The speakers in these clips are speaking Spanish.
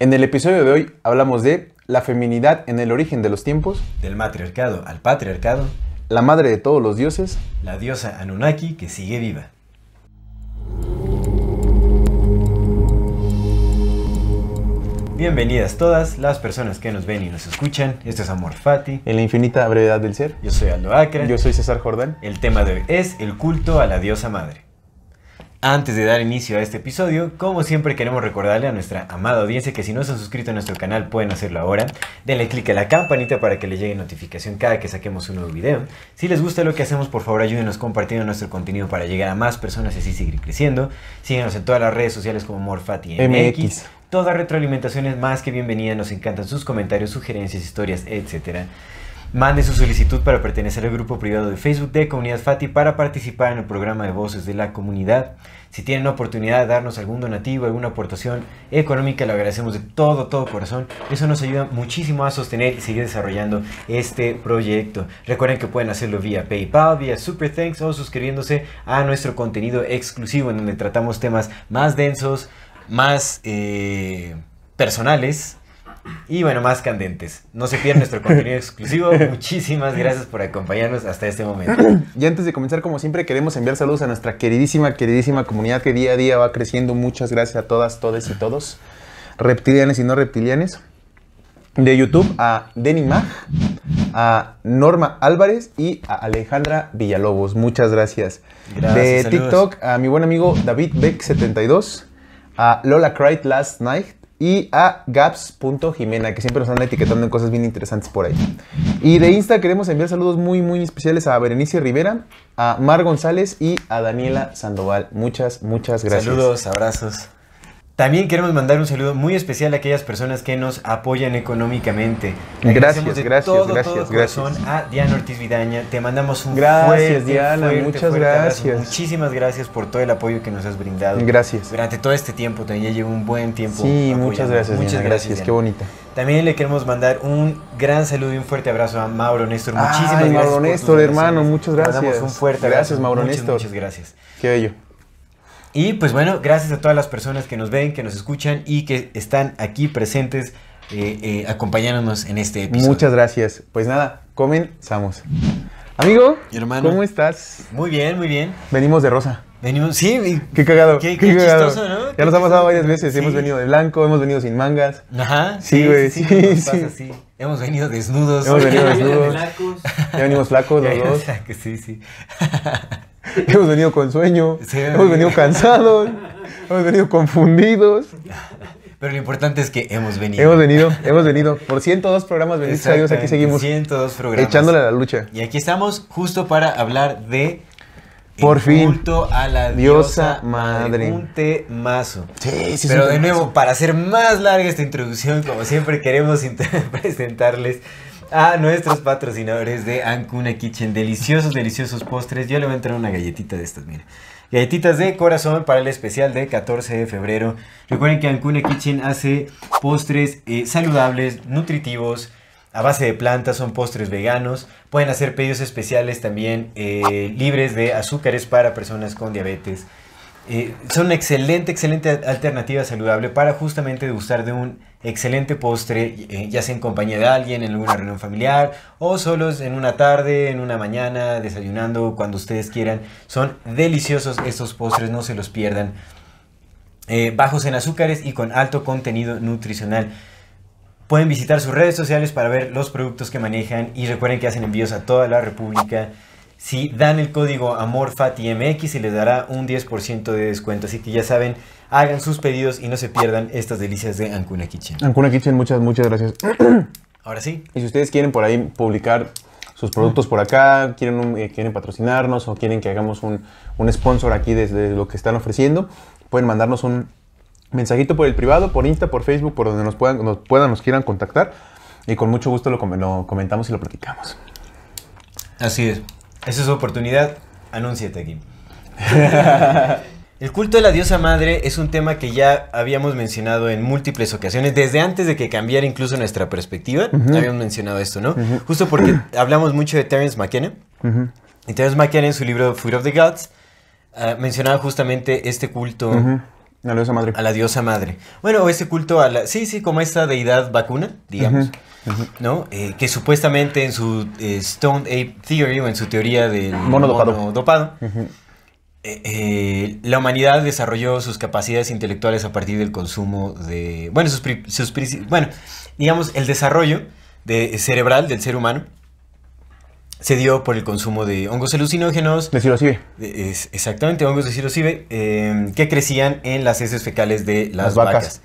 En el episodio de hoy hablamos de la feminidad en el origen de los tiempos, del matriarcado al patriarcado, la madre de todos los dioses, la diosa Anunnaki que sigue viva. Bienvenidas todas las personas que nos ven y nos escuchan. Este es Amor Fati. En la infinita brevedad del ser. Yo soy Aldo Acre. Yo soy César Jordán. El tema de hoy es el culto a la diosa madre. Antes de dar inicio a este episodio, como siempre queremos recordarle a nuestra amada audiencia que si no se han suscrito a nuestro canal pueden hacerlo ahora. Denle click a la campanita para que les llegue notificación cada que saquemos un nuevo video. Si les gusta lo que hacemos, por favor ayúdenos compartiendo nuestro contenido para llegar a más personas y así seguir creciendo. Síguenos en todas las redes sociales como MX, Toda retroalimentación es más que bienvenida, nos encantan sus comentarios, sugerencias, historias, etcétera. Mande su solicitud para pertenecer al grupo privado de Facebook de Comunidad Fati para participar en el programa de Voces de la Comunidad. Si tienen la oportunidad de darnos algún donativo, alguna aportación económica, lo agradecemos de todo, todo corazón. Eso nos ayuda muchísimo a sostener y seguir desarrollando este proyecto. Recuerden que pueden hacerlo vía PayPal, vía Super Thanks o suscribiéndose a nuestro contenido exclusivo en donde tratamos temas más densos, más eh, personales y bueno, más candentes. No se pierdan nuestro contenido exclusivo. Muchísimas gracias por acompañarnos hasta este momento. Y antes de comenzar, como siempre, queremos enviar saludos a nuestra queridísima, queridísima comunidad que día a día va creciendo. Muchas gracias a todas, todes y todos. Reptilianes y no reptilianes. De YouTube a Denny Mag, a Norma Álvarez y a Alejandra Villalobos. Muchas gracias. gracias de TikTok a mi buen amigo David Beck72, a Lola Cried Last Night, y a gaps.jimena, que siempre nos están etiquetando en cosas bien interesantes por ahí. Y de Insta queremos enviar saludos muy, muy especiales a Berenice Rivera, a Mar González y a Daniela Sandoval. Muchas, muchas gracias. Saludos, abrazos. También queremos mandar un saludo muy especial a aquellas personas que nos apoyan económicamente. Gracias, gracias, gracias, todo corazón a Diana Ortiz Vidaña. Te mandamos un gracias, Diana, muchas gracias. Muchísimas gracias por todo el apoyo que nos has brindado. Gracias. Durante todo este tiempo, también llevo un buen tiempo. Sí, muchas gracias. Muchas gracias, qué bonita. También le queremos mandar un gran saludo y un fuerte abrazo a Mauro Néstor. Muchísimas gracias. Mauro Néstor, hermano, muchas gracias. Te mandamos un fuerte abrazo. Gracias, Mauro Néstor. Muchas gracias. Qué bello. Y pues bueno, gracias a todas las personas que nos ven, que nos escuchan y que están aquí presentes eh, eh, acompañándonos en este episodio. Muchas gracias. Pues nada, comenzamos. Amigo, hermano, ¿cómo estás? Muy bien, muy bien. Venimos de rosa. Venimos, sí. Qué cagado. Qué, chistoso, ¿no? Ya nos ha pasado varias veces. Hemos venido de blanco, hemos venido sin mangas. Ajá. Sí, güey. Sí, sí, Hemos venido desnudos. Hemos venido desnudos. ya venimos flacos los dos. Sí, sí. hemos venido con sueño, hemos venido cansados, hemos venido confundidos. Pero lo importante es que hemos venido. Hemos venido, hemos venido. Por 102 programas, benditos Dios, aquí seguimos. 102 Echándole a la lucha. Y aquí estamos justo para hablar de... Por el fin. Culto a la diosa, madre. Un temazo. Sí, sí, Pero de nuevo, para hacer más larga esta introducción, como siempre queremos presentarles a nuestros patrocinadores de Ancuna Kitchen. Deliciosos, deliciosos postres. Yo le voy a entrar una galletita de estas, mira. Galletitas de corazón para el especial de 14 de febrero. Recuerden que Ancuna Kitchen hace postres eh, saludables, nutritivos, a base de plantas, son postres veganos. Pueden hacer pedidos especiales también eh, libres de azúcares para personas con diabetes. Eh, son excelente, excelente alternativa saludable para justamente degustar de un excelente postre, eh, ya sea en compañía de alguien, en alguna reunión familiar o solos en una tarde, en una mañana, desayunando, cuando ustedes quieran. Son deliciosos estos postres, no se los pierdan. Eh, bajos en azúcares y con alto contenido nutricional. Pueden visitar sus redes sociales para ver los productos que manejan y recuerden que hacen envíos a toda la República si dan el código AMORFATIMX y les dará un 10% de descuento. Así que ya saben, hagan sus pedidos y no se pierdan estas delicias de Ancuna Kitchen. Ancuna Kitchen, muchas, muchas gracias. Ahora sí. Y si ustedes quieren por ahí publicar sus productos por acá, quieren, eh, quieren patrocinarnos o quieren que hagamos un, sponsor aquí desde lo que están ofreciendo, pueden mandarnos un mensajito por el privado, por Insta, por Facebook, por donde nos puedan, nos, puedan, nos quieran contactar. Y con mucho gusto lo, lo comentamos y lo platicamos. Así es. Esa es su oportunidad, anúnciate aquí. El culto de la diosa madre es un tema que ya habíamos mencionado en múltiples ocasiones, desde antes de que cambiara incluso nuestra perspectiva, habíamos mencionado esto, ¿no? Justo porque hablamos mucho de Terence McKenna, y Terence McKenna en su libro Food of the Gods ah, mencionaba justamente este culto a la diosa madre. A la diosa madre. Bueno, ese culto a la... Sí, sí, como esta deidad vacuna, digamos. ¿No? Eh, que supuestamente en su eh, Stone Ape Theory o en su teoría del mono dopado, eh, la humanidad desarrolló sus capacidades intelectuales a partir del consumo de... Bueno, sus, sus bueno digamos, el desarrollo cerebral del ser humano se dio por el consumo de hongos alucinógenos. De psilocibe. Es, exactamente, hongos de psilocibe em, que crecían en las heces fecales de las, vacas.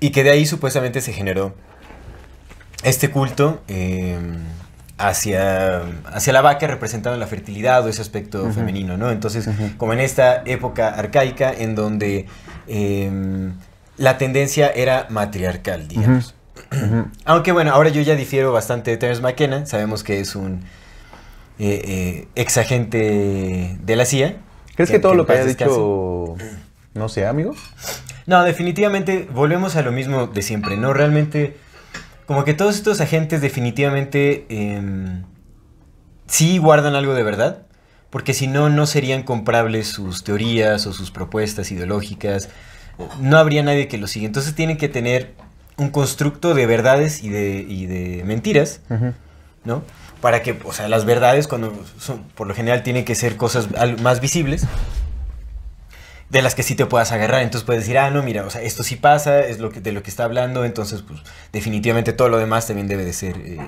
Y que de ahí supuestamente se generó este culto em, hacia, hacia la vaca representando la fertilidad o ese aspecto femenino, ¿no? Entonces, como en esta época arcaica en donde em, la tendencia era matriarcal, digamos. Aunque bueno, ahora yo ya difiero bastante de Terence McKenna. Sabemos que es un eh, eh, ex agente de la CIA. ¿Crees que, todo lo que has dicho no sea, amigo? No, definitivamente volvemos a lo mismo de siempre, ¿no? Realmente, como que todos estos agentes definitivamente em, sí guardan algo de verdad, porque si no, no serían comprables sus teorías o sus propuestas ideológicas, no habría nadie que lo siga. Entonces tienen que tener un constructo de verdades y de, mentiras, ¿no? Para que, o sea, las verdades, cuando son, por lo general, tienen que ser cosas más visibles, de las que sí te puedas agarrar. Entonces puedes decir, ah, no, mira, o sea, esto sí pasa, es lo que, de lo que está hablando, entonces, pues, definitivamente todo lo demás también debe de ser eh,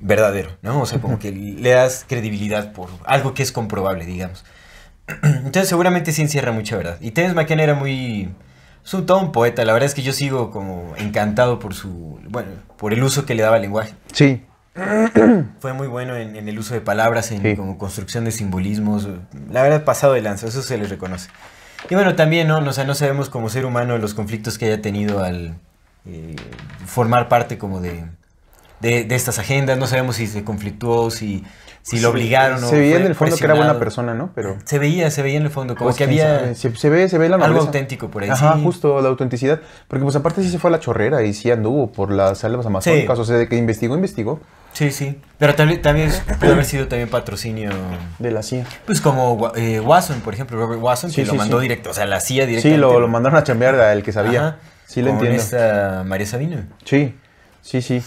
verdadero, ¿no? O sea, como que le das credibilidad por algo que es comprobable, digamos. Entonces, seguramente sí encierra mucha verdad. Y Tennis McKenna era muy un, todo un poeta. La verdad es que yo sigo como encantado por su, bueno, por el uso que le daba al lenguaje. Sí. Fue muy bueno en, el uso de palabras, en como construcción de simbolismos. La verdad, pasado de lanza, eso se le reconoce. Y bueno, también, ¿no? O sea, no sabemos como ser humano los conflictos que haya tenido al eh, formar parte como de, de, estas agendas. No sabemos si se conflictuó, si, si pues lo obligaron. Se, se veía en el fondo que era buena persona, ¿no? Pero... Se veía, se veía en el fondo, como pues que había se, ve, se ve algo auténtico por ahí. Ah, justo, la autenticidad. Porque pues aparte sí se fue a la chorrera y sí anduvo por las almas amazónicas, o sea, de que investigó, investigó. Sí, sí. Pero también, también puede haber sido también patrocinio. De la CIA. Pues como eh, Watson, por ejemplo, Robert Watson, que lo mandó directo, o sea, la CIA directamente. Sí, lo, lo mandaron a chambear el que sabía. Sí, lo Con María Sabina. Sí, sí, sí.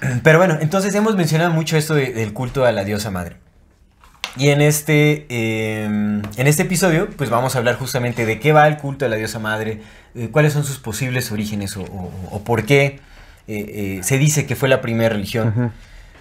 Pero bueno, entonces hemos mencionado mucho esto del culto a la diosa madre. Y en este, em, en este episodio, pues vamos a hablar justamente de qué va el culto a la diosa madre, eh, cuáles son sus posibles orígenes o, por qué eh, eh, se dice que fue la primera religión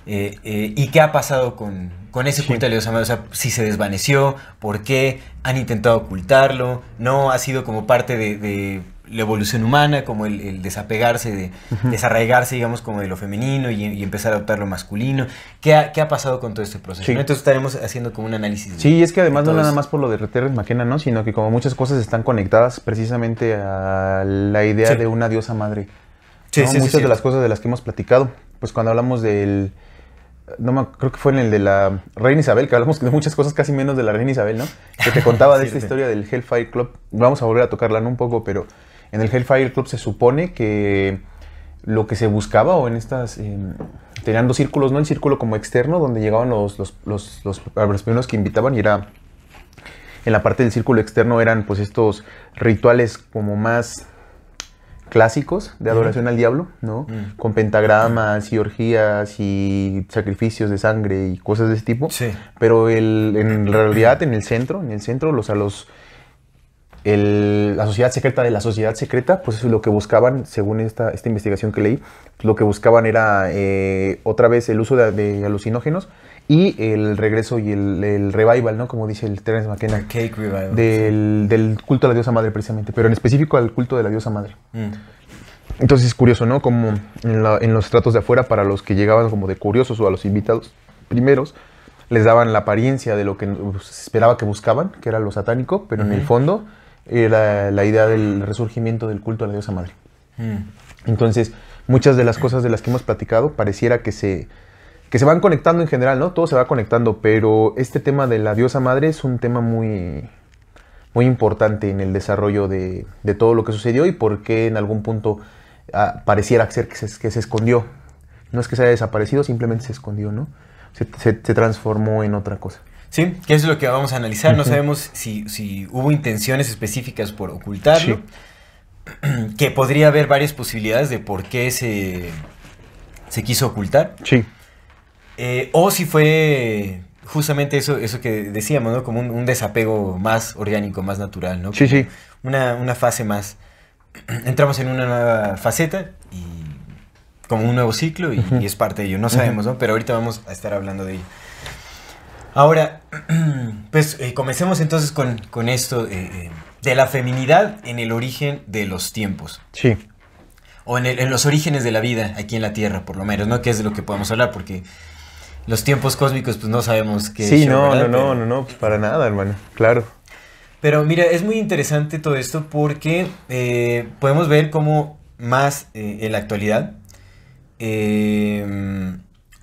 y qué ha pasado con, ese culto a la diosa madre, o sea, si se desvaneció, por qué han intentado ocultarlo, no ha sido como parte de la evolución humana, como el, desapegarse, de, desarraigarse, digamos, como de lo femenino y, empezar a adoptar lo masculino. ¿Qué ha, pasado con todo este proceso? Entonces estaremos haciendo como un análisis. Sí, es que además no nada más por lo de Reterres Maquena, ¿no? Sino que como muchas cosas están conectadas precisamente a la idea de una diosa madre. muchas de las cosas de las que hemos platicado, pues cuando hablamos del... No creo que fue en el de la Reina Isabel, que hablamos de muchas cosas casi menos de la Reina Isabel, ¿no? Que te contaba de esta historia del Hellfire Club. Vamos a volver a tocarla en un poco, pero en el Hellfire Club se supone que lo que se buscaba, o en estas. Eh, tenían dos círculos, ¿no? El círculo como externo, donde llegaban los, los, los, primeros que invitaban, y era. En la parte del círculo externo eran, pues, estos rituales como más clásicos de adoración al diablo, ¿no? Con pentagramas y orgías y sacrificios de sangre y cosas de ese tipo. Sí. Pero el, en realidad, en el centro, en el centro, los a los la sociedad secreta de la sociedad secreta, pues es eso lo que buscaban, según esta, esta investigación que leí, pues lo que buscaban era eh, otra vez el uso de, alucinógenos y el regreso y el, revival, ¿no? Como dice el Terence McKenna. Cake revival, del, culto a la diosa madre, precisamente, pero en específico al culto de la diosa madre. Mm. Entonces es curioso, ¿no? Como en, los tratos de afuera, para los que llegaban como de curiosos o a los invitados primeros, les daban la apariencia de lo que pues, se esperaba que buscaban, que era lo satánico, pero en el fondo era eh, la, idea del resurgimiento del culto a la diosa madre. Mm. Entonces, muchas de las cosas de las que hemos platicado pareciera que se, se van conectando en general, ¿no? Todo se va conectando, pero este tema de la diosa madre es un tema muy, muy importante en el desarrollo de, de todo lo que sucedió y por qué en algún punto ah, pareciera ser que se, que se, escondió. No es que se haya desaparecido, simplemente se escondió, ¿no? se transformó en otra cosa. Sí, que es lo que vamos a analizar. No sabemos si, hubo intenciones específicas por ocultarlo. Que podría haber varias posibilidades de por qué se, se quiso ocultar. Sí. Eh, o si fue justamente eso, eso que decíamos, ¿no? Como un, desapego más orgánico, más natural, ¿no? sí, sí. Una, fase más. Entramos en una nueva faceta y como un nuevo ciclo y, es parte de ello. No sabemos, ¿no? Pero ahorita vamos a estar hablando de ello. Ahora, pues eh, comencemos entonces con, esto eh, eh, de la feminidad en el origen de los tiempos. Sí. O en, los orígenes de la vida aquí en la Tierra, por lo menos, ¿no? Que es de lo que podemos hablar, porque los tiempos cósmicos, pues no sabemos qué. Sí, no, no, no, no, no, pues, para nada, hermano, claro. Pero mira, es muy interesante todo esto porque podemos ver cómo más en la actualidad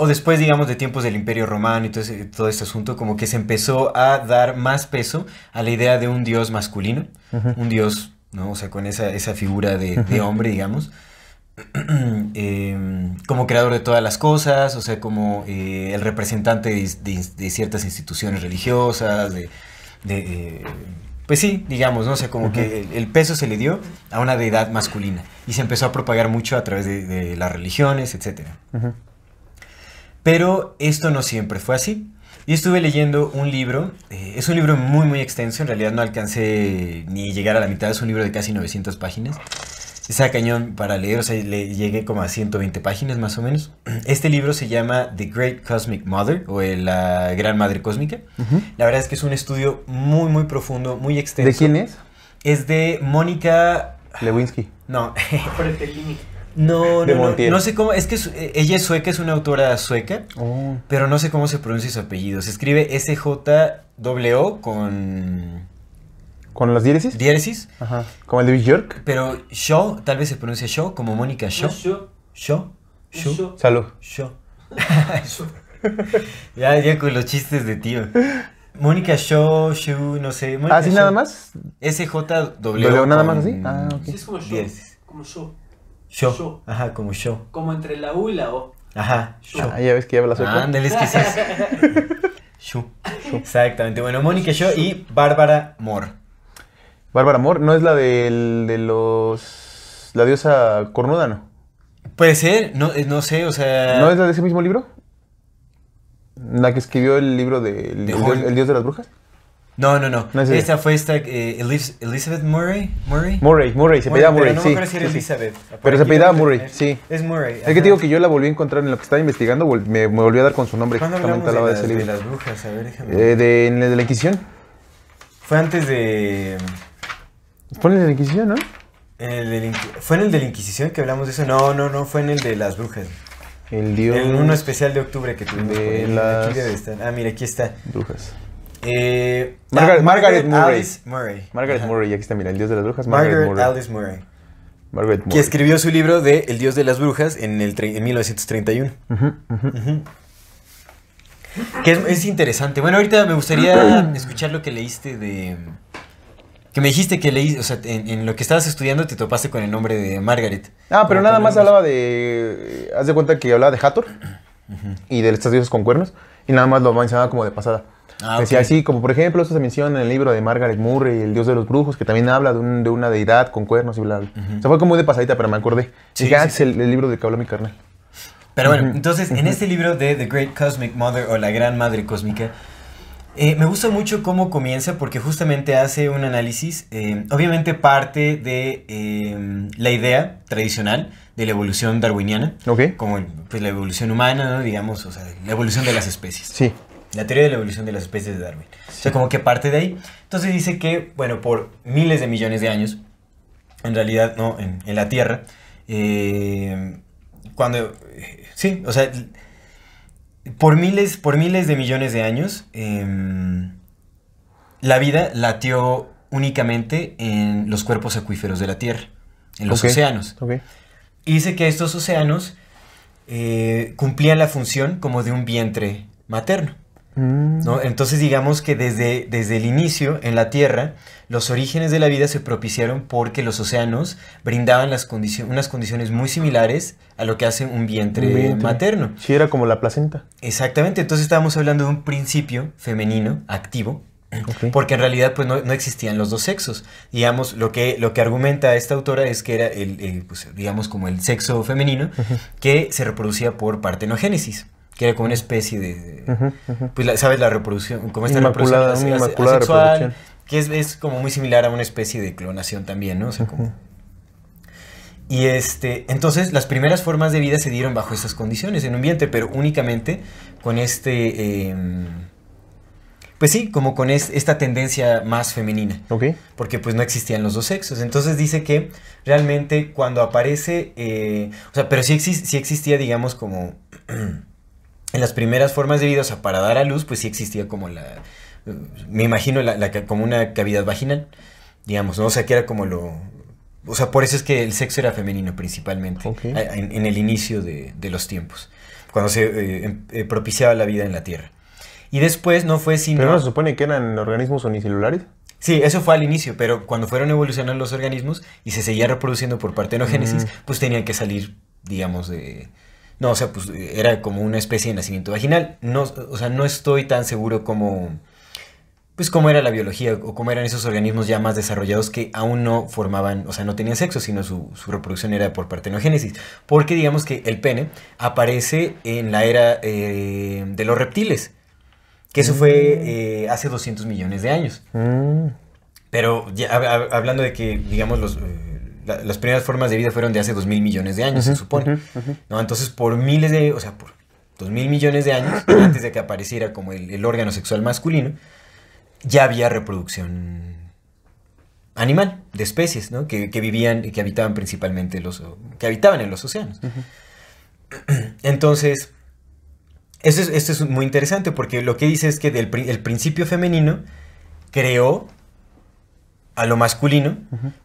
o después, digamos, de tiempos del Imperio Romano y todo, este asunto, como que se empezó a dar más peso a la idea de un dios masculino, un dios, ¿no? O sea, con esa, esa figura de, hombre, digamos, em, como creador de todas las cosas, o sea, como eh, el representante de, ciertas instituciones religiosas, de... Eh, pues sí, digamos, ¿no? O sea, como que el, peso se le dio a una deidad masculina y se empezó a propagar mucho a través de, las religiones, etcétera. Pero esto no siempre fue así. Y estuve leyendo un libro, eh, es un libro muy muy extenso, en realidad no alcancé ni llegar a la mitad, es un libro de casi 900 páginas. Esa cañón para leer, o sea, le llegué como a 120 páginas más o menos. Este libro se llama The Great Cosmic Mother o eh, La Gran Madre Cósmica. La verdad es que es un estudio muy, muy profundo, muy extenso. ¿De quién es? Es de Mónica... Lewinsky. No. el no, no, no, sé cómo, es que eh, ella es sueca, es una autora sueca, oh. pero no sé cómo se pronuncia su apellido. Se escribe SJW con... ¿Con las diéresis? Diéresis. Ajá, como el de York. Pero Shaw, tal vez se pronuncia show como Mónica Shaw. Shaw. Shaw. Shaw. Salud. Show. ya, ya con los chistes de tío. Mónica Shaw, Shu, no sé. Ah, ¿Así nada más? SJW. ¿Nada más así? Ah, Sí, es como Shaw. Como Shaw. Yo. Ajá, como yo. Como entre la U y la O. Ajá, yo. Ah, ya ves que ya hablas ah, Ándale, es que Exactamente. Bueno, Mónica, yo y Bárbara Moore. Bárbara Moore, ¿no es la de los. la diosa cornuda, no? Puede ser, no, eh, no sé, o sea. ¿No es la de ese mismo libro? ¿La que escribió el libro de, el dios de las brujas? No, no, no. esta fue esta eh, Elizabeth Murray. Murray. Murray, Murray, se pedía Murray. Pero no sí, Elizabeth. Pero se pedía Murray, sí. Es Murray. Es que digo que yo la volví a encontrar en lo que estaba investigando, me, volví a dar con su nombre. ¿Cuándo hablamos de, las, de, de las brujas? A ver, déjame. Eh, de, de, la Inquisición. Fue antes de... Fue en la Inquisición, ¿no? el ¿Fue en el de la Inquisición que hablamos de eso? No, no, no, fue en el de las brujas. El dios... En uno especial de octubre que tuvimos. De Ah, mira, aquí está. Brujas. Eh, ah, Margaret, Margaret, Murray. Alice Murray. Margaret Murray, aquí está, mira, el dios de las brujas. Margaret, Murray. Que escribió su libro de El dios de las brujas en, el 1931. Que es, interesante. Bueno, ahorita me gustaría escuchar lo que leíste de... Que me dijiste que leíste, o sea, en, lo que estabas estudiando te topaste con el nombre de Margaret. Ah, pero nada más hablaba de... Haz de cuenta que hablaba de Hathor y de estas dioses con cuernos y nada más lo mencionaba como de pasada. Ah, así, como por ejemplo, eso se menciona en el libro de Margaret Murray, El Dios de los Brujos, que también habla de, una deidad con cuernos y bla, bla. Uh fue como de pasadita, pero me acordé. Sí, ah, es El, libro de que habló mi carnal. Pero bueno, entonces, en este libro de The Great Cosmic Mother o La Gran Madre Cósmica, eh, me gusta mucho cómo comienza porque justamente hace un análisis, eh, obviamente parte de eh, la idea tradicional de la evolución darwiniana, como pues, la evolución humana, digamos, o sea, la evolución de las especies. Sí la teoría de la evolución de las especies de Darwin. O sea, como que parte de ahí. Entonces dice que, bueno, por miles de millones de años, en realidad, no, en, la Tierra, eh, cuando, eh, sí, o sea, por miles, por miles de millones de años, em, la vida latió únicamente en los cuerpos acuíferos de la Tierra, en los océanos. Y dice que estos océanos eh, cumplían la función como de un vientre materno. Mm. ¿no? Entonces digamos que desde, desde el inicio en la Tierra, los orígenes de la vida se propiciaron porque los océanos brindaban unas condiciones muy similares a lo que hace un vientre, materno. Sí, era como la placenta. Exactamente, entonces estábamos hablando de un principio femenino activo. Porque en realidad pues, no, existían los dos sexos. Digamos, lo que, lo que argumenta esta autora es que era el, pues, digamos, como el sexo femenino que se reproducía por partenogénesis que era como una especie de, pues sabes la reproducción, como esta inmaculada, reproducción que es, es, como muy similar a una especie de clonación también, ¿no? O sea, como... Y este, entonces las primeras formas de vida se dieron bajo estas condiciones en un ambiente, pero únicamente con este, em, pues sí, como con esta tendencia más femenina. ¿Ok? Porque pues no existían los dos sexos. Entonces dice que realmente cuando aparece, eh, o sea, pero sí existía, digamos, como en las primeras formas de vida, o sea, para dar a luz, pues sí existía como la, me imagino, la, como una cavidad vaginal, digamos, ¿no? O sea, que era como lo, o sea, por eso es que el sexo era femenino principalmente, en, el inicio de, los tiempos, cuando se eh, em, eh, propiciaba la vida en la Tierra. Y después no fue sino... ¿Pero no se supone que eran organismos unicelulares? Sí, eso fue al inicio, pero cuando fueron evolucionando los organismos y se seguía reproduciendo por partenogénesis, mm. pues tenían que salir, digamos, de no, o sea, pues era como una especie de nacimiento vaginal. No, o sea, no estoy tan seguro como pues cómo era la biología o cómo eran esos organismos ya más desarrollados que aún no formaban, o sea, no tenían sexo, sino su, reproducción era por partenogénesis. Porque digamos que el pene aparece en la era eh, de los reptiles, que eso fue mm. eh, hace 200 millones de años. Mm. Pero ya, hablando de que, digamos, los... Eh, las primeras formas de vida fueron de hace dos mil millones de años, se supone. ¿no? Entonces, por miles de, o sea, por dos mil millones de años, antes de que apareciera como el, órgano sexual masculino, ya había reproducción animal, de especies, ¿no? Que, vivían y que habitaban principalmente los, que habitaban en los océanos. Entonces, esto es, muy interesante porque lo que dice es que el principio femenino creó a lo masculino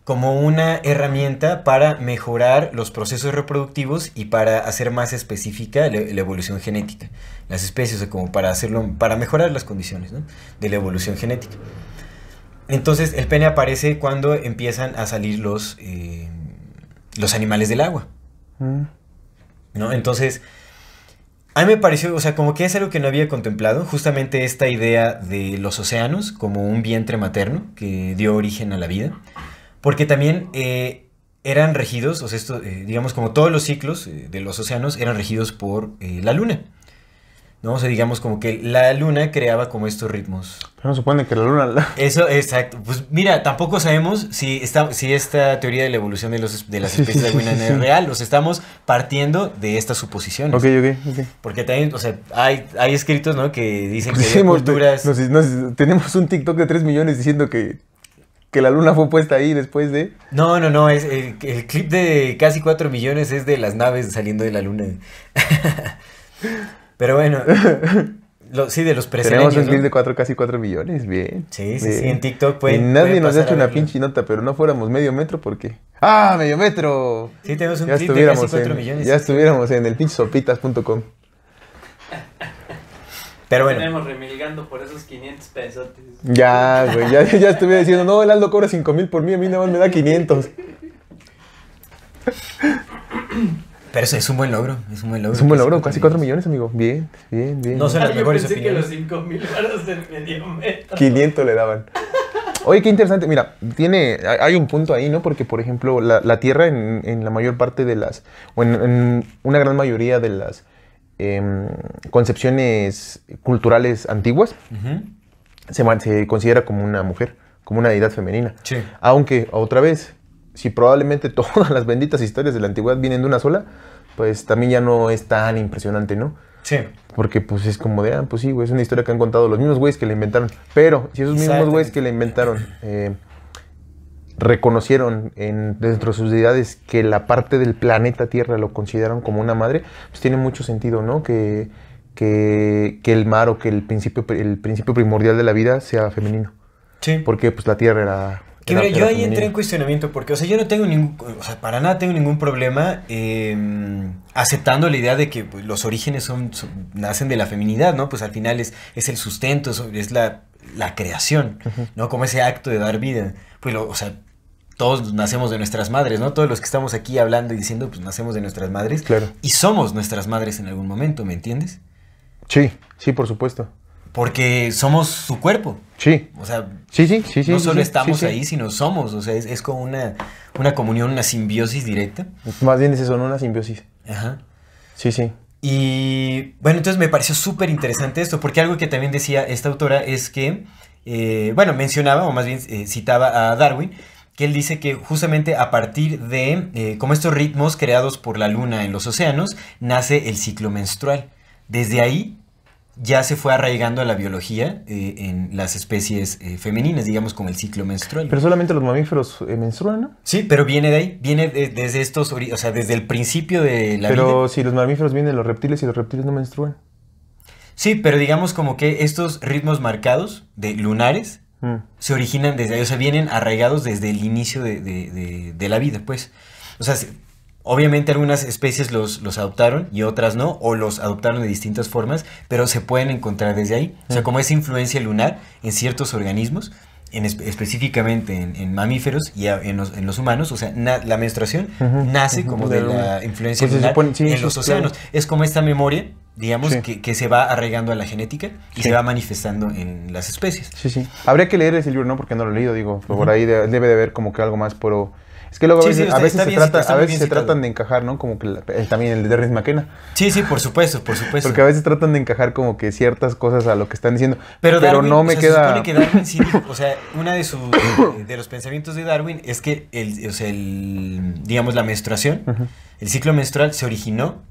como una herramienta para mejorar los procesos reproductivos y para hacer más específica la, evolución genética, las especies, o como para hacerlo, para mejorar las condiciones de la evolución genética. Entonces el pene aparece cuando empiezan a salir los, eh, los animales del agua. Mm. ¿no? Entonces a mí me pareció, o sea, como que es algo que no había contemplado, justamente esta idea de los océanos como un vientre materno que dio origen a la vida, porque también eh, eran regidos, o sea, esto, eh, digamos como todos los ciclos eh, de los océanos eran regidos por la luna. ¿no? O digamos como que la luna creaba como estos ritmos. Pero no supone que la luna... Eso, exacto. Pues mira, tampoco sabemos si esta, si esta teoría de la evolución de, los, las especies de de es real. O sea, estamos partiendo de estas suposiciones. Ok, ok, ok. Porque también, o sea, hay, escritos, ¿no? Que dicen que culturas... tenemos un TikTok de 3 millones diciendo que que la luna fue puesta ahí después de... No, no, no, es, el, clip de casi 4 millones es de las naves saliendo de la luna. Pero bueno, lo, sí, de los Tenemos un de 4, casi 4 millones, bien. Sí, sí, sí, en TikTok pues. Y nadie nos ha hecho una pinche nota, pero no fuéramos medio metro porque... ¡Ah, medio metro! Sí, tenemos un ya clip de casi 4 millones. Ya estuviéramos en el pinche Pero bueno. Tenemos remilgando por esos 500 pesos. Ya, güey, ya, ya estuviera diciendo, no, el Aldo cobra 5 mil por mí, a mí nada más me da 500. Pero eso es un buen logro, es un buen logro. Es un buen logro, casi 4 millones, amigo. Bien, bien, bien. No son las ah, que los 5 mil dólares del medio metro. 500 le daban. Oye, qué interesante. Mira, tiene, hay un punto ahí, ¿no? Porque, por ejemplo, la, la Tierra en, en, la mayor parte de las, o en, una gran mayoría de las em, concepciones culturales antiguas, se, se, considera como una mujer, como una deidad femenina. Sí. Aunque, otra vez, si probablemente todas las benditas historias de la antigüedad vienen de una sola, pues también ya no es tan impresionante, ¿no? Sí. Porque pues es como de, ah, pues sí, güey, es una historia que han contado los mismos güeyes que la inventaron. Pero si esos mismos güeyes que la inventaron eh, reconocieron en, dentro de sus deidades que la parte del planeta Tierra lo consideraron como una madre, pues tiene mucho sentido, ¿no? Que, que, el mar o que el principio, el principio primordial de la vida sea femenino. Sí. Porque pues la Tierra era yo ahí entré en cuestionamiento porque, o sea, yo no tengo ningún, o sea, para nada tengo ningún problema em, aceptando la idea de que pues, los orígenes son, nacen de la feminidad, ¿no? Pues al final es, es el sustento, es, la, creación, ¿no? Como ese acto de dar vida. Pues, o sea, todos nacemos de nuestras madres, ¿no? Todos los que estamos aquí hablando y diciendo, pues nacemos de nuestras madres. Claro. Y somos nuestras madres en algún momento, ¿me entiendes? Sí, sí, por supuesto porque somos su cuerpo. Sí. O sea, sí, sí, no solo estamos ahí, sino somos. O sea, es, como una, comunión, una simbiosis directa. Más bien eso, no una simbiosis. Ajá. Sí, sí. Y bueno, entonces me pareció súper interesante esto, porque algo que también decía esta autora es que, eh, bueno, mencionaba, o más bien eh, citaba a Darwin, que él dice que justamente a partir de eh, como estos ritmos creados por la luna en los océanos, nace el ciclo menstrual. Desde ahí ya se fue arraigando a la biología eh, en las especies eh, femeninas, digamos con el ciclo menstrual. Pero solamente los mamíferos eh, menstruan, ¿no? Sí, pero viene de ahí, viene desde estos, o sea, desde el principio de la vida. Pero si los mamíferos vienen los reptiles y los reptiles no menstruan. Sí, pero digamos como que estos ritmos marcados de lunares mm. se originan desde ahí, o sea, vienen arraigados desde el inicio de, de la vida, pues. O sea, Obviamente algunas especies los, los, adoptaron y otras no, o los adoptaron de distintas formas, pero se pueden encontrar desde ahí. O sea, mm. como esa influencia lunar en ciertos organismos, en específicamente en, mamíferos y en, los, humanos, o sea, la menstruación nace como de, la influencia pues lunar en los océanos. Es como esta memoria, digamos, que, se va arraigando a la genética y se va manifestando en las especies. Sí, sí. Habría que leer ese libro, ¿no? Porque no lo he leído, digo, por ahí debe de haber como que algo más, por... Es que luego a veces, se, tratan de encajar, ¿no? Como que eh, también el de Riz McKenna. Sí, sí, por supuesto, por supuesto. Porque a veces tratan de encajar como que ciertas cosas a lo que están diciendo. Pero, no me queda. o sea, una de sus eh, de los pensamientos de Darwin es que el, o sea, el digamos la menstruación, el ciclo menstrual se originó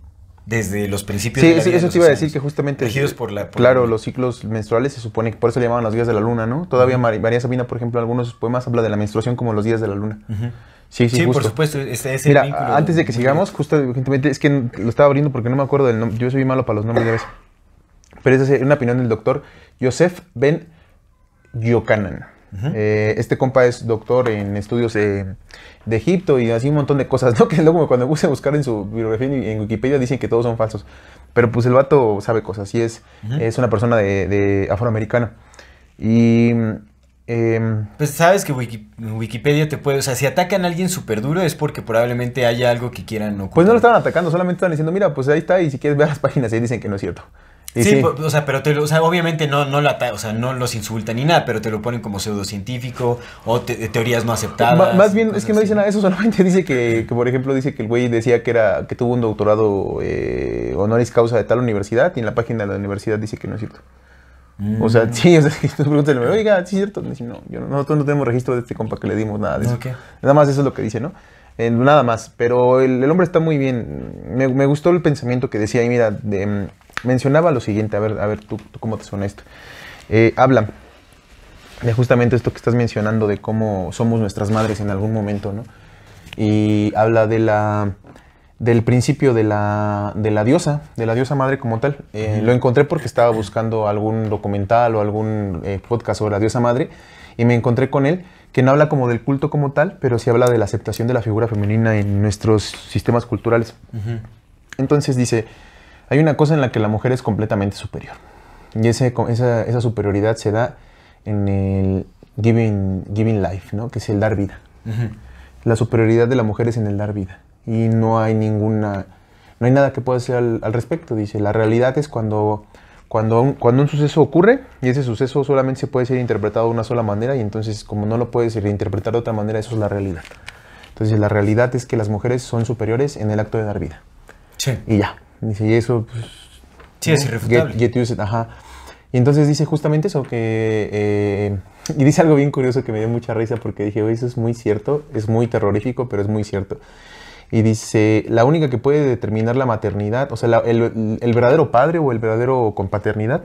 desde los principios de la sí, eso te iba a decir que justamente por la claro los ciclos menstruales se supone que por eso le llamaban los días de la luna no todavía María Sabina por ejemplo en algunos de sus poemas habla de la menstruación como los días de la luna Sí, sí, por supuesto, Mira, Antes de que sigamos, justo, es que lo estaba abriendo porque no me acuerdo del nombre. Yo soy malo para los nombres de veces. Pero es una opinión del doctor Joseph Ben Yocanan. Eh, este compa es doctor en estudios de Egipto y así un montón de cosas, ¿no? Que luego cuando gusta a buscar en su biografía en Wikipedia dicen que todos son falsos. Pero pues el vato sabe cosas y es, es una persona de afroamericana. Y Em, pues sabes que Wikipedia te puede, o sea, si atacan a alguien súper duro es porque probablemente haya algo que quieran ocultar. Pues no lo estaban atacando, solamente estaban diciendo, mira, pues ahí está y si quieres ver las páginas ahí dicen que no es cierto. Sí, o sea, pero te o sea, obviamente no, no, no los insultan ni nada, pero te lo ponen como pseudocientífico o teorías no aceptadas. más bien, es que no dicen nada de eso, solamente dice que, por ejemplo, dice que el güey decía que era que tuvo un doctorado eh, honoris causa de tal universidad y en la página de la universidad dice que no es cierto. O sea, mm. sí, o sea, tú oiga, ¿sí es cierto? no, nosotros no tenemos registro de este compa que le dimos nada de Nada más eso es lo que dice, ¿no? nada más, pero el, hombre está muy bien. Me, gustó el pensamiento que decía ahí mira, mm, mencionaba lo siguiente, a ver, a ver, tú, cómo te suena esto. Eh, habla de justamente esto que estás mencionando de cómo somos nuestras madres en algún momento, ¿no? Y habla de la del principio de la, de la, diosa, de la diosa madre como tal. Eh, lo encontré porque estaba buscando algún documental o algún eh, podcast sobre la diosa madre y me encontré con él, que no habla como del culto como tal, pero sí habla de la aceptación de la figura femenina en nuestros sistemas culturales. Entonces dice, hay una cosa en la que la mujer es completamente superior. Y esa, esa, superioridad se da en el giving, giving life, ¿no? que es el dar vida. La superioridad de la mujer es en el dar vida y no hay ninguna, no hay nada que pueda hacer al, respecto. Dice, la realidad es cuando, cuando, un, cuando un suceso ocurre y ese suceso solamente se puede ser interpretado de una sola manera y entonces como no lo puedes interpretar de otra manera, eso es la realidad. Entonces la realidad es que las mujeres son superiores en el acto de dar vida. Sí. Y ya. Dice, y eso... Pues, sí, es irrefutable. Y entonces dice justamente eso, que... Eh, y dice algo bien curioso que me dio mucha risa porque dije, eso es muy cierto, es muy terrorífico, pero es muy cierto y dice, la única que puede determinar la maternidad, o sea, el, verdadero padre o el verdadero con paternidad,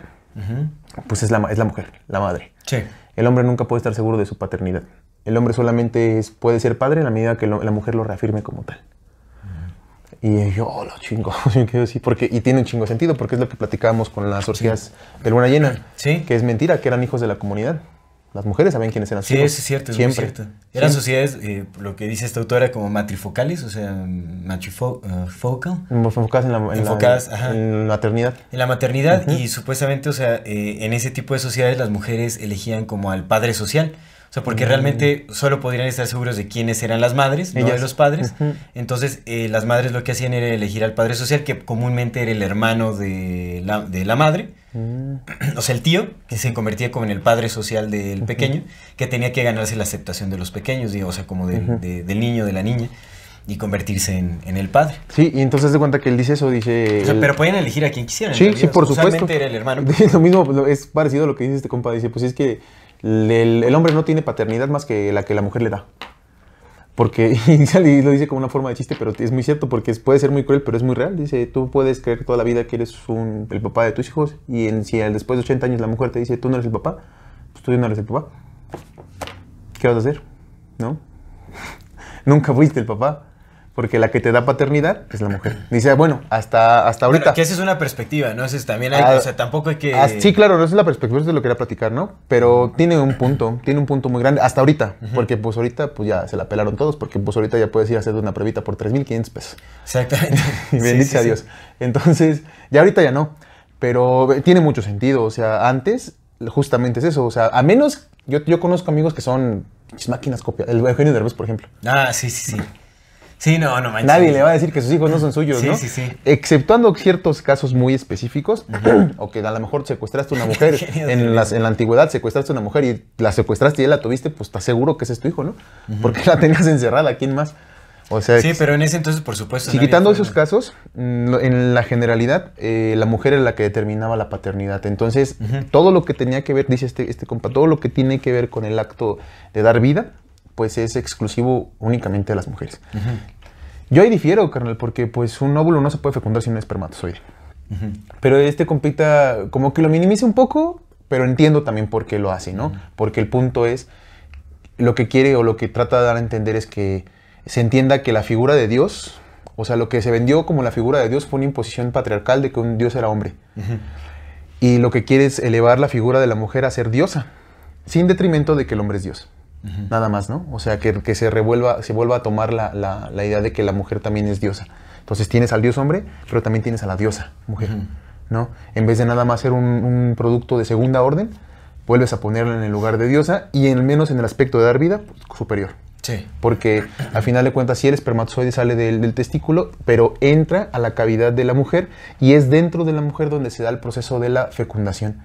pues es la, es la mujer, la madre. Sí. El hombre nunca puede estar seguro de su paternidad. El hombre solamente es, puede ser padre en la medida que la mujer lo reafirme como tal. Y yo, oh, lo chingo, sí, porque, y tiene un chingo sentido, porque es lo que platicábamos con las orgías de Luna Llena, ¿Sí? que es mentira, que eran hijos de la comunidad. Las mujeres sabían quiénes eran Sí, es cierto, cierto. Eran sociedades, eh, lo que dice esta autora, como matrifocales, o sea, matrifocal. Eh, enfocadas en la, maternidad. En la maternidad y supuestamente, o sea, eh, en ese tipo de sociedades las mujeres elegían como al padre social. O sea, porque realmente mm. solo podrían estar seguros de quiénes eran las madres, no de los padres. Entonces, eh, las madres lo que hacían era elegir al padre social, que comúnmente era el hermano de la, madre, mm. o sea, el tío, que se convertía como en el padre social del pequeño, que tenía que ganarse la aceptación de los pequeños, o sea, como del niño, de la niña y convertirse en, el padre. Sí, y entonces de cuenta que él dice eso, dice... pero pueden elegir a quien quisieran. Sí, sí, por supuesto. Usualmente era el hermano. lo mismo, es parecido a lo que dice este compa, dice, pues es que el, hombre no tiene paternidad más que la que la mujer le da. Porque, y lo dice como una forma de chiste, pero es muy cierto, porque puede ser muy cruel, pero es muy real. Dice, tú puedes creer toda la vida que eres el papá de tus hijos, y en, si después de 80 años la mujer te dice, tú no eres el papá, pues tú no eres el papá. ¿Qué vas a hacer? ¿No? Nunca fuiste el papá. Porque la que te da paternidad es la mujer. Dice, bueno, hasta, hasta ahorita. que esa es una perspectiva, ¿no? es también ah, o sea, tampoco hay que... Ah, sí, claro, no es la perspectiva, eso es lo que quería platicar, ¿no? Pero tiene un punto, tiene un punto muy grande, hasta ahorita. Porque pues ahorita pues ya se la pelaron todos, porque pues ahorita ya puedes ir a hacer una pruebita por 3.500 pesos. Exactamente. y a Dios. Entonces, ya ahorita ya no. Pero eh, tiene mucho sentido, o sea, antes justamente es eso, o sea, a menos, yo, yo conozco amigos que son máquinas copias, el Eugenio Derbez, por ejemplo. Ah, sí, sí, sí. Sí, no, no manches. Nadie le va a decir que sus hijos no son suyos, ¿no? Sí, sí, sí. Exceptuando ciertos casos muy específicos, o que a lo mejor secuestraste a una mujer, en, la antigüedad secuestraste a una mujer y la secuestraste y ya la tuviste, pues estás seguro que ese es tu hijo, ¿no? Porque la tenías encerrada, ¿quién más? O sea, sí, pero en ese entonces, por supuesto. Y quitando esos casos, mm, en la generalidad, eh, la mujer era la que determinaba la paternidad. Entonces, todo lo que tenía que ver, dice este, este compa, todo lo que tiene que ver con el acto de dar vida, pues es exclusivo únicamente de las mujeres. Yo ahí difiero, carnal, porque pues un óvulo no se puede fecundar sin un espermatozoide. Pero este compita como que lo minimice un poco, pero entiendo también por qué lo hace, ¿no? Porque el punto es, lo que quiere o lo que trata de dar a entender es que se entienda que la figura de Dios, o sea, lo que se vendió como la figura de Dios fue una imposición patriarcal de que un Dios era hombre. Y lo que quiere es elevar la figura de la mujer a ser diosa, sin detrimento de que el hombre es Dios. Nada más, ¿no? O sea, que, se revuelva, se vuelva a tomar la, idea de que la mujer también es diosa. Entonces tienes al dios hombre, pero también tienes a la diosa mujer, ¿no? En vez de nada más ser un, producto de segunda orden, vuelves a ponerla en el lugar de diosa y al menos en el aspecto de dar vida, pues, superior. Sí. Porque al final de cuentas, si el espermatozoide sale del, del, testículo, pero entra a la cavidad de la mujer y es dentro de la mujer donde se da el proceso de la fecundación.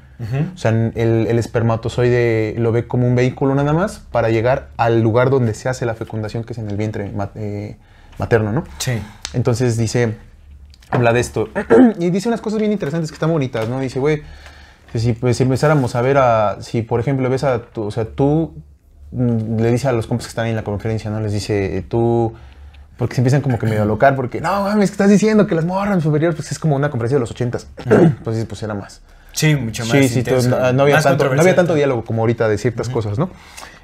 O sea, el, espermatozoide lo ve como un vehículo nada más para llegar al lugar donde se hace la fecundación, que es en el vientre eh, materno, ¿no? Sí. Entonces dice, habla de esto. y dice unas cosas bien interesantes que están bonitas, ¿no? Dice, güey, pues, si, empezáramos a ver a, si por ejemplo ves a, tu, o sea, tú mm, le dice a los compas que están en la conferencia, ¿no? Les dice, eh, tú porque se empiezan como que medio a locar, porque no mames, que estás diciendo que las morras superiores, pues es como una conferencia de los ochentas. pues pues era más. Sí, mucho más. no, había tanto, diálogo como ahorita de ciertas cosas, ¿no?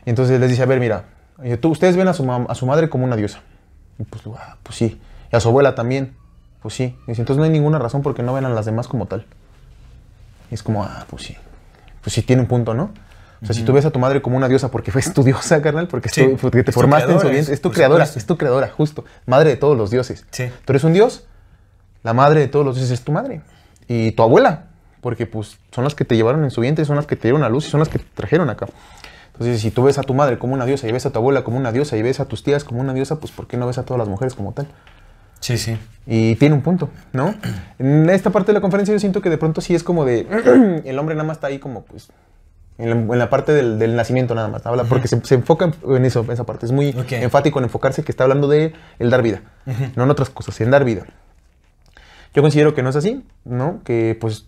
entonces les dice, a ver, mira, eh, tú, ustedes ven a su, a su madre como una diosa. Y pues, ah, pues sí. Y a su abuela también. Pues sí. entonces no hay ninguna razón porque no ven a las demás como tal. Y es como, ah, pues sí. Pues sí, tiene un punto, ¿no? O sea, si tú ves a tu madre como una diosa porque fue tu diosa, carnal, porque, te formaste en su vientre, es tu creadora, es tu creadora, justo. Madre de todos los dioses. Sí. Tú eres un dios, la madre de todos los dioses es tu madre. Y tu abuela, porque pues son las que te llevaron en su vientre, son las que te dieron a luz y son las que te trajeron acá. Entonces, si tú ves a tu madre como una diosa y ves a tu abuela como una diosa y ves a tus tías como una diosa, pues ¿por qué no ves a todas las mujeres como tal? Sí, sí. Y tiene un punto, ¿no? En esta parte de la conferencia yo siento que de pronto sí es como de... el hombre nada más está ahí como pues... En la, parte del, nacimiento nada más, habla, porque se, enfoca en eso, en esa parte. Es muy enfático en enfocarse que está hablando de el dar vida, no en otras cosas, en dar vida. Yo considero que no es así, ¿no? Que pues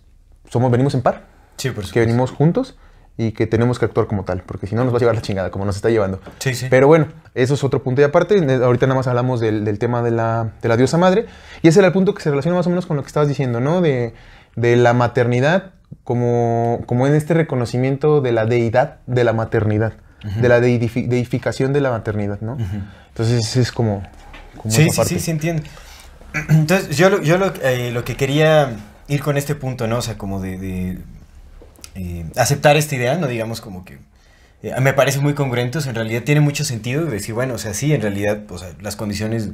somos, venimos en par. Sí, por supuesto. Que venimos juntos y que tenemos que actuar como tal, porque si no nos va a llevar la chingada, como nos está llevando. Sí, sí. Pero bueno, eso es otro punto. Y aparte, ahorita nada más hablamos del, tema de la, diosa madre, y ese era el punto que se relaciona más o menos con lo que estabas diciendo, ¿no? De, la maternidad como, como en este reconocimiento de la deidad de la maternidad, de la deificación de la maternidad, ¿no? Entonces es como... como sí, sí, sí, entiendo. entiende. Entonces yo, yo lo, eh, lo que quería ir con este punto, ¿no? O sea, como de, eh, aceptar esta idea, no digamos como que eh, me parece muy congruente, o sea, en realidad tiene mucho sentido decir, bueno, o sea, sí, en realidad, o sea, las condiciones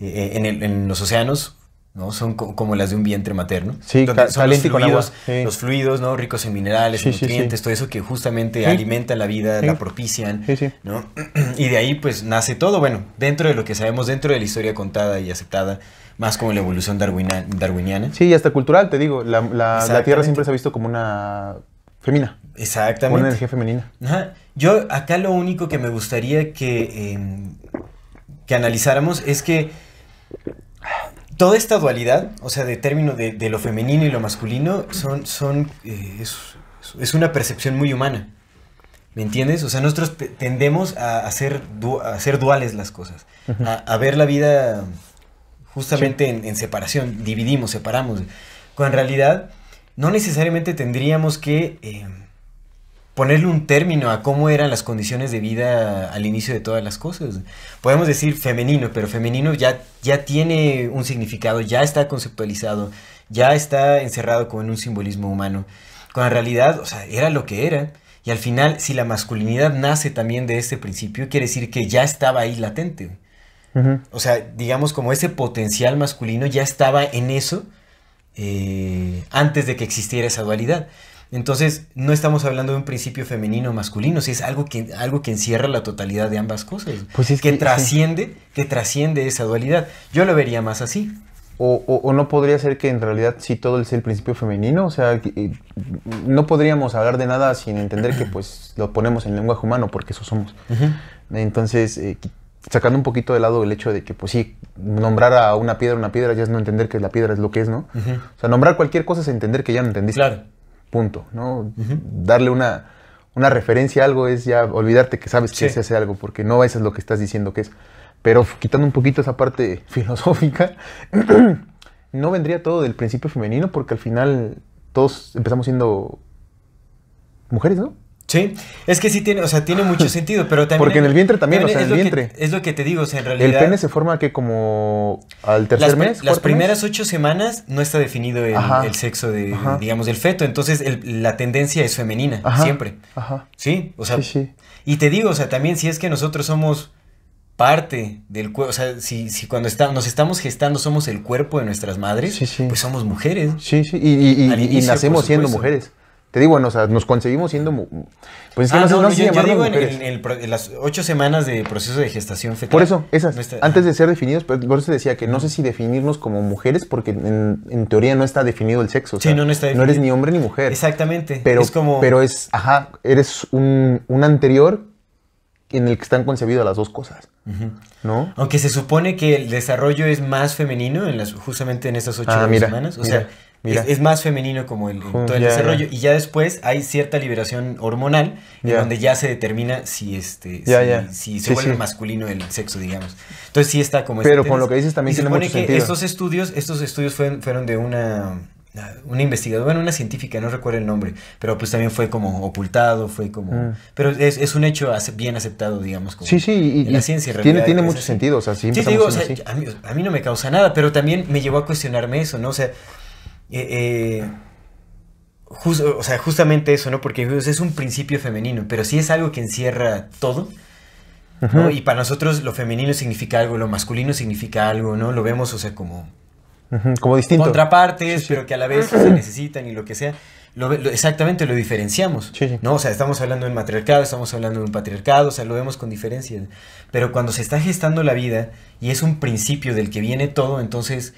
eh, en, los océanos, ¿no? Son como las de un vientre materno. Sí, donde son con agua. los fluidos, ¿no? Ricos en minerales, nutrientes, todo eso que justamente alimentan la vida, la propician, ¿no? Y de ahí, pues, nace todo, bueno, dentro de lo que sabemos, dentro de la historia contada y aceptada, más como la evolución darwiniana. Sí, y hasta cultural, te digo. La, Tierra siempre se ha visto como una femina. Exactamente. Una energía femenina. Yo acá lo único que me gustaría que, em, que analizáramos es que toda esta dualidad, o sea, de término de, lo femenino y lo masculino, son, son, eh, es, una percepción muy humana. ¿Me entiendes? O sea, nosotros tendemos a hacer, duales las cosas, a ver la vida justamente en, separación, dividimos, separamos, cuando en realidad no necesariamente tendríamos que eh, ponerle un término a cómo eran las condiciones de vida al inicio de todas las cosas. Podemos decir femenino, pero femenino ya, ya tiene un significado, ya está conceptualizado, ya está encerrado como en un simbolismo humano. Cuando en realidad, o sea, era lo que era. Y al final, si la masculinidad nace también de este principio, quiere decir que ya estaba ahí latente. O sea, digamos como ese potencial masculino ya estaba en eso eh, antes de que existiera esa dualidad. Entonces, no estamos hablando de un principio femenino o masculino, si es algo que, algo que encierra la totalidad de ambas cosas. Pues que, trasciende, que trasciende esa dualidad. Yo lo vería más así. O, no podría ser que en realidad sí todo es el principio femenino, o sea, eh, no podríamos hablar de nada sin entender que pues lo ponemos en lenguaje humano porque eso somos. Entonces, eh, sacando un poquito de lado el hecho de que, pues sí, nombrar a una piedra una piedra ya es no entender que la piedra es lo que es, ¿no? O sea, nombrar cualquier cosa es entender que ya no entendiste. Claro. Punto, ¿no? Darle una, referencia a algo es ya olvidarte que sabes que se hace algo, porque no eso es lo que estás diciendo que es. Pero quitando un poquito esa parte filosófica, no vendría todo del principio femenino, porque al final todos empezamos siendo mujeres, ¿no? Sí, es que sí tiene, o sea, tiene mucho sentido, pero también... Porque en el vientre también, o sea, en el vientre. es lo que te digo, o sea, en realidad... El pene se forma que como al tercer mes. Las primeras ocho semanas no está definido el, sexo de, digamos, del feto, entonces la tendencia es femenina, siempre. Ajá. Sí, o sea... Y te digo, o sea, también si es que nosotros somos parte del cuerpo, o sea, si, cuando está, nos estamos gestando somos el cuerpo de nuestras madres, pues somos mujeres. Sí, sí, y nacemos siendo mujeres. Te digo, o sea, nos conseguimos siendo. Pues es que ah, no, no, no, yo, digo en, las ocho semanas de proceso de gestación fetal. Por eso, esas. antes de ser definidos, pues, por eso decía que no sé si definirnos como mujeres, porque en, teoría no está definido el sexo. sí, no, está definido. No eres ni hombre ni mujer. Exactamente. Pero es como. Pero es, ajá, eres un, anterior en el que están concebidas las dos cosas. ¿No? Aunque se supone que el desarrollo es más femenino justamente en esas ocho ah, semanas. O mira. sea es, más femenino como el, todo el desarrollo. Y ya después hay cierta liberación hormonal donde ya se determina si este si, se vuelve masculino el sexo, digamos. Entonces sí está como Pero este con lo que dices también y tiene supone que estos estudios, estos estudios fueron, fueron de una una investigadora, bueno, una científica, no recuerdo el nombre, pero pues también fue como ocultado, fue como... Mm. Pero es, un hecho bien aceptado, digamos. Como en la ciencia. tiene, tiene mucho sentido, o sí, A, mí, a, mí, no me causa nada, pero también me llevó a cuestionarme eso, ¿no? O sea, eh, eh, o sea, justamente eso, ¿no? Porque pues, es un principio femenino, pero sí es algo que encierra todo. ¿no? Y para nosotros lo femenino significa algo, lo masculino significa algo, ¿no? Lo vemos, o sea, como... Como distinto. Contrapartes, pero que a la vez se necesitan y lo que sea. exactamente, lo diferenciamos, ¿no? O sea, estamos hablando de un matriarcado, estamos hablando de un patriarcado, o sea, lo vemos con diferencias. Pero cuando se está gestando la vida y es un principio del que viene todo, entonces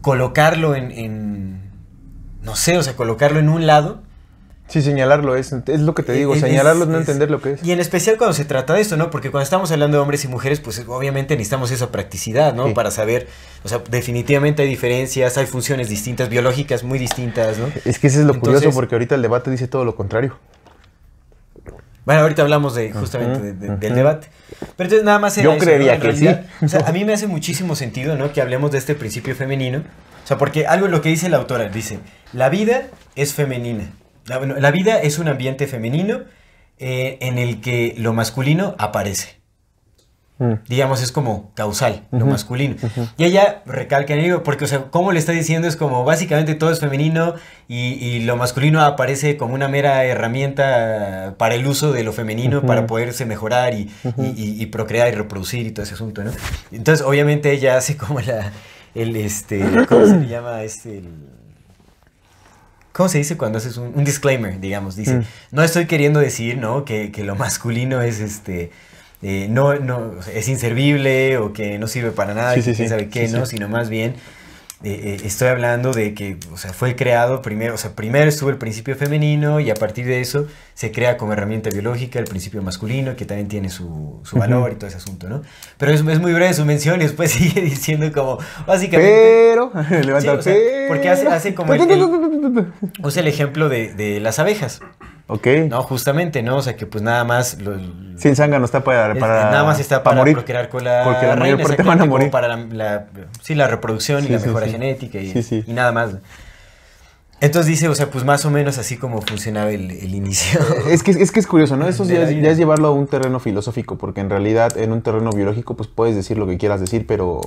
colocarlo en, no sé, o sea, colocarlo en un lado. Sí, señalarlo, es, es lo que te eh, digo, señalarlo es no entender lo que es. Y en especial cuando se trata de esto, ¿no? Porque cuando estamos hablando de hombres y mujeres, pues obviamente necesitamos esa practicidad, ¿no? Para saber, o sea, definitivamente hay diferencias, hay funciones distintas, biológicas muy distintas, ¿no? Es que eso es lo curioso, porque ahorita el debate dice todo lo contrario. Bueno, ahorita hablamos de justamente del debate. Pero entonces nada más era Yo creería que sí. O sea, a mí me hace muchísimo sentido, ¿no? Que hablemos de este principio femenino. O sea, porque algo lo que dice la autora, dice, la vida es femenina. La, vida es un ambiente femenino eh, en el que lo masculino aparece. Mm. Digamos, es como causal, lo masculino. Y ella recalca en ello, porque, o sea, como le está diciendo, es como básicamente todo es femenino y, lo masculino aparece como una mera herramienta para el uso de lo femenino, para poderse mejorar y, procrear y reproducir y todo ese asunto, ¿no? Entonces, obviamente, ella hace como la. El, este, ¿Cómo se llama? Este, ¿Cómo se dice cuando haces un, un disclaimer, digamos? Dice, mm. no estoy queriendo decir, ¿no? Que, que lo masculino es este eh, no, no, es inservible o que no sirve para nada, quién sabe qué, ¿no? Sino más bien eh, eh, estoy hablando de que, o sea, fue creado primero, o sea, primero estuvo el principio femenino y a partir de eso se crea como herramienta biológica el principio masculino que también tiene su, su valor y todo ese asunto, ¿no? Pero es, es, muy breve su mención y después sigue diciendo como, básicamente... Pero, levanta Porque hace, como... El, el ejemplo de, de las abejas. Ok. No, justamente, ¿no? O sea, que pues nada más... Sin sangre no está para... nada más está para, morir, procrear con la porque la reina, parte Para la, sí, la reproducción y la mejora genética y, nada más. Entonces dice, o sea, pues más o menos así como funcionaba el, inicio. Eh, es que, es que es curioso, ¿no? Eso ya es llevarlo a un terreno filosófico, porque en realidad en un terreno biológico pues puedes decir lo que quieras decir, pero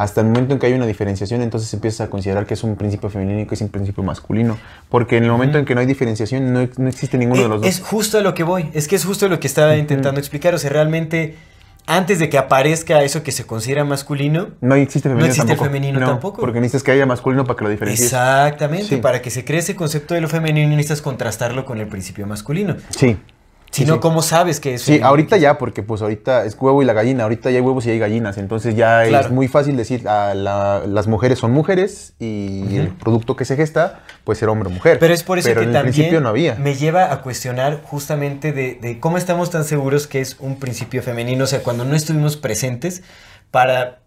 hasta el momento en que hay una diferenciación, entonces empiezas a considerar que es un principio femenino y que es un principio masculino. Porque en el momento en que no hay diferenciación, no, existe ninguno de los dos. Es justo a lo que voy, es que es justo lo que estaba intentando explicar. O sea, realmente, antes de que aparezca eso que se considera masculino, no existe femenino, tampoco. femenino tampoco. Porque necesitas que haya masculino para que lo diferencies. Exactamente, para que se cree ese concepto de lo femenino, necesitas contrastarlo con el principio masculino. Sí sino ¿cómo sabes que es? Sí, ahorita ya, porque pues ahorita es huevo y la gallina, ahorita ya hay huevos y hay gallinas, entonces ya es muy fácil decir, ah, las mujeres son mujeres y el producto que se gesta puede ser hombre o mujer. Pero es por eso que en también principio no había. me lleva a cuestionar justamente de, cómo estamos tan seguros que es un principio femenino, o sea, cuando no estuvimos presentes para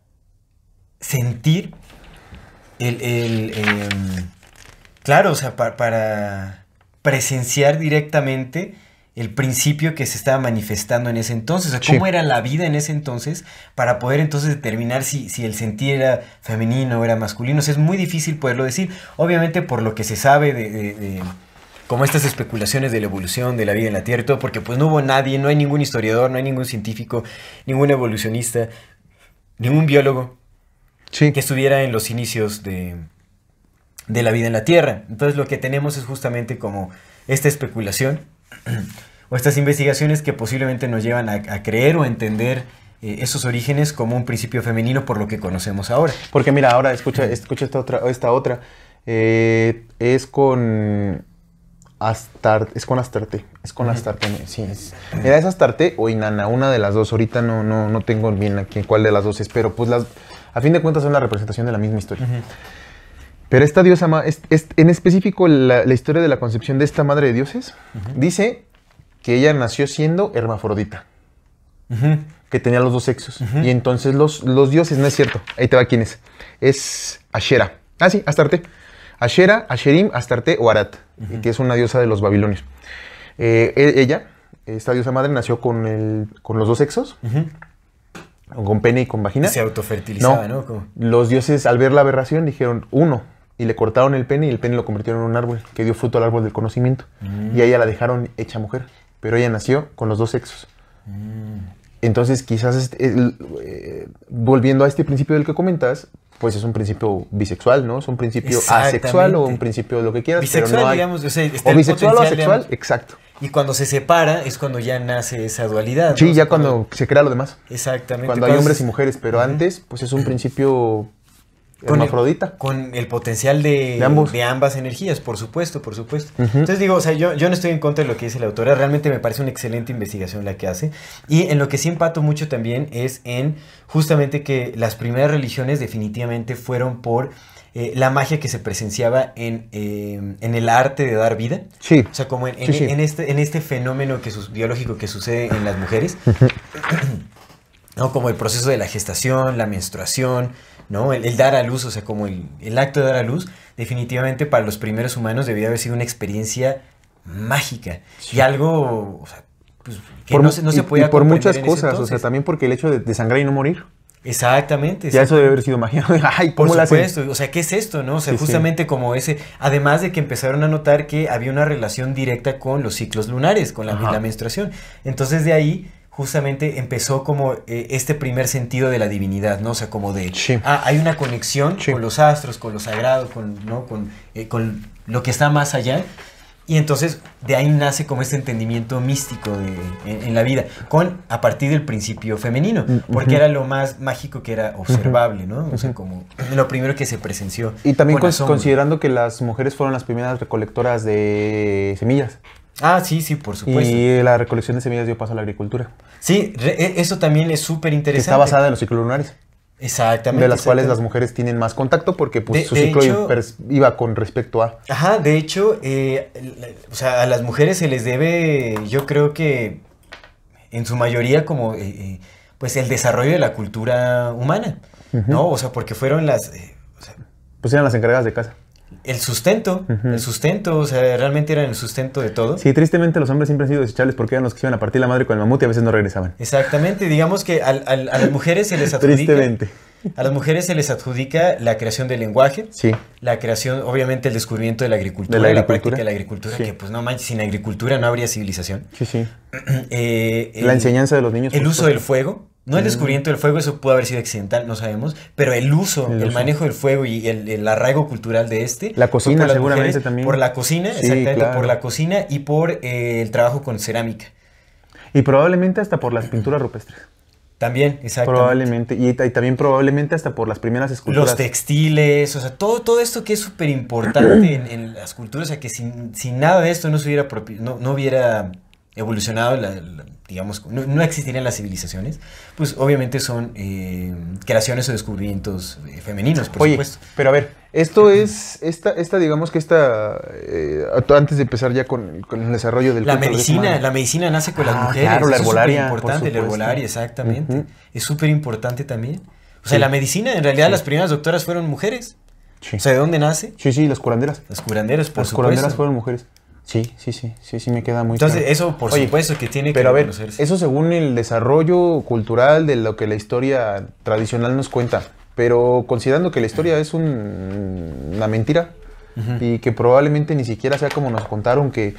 sentir el... Em, claro, o sea, para presenciar directamente el principio que se estaba manifestando en ese entonces, cómo era la vida en ese entonces para poder entonces determinar si, si el sentir era femenino o era masculino. es muy difícil poderlo decir, obviamente por lo que se sabe de, como estas especulaciones de la evolución, de la vida en la Tierra y todo, porque pues no hubo nadie, no hay ningún historiador, no hay ningún científico, ningún evolucionista, ningún biólogo sí. que estuviera en los inicios de, de la vida en la Tierra. Entonces lo que tenemos es justamente como esta especulación o estas investigaciones que posiblemente nos llevan a, creer o entender eh, esos orígenes como un principio femenino por lo que conocemos ahora. Porque mira, ahora escucha, escucha esta otra, esta otra. Eh, es con Astarte, es con Astarte, es con Astarte, sí. Es, mira, es Astarte o Inanna, una de las dos. Ahorita no, no, no tengo bien aquí cuál de las dos es, pero pues las, a fin de cuentas son la representación de la misma historia. Pero esta diosa, en específico la, historia de la concepción de esta madre de dioses, dice que ella nació siendo hermafrodita, que tenía los dos sexos. Y entonces los, los, dioses, no es cierto, ahí te va quién es. Es Ashera. Ah, sí, Astarte. Ashera, Asherim, Astarte o Arat, que es una diosa de los babilonios. Eh, e, ella, esta diosa madre, nació con, con los dos sexos con pene y con vagina. Se autofertilizaba, ¿no? Los dioses, al ver la aberración, dijeron, uno, y le cortaron el pene y el pene lo convirtieron en un árbol que dio fruto al árbol del conocimiento. Mm. Y a ella la dejaron hecha mujer, pero ella nació con los dos sexos. Mm. Entonces, quizás eh, volviendo a este principio del que comentas, pues es un principio bisexual, ¿no? Es un principio asexual o un principio lo que quieras. Bisexual, digamos. O, bisexual o asexual, exacto. Y cuando se separa es cuando ya nace esa dualidad. Sí, ya cuando, se crea lo demás. Exactamente. Cuando hay hombres y mujeres, pero antes, pues es un principio con El, con el potencial de, ambas energías, por supuesto, por supuesto. Entonces digo, o sea, yo, yo no estoy en contra de lo que dice la autora, realmente me parece una excelente investigación la que hace. Y en lo que sí empato mucho también es en justamente que las primeras religiones definitivamente fueron por eh, la magia que se presenciaba eh, en, el arte de dar vida. Sí. O sea, como en, este, en este fenómeno que biológico que sucede en las mujeres. ¿no? Como el proceso de la gestación, la menstruación, ¿no? El, dar a luz, o sea, como el, acto de dar a luz, definitivamente para los primeros humanos debía haber sido una experiencia mágica y algo pues, que no, se, no podía y por muchas cosas, o sea, también porque el hecho de, sangrar y no morir. Exactamente. Ya eso debe haber sido mágico. ¿cómo Por supuesto. o sea, ¿qué es esto, no? O sea, justamente como ese. Además de que empezaron a notar que había una relación directa con los ciclos lunares, con la, menstruación. Entonces, de ahí justamente empezó como eh, este primer sentido de la divinidad, ¿no? O sea, como de, hecho ah, hay una conexión con los astros, con lo sagrado, con, ¿no? Con, eh, con lo que está más allá. Y entonces de ahí nace como este entendimiento místico en, la vida, con a partir del principio femenino, mm, porque era lo más mágico que era observable, ¿no? O sea, como lo primero que se presenció. Y también considerando que las mujeres fueron las primeras recolectoras de semillas. Ah, sí, sí, por supuesto. Y la recolección de semillas dio paso a la agricultura. Sí, e, eso también es súper interesante. Está basada en los ciclos lunares. Exactamente. De las cuales las mujeres tienen más contacto porque pues, su ciclo iba con respecto a... Ajá, de hecho, eh, o sea, a las mujeres se les debe, yo creo que en su mayoría como, eh, eh, pues, el desarrollo de la cultura humana, ¿no? O sea, porque fueron las... pues eran las encargadas de casa el sustento, el sustento, o sea, realmente eran el sustento de todo. Sí, tristemente los hombres siempre han sido desechables porque eran los que iban a partir la madre con el mamut y a veces no regresaban. Exactamente, digamos que a las mujeres se les adjudica... tristemente. A las mujeres se les adjudica la creación del lenguaje, sí. la creación, obviamente, el descubrimiento de la agricultura, de la, agricultura. práctica de la agricultura, que pues no manches, sin agricultura no habría civilización. Sí, sí. Eh, la enseñanza de los niños. El uso del fuego, no el mm. descubrimiento del fuego, eso pudo haber sido accidental, no sabemos, pero el uso, el, manejo del fuego y el, arraigo cultural de este. La cocina, seguramente también. Por la cocina, exactamente, por la cocina y por eh, el trabajo con cerámica. Y probablemente hasta por las pinturas rupestres. También, exacto. Probablemente, y, también probablemente hasta por las primeras esculturas. Los textiles, o sea, todo, todo esto que es súper importante en, las culturas, o sea, que sin, nada de esto no, se hubiera, no hubiera evolucionado, digamos, no, no, existirían las civilizaciones, pues obviamente son eh, creaciones o descubrimientos eh, femeninos, por Oye, supuesto. Pero a ver, esto es, esta, esta digamos que esta, eh, antes de empezar ya con, con el desarrollo del... La medicina, la medicina nace con las ah, mujeres. Claro, la herbolaria. Es importante, la herbolaria, exactamente. Es súper importante también. O sea, la medicina, en realidad las primeras doctoras fueron mujeres. Sí. O sea, ¿de dónde nace? Sí, sí, las curanderas. Las curanderas, por supuesto. Las curanderas fueron mujeres. Sí, sí, sí, sí, sí me queda muy Entonces, eso por supuesto que tiene pero a ver, Eso según el desarrollo cultural de lo que la historia tradicional nos cuenta. Pero considerando que la historia es una mentira y que probablemente ni siquiera sea como nos contaron que,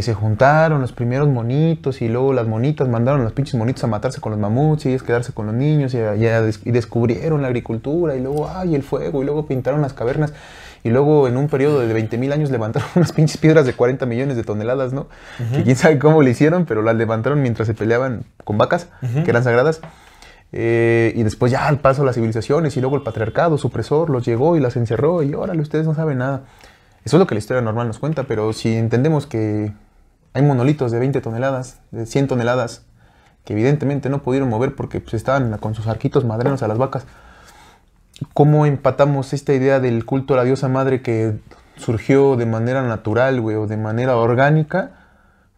se juntaron los primeros monitos y luego las monitas mandaron a los pinches monitos a matarse con los mamuts y a quedarse con los niños y, y descubrieron la agricultura y luego, ay, el fuego y luego pintaron las cavernas y luego en un periodo de 20 mil años levantaron unas pinches piedras de 40 millones de toneladas, ¿no? Que quién sabe cómo lo hicieron, pero las levantaron mientras se peleaban con vacas, que eran sagradas. Eh, y después ya al paso las civilizaciones y luego el patriarcado supresor los llegó y las encerró y órale, ustedes no saben nada. Eso es lo que la historia normal nos cuenta, pero si entendemos que hay monolitos de 20 toneladas, de 100 toneladas, que evidentemente no pudieron mover porque pues, estaban con sus arquitos madrenos a las vacas, cómo empatamos esta idea del culto a la diosa madre que surgió de manera natural, güey, o de manera orgánica,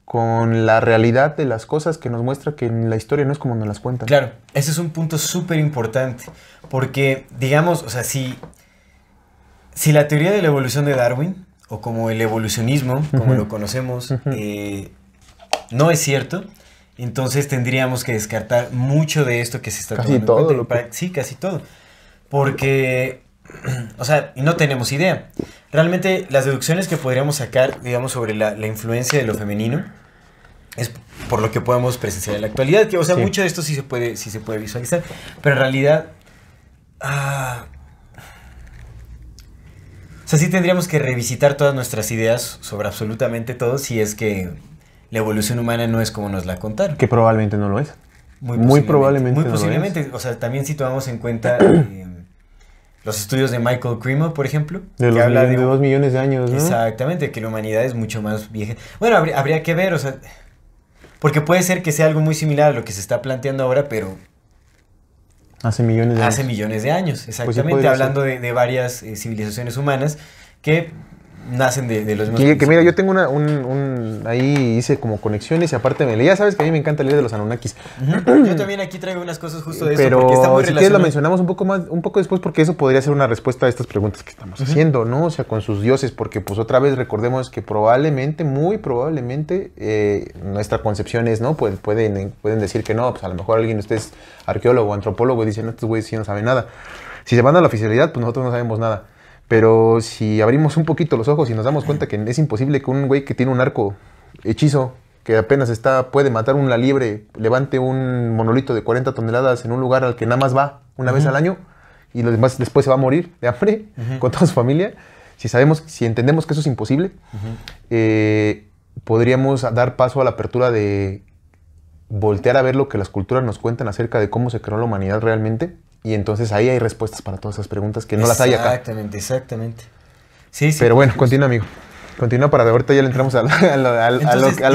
con la realidad de las cosas que nos muestra que en la historia no es como nos las cuentan. Claro, ese es un punto súper importante, porque digamos, o sea, si, si la teoría de la evolución de Darwin, o como el evolucionismo, como lo conocemos, eh, no es cierto, entonces tendríamos que descartar mucho de esto que se está casi todo, en cuenta. Lo Sí, casi todo porque, o sea, no tenemos idea. Realmente las deducciones que podríamos sacar, digamos, sobre la, influencia de lo femenino, es por lo que podemos presenciar en la actualidad, que, o sea, mucho de esto sí se puede, se puede visualizar, pero en realidad, ah, o sea, sí tendríamos que revisitar todas nuestras ideas sobre absolutamente todo si es que la evolución humana no es como nos la contaron. Que probablemente no lo es. Muy, probablemente. Muy posiblemente. O sea, también si tomamos en cuenta eh, los estudios de Michael Cremo, por ejemplo. De, que habla de, dos millones de años, Exactamente, que la humanidad es mucho más vieja. Bueno, habría, que ver, o sea, porque puede ser que sea algo muy similar a lo que se está planteando ahora, pero... Hace millones de años. Hace millones de años, pues exactamente, hablando de, varias eh, civilizaciones humanas que nacen de, los mismos. que mira, yo tengo un, ahí hice como conexiones y aparte me leí. Ya sabes que a mí me encanta leer de los Anunnakis. yo también aquí traigo unas cosas justo de eso. Pero porque está muy si lo mencionamos un poco más, un poco después porque eso podría ser una respuesta a estas preguntas que estamos haciendo, ¿no? O sea, con sus dioses, porque pues otra vez recordemos que probablemente, muy probablemente, eh, nuestra concepción es, ¿no? Pues pueden, pueden decir que no, pues a lo mejor alguien de ustedes, arqueólogo, antropólogo, dice, no, estos güeyes sí no saben nada. Si se van a la oficialidad, pues nosotros no sabemos nada. Pero si abrimos un poquito los ojos y nos damos cuenta que es imposible que un güey que tiene un arco hechizo, que apenas está, puede matar una liebre, levante un monolito de 40 toneladas en un lugar al que nada más va una vez al año y después se va a morir de hambre con toda su familia. Si sabemos, si entendemos que eso es imposible, eh, podríamos dar paso a la apertura de voltear a ver lo que las culturas nos cuentan acerca de cómo se creó la humanidad realmente y entonces ahí hay respuestas para todas esas preguntas que no las hay acá. Exactamente, exactamente. Sí, sí. Pero bueno, pues, continúa, amigo. Continúa para de ahorita ya le entramos a, lo,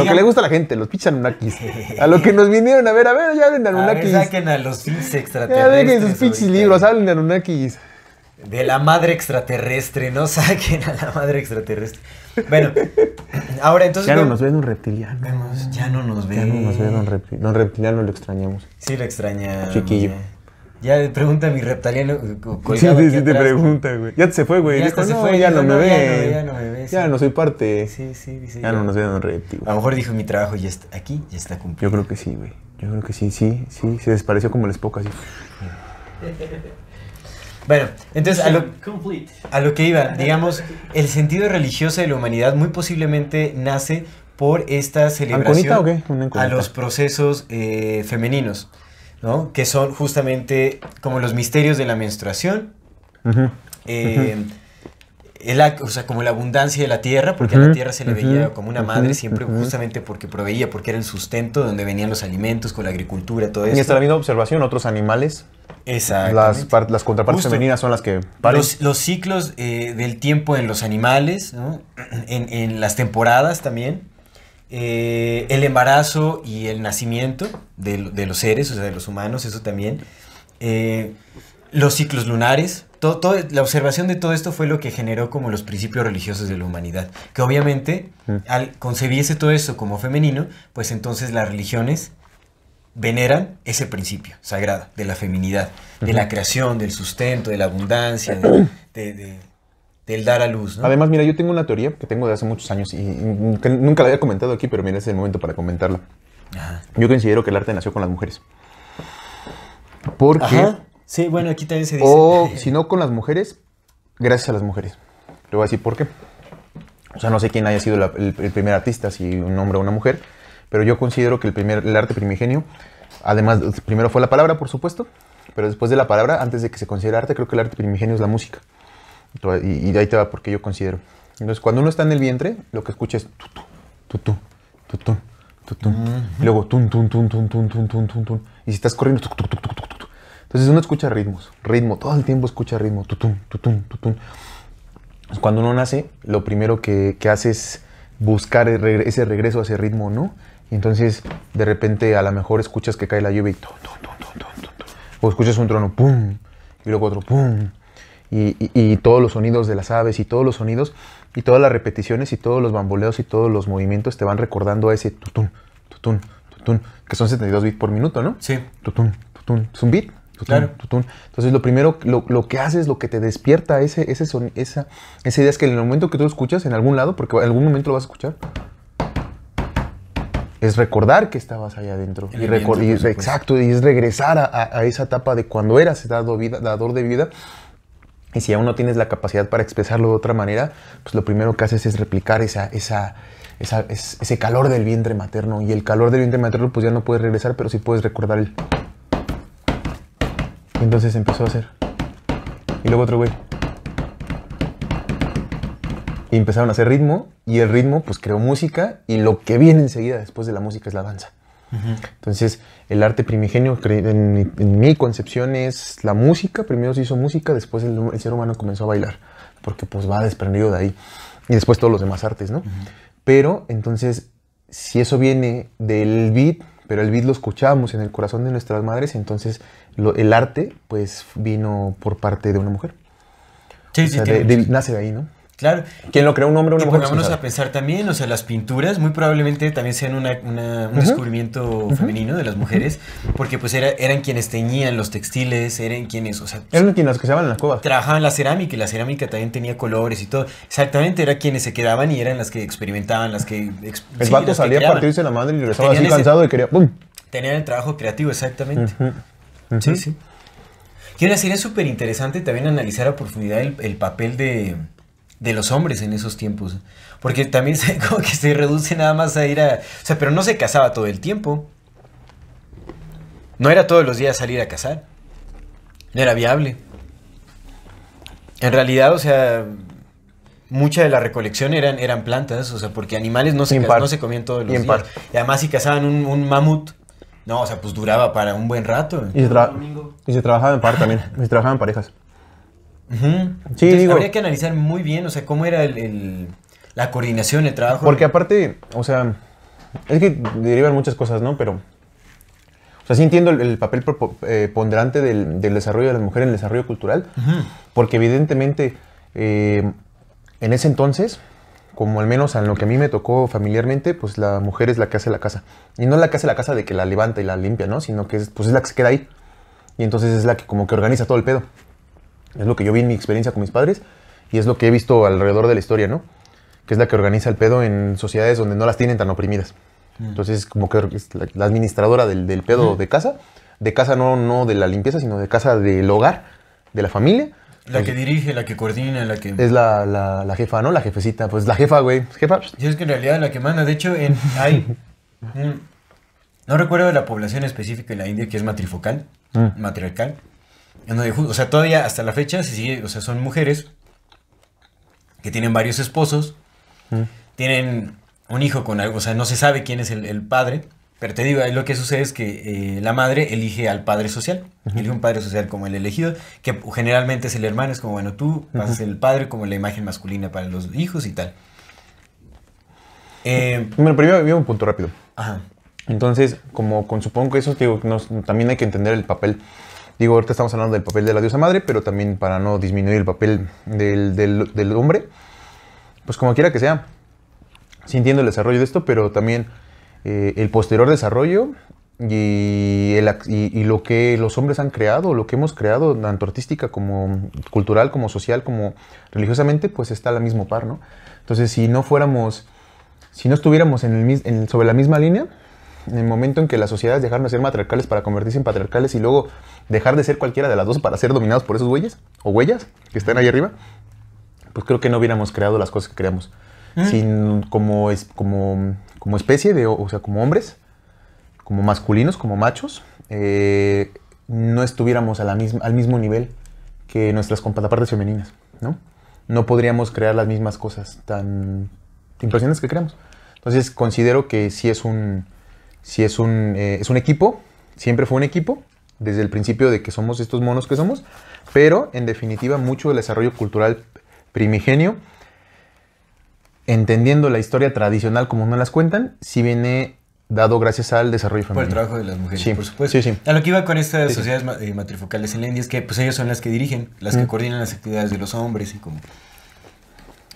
que le gusta a la gente, los pinches Anunnakis. A lo que nos vinieron a ver, a ver, ya hablen de Anunnakis. saquen a los pinches extraterrestres. Ya dejen sus pinches libros, hablen de Anunnakis. De la madre extraterrestre, no saquen a la madre extraterrestre. Bueno, ahora entonces. Ya no, nos ven un reptiliano. ya no nos ve. Ya no nos ve un reptiliano, lo extrañamos. Sí, lo extrañamos. Chiquillo. Ya pregunta a mi reptiliano. Eh, sí, sí, sí, te pregunta, güey. Ya se fue, güey. Ya, se fue, ya, no, me ya ya no me ves. Ya no soy parte. Sí, sí, dice. Ya, no nos vean reptil. A lo mejor dijo, mi trabajo ya está aquí, ya está cumplido. Yo creo que sí, güey. Yo creo que sí, sí, sí. Se despareció como el Spock así. Bueno, entonces a lo, a lo que iba, digamos, el sentido religioso de la humanidad muy posiblemente nace por esta celebración a los procesos eh, femeninos. Que son justamente como los misterios de la menstruación. Eh, o sea, como la abundancia de la tierra, porque a la tierra se le veía como una madre siempre, justamente porque proveía, porque era el sustento donde venían los alimentos, con la agricultura, todo eso. Y está la misma observación, otros animales. Exacto. Las, contrapartes femeninas son las que. Los, los, ciclos eh, del tiempo en los animales, en las temporadas también. Eh, el embarazo y el nacimiento de, los seres, o sea, de los humanos, eso también. Eh, los ciclos lunares, la observación de todo esto fue lo que generó como los principios religiosos de la humanidad. Que obviamente, mm. al concebiese todo eso como femenino, pues entonces las religiones veneran ese principio sagrado de la feminidad, de la creación, del sustento, de la abundancia, de del dar a luz. Además, mira, yo tengo una teoría que tengo de hace muchos años y nunca, nunca la había comentado aquí, pero mira, es el momento para comentarla. Yo considero que el arte nació con las mujeres. Porque... Ajá. Sí, bueno, aquí también se dice... O si no con las mujeres, gracias a las mujeres. Te voy a decir por qué. O sea, no sé quién haya sido el, primer artista, si un hombre o una mujer, pero yo considero que el, primer, el arte primigenio, además, primero fue la palabra, por supuesto, pero después de la palabra, antes de que se considere arte, creo que el arte primigenio es la música. Y, de ahí te va porque yo considero. Entonces, cuando uno está en el vientre, lo que escucha es Y luego tun, tun, tun, tun, tun, tun, tun, Y si estás corriendo, Entonces uno escucha ritmos, ritmo, todo el tiempo escucha ritmo, Cuando uno nace, lo primero que, que hace es buscar ese regreso a ese ritmo, ¿no? Y entonces, de repente, a lo mejor escuchas que cae la lluvia y O escuchas un trono, pum, y luego otro, pum y, todos los sonidos de las aves y todos los sonidos y todas las repeticiones y todos los bamboleos y todos los movimientos te van recordando a ese tutun, tutun, tutun, que son 72 bits por minuto, ¿no? Sí. Tutun, tutun, es un beat. claro. tutun. Entonces lo primero, lo, lo, que haces, lo que te despierta ese, ese son, esa, esa idea es que en el momento que tú escuchas en algún lado, porque en algún momento lo vas a escuchar, es recordar que estabas allá adentro. y, exacto, y es regresar a, a, esa etapa de cuando eras dador, vida, dador de vida y si aún no tienes la capacidad para expresarlo de otra manera, pues lo primero que haces es replicar esa, esa, ese calor del vientre materno. Y el calor del vientre materno pues ya no puedes regresar, pero sí puedes recordar el... Entonces empezó a hacer. Y luego otro güey. Y empezaron a hacer ritmo y el ritmo pues creó música y lo que viene enseguida después de la música es la danza. Entonces, el arte primigenio, en mi, concepción, es la música. Primero se hizo música, después el, ser humano comenzó a bailar, porque pues va desprendido de ahí. Y después todos los demás artes, ¿no? Pero entonces, si eso viene del beat, pero el beat lo escuchamos en el corazón de nuestras madres, entonces lo, el arte pues vino por parte de una mujer. Sí, sí, nace de ahí, ¿no? Claro. ¿Quién lo creó? Un hombre o una y mujer. Pongámonos pues, a pensar también, o sea, las pinturas muy probablemente también sean un descubrimiento femenino de las mujeres, porque pues eran quienes teñían los textiles, eran quienes, o sea... eran quienes que se en las cuevas. Trabajaban la cerámica y la cerámica también tenía colores y todo. Exactamente, eran quienes se quedaban y eran las que experimentaban, las que... el sí, vato salía a partirse la madre y pues regresaba así cansado y quería... ¡pum! Tenían el trabajo creativo, exactamente. Sí, sí. Quiero decir, es súper interesante también analizar a profundidad el papel de de los hombres en esos tiempos. Porque también se, como que se reduce nada más a ir a... O sea, pero no se casaba todo el tiempo. No era todos los días salir a cazar. No era viable. En realidad, o sea, mucha de la recolección eran, eran plantas, o sea, porque animales no se, no se comían todos los días. Y además si cazaban un, mamut, no, o sea, pues duraba para un buen rato. Y se, trabajaba en par también, se trabajaba en parejas sí, Entonces, habría que analizar muy bien, o sea, cómo era el, la coordinación, el trabajo. Porque aparte, o sea, es que derivan muchas cosas, ¿no? Pero, o sea, sí entiendo el, papel eh, ponderante del, desarrollo de la mujer en el desarrollo cultural, porque evidentemente eh, en ese entonces, como al menos en lo que a mí me tocó familiarmente, pues la mujer es la que hace la casa. Y no la que hace la casa de que la levanta y la limpia, ¿no? Sino que pues es la que se queda ahí. Y entonces es la que como que organiza todo el pedo. Es lo que yo vi en mi experiencia con mis padres y es lo que he visto alrededor de la historia, ¿no? Que es la que organiza el pedo en sociedades donde no las tienen tan oprimidas. Mm. Entonces es como que la, administradora del, del pedo de casa, de casa no, no de la limpieza, sino de casa del hogar, de la familia. La que dirige, la que coordina, la que... Es la, la, jefa, ¿no? La jefecita, pues la jefa, güey. Jefa. Yo es que en realidad la que manda, de hecho, en, hay... no recuerdo la población específica en la India que es matrifocal, mm. matriarcal, o sea, todavía hasta la fecha se sigue, o sea, son mujeres que tienen varios esposos, mm. tienen un hijo con algo, o sea, no se sabe quién es el, padre, pero te digo, lo que sucede es que eh, la madre elige al padre social, elige un padre social como el elegido, que generalmente es el hermano, es como, bueno, tú vas el padre como la imagen masculina para los hijos y tal. Eh, bueno, primero un punto rápido. Ajá. Entonces, como con, supongo que eso, digo, nos, también hay que entender el papel Digo, ahorita estamos hablando del papel de la diosa madre, pero también para no disminuir el papel del, hombre, pues como quiera que sea, sintiendo el desarrollo de esto, pero también eh, el posterior desarrollo y, y, lo que los hombres han creado, lo que hemos creado, tanto artística como cultural, como social, como religiosamente, pues está a la misma par, ¿no? Entonces, si no fuéramos, si no estuviéramos en el, sobre la misma línea, en el momento en que las sociedades dejaron de ser matriarcales para convertirse en patriarcales y luego dejar de ser cualquiera de las dos para ser dominados por esos huellas o huellas que están ahí arriba, pues creo que no hubiéramos creado las cosas que creamos. Mm. Sin, como, es, como, como especie, de, o sea, como hombres, como masculinos, como machos, eh, no estuviéramos a la misma, al mismo nivel que nuestras compatapartes femeninas, ¿no? No podríamos crear las mismas cosas tan impresionantes que creamos. Entonces considero que si es un, es eh, es un equipo, siempre fue un equipo, desde el principio de que somos estos monos que somos, pero en definitiva mucho del desarrollo cultural primigenio, entendiendo la historia tradicional como no las cuentan, si viene dado gracias al desarrollo femenino. Por el trabajo de las mujeres, sí, por supuesto. A lo que iba con estas sociedades eh, matrifocales en la es que pues ellos son las que dirigen, las que coordinan las actividades de los hombres y como...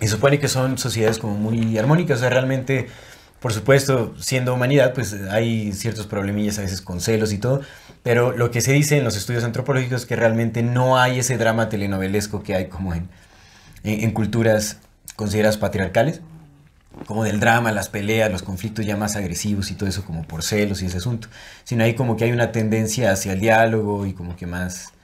Y supone que son sociedades como muy armónicas, o sea, realmente, por supuesto, siendo humanidad, pues hay ciertos problemillas a veces con celos y todo, pero lo que se dice en los estudios antropológicos es que realmente no hay ese drama telenovelesco que hay como en, en, culturas consideradas patriarcales, como del drama, las peleas, los conflictos ya más agresivos y todo eso como por celos y ese asunto, sino ahí como que hay una tendencia hacia el diálogo y como que más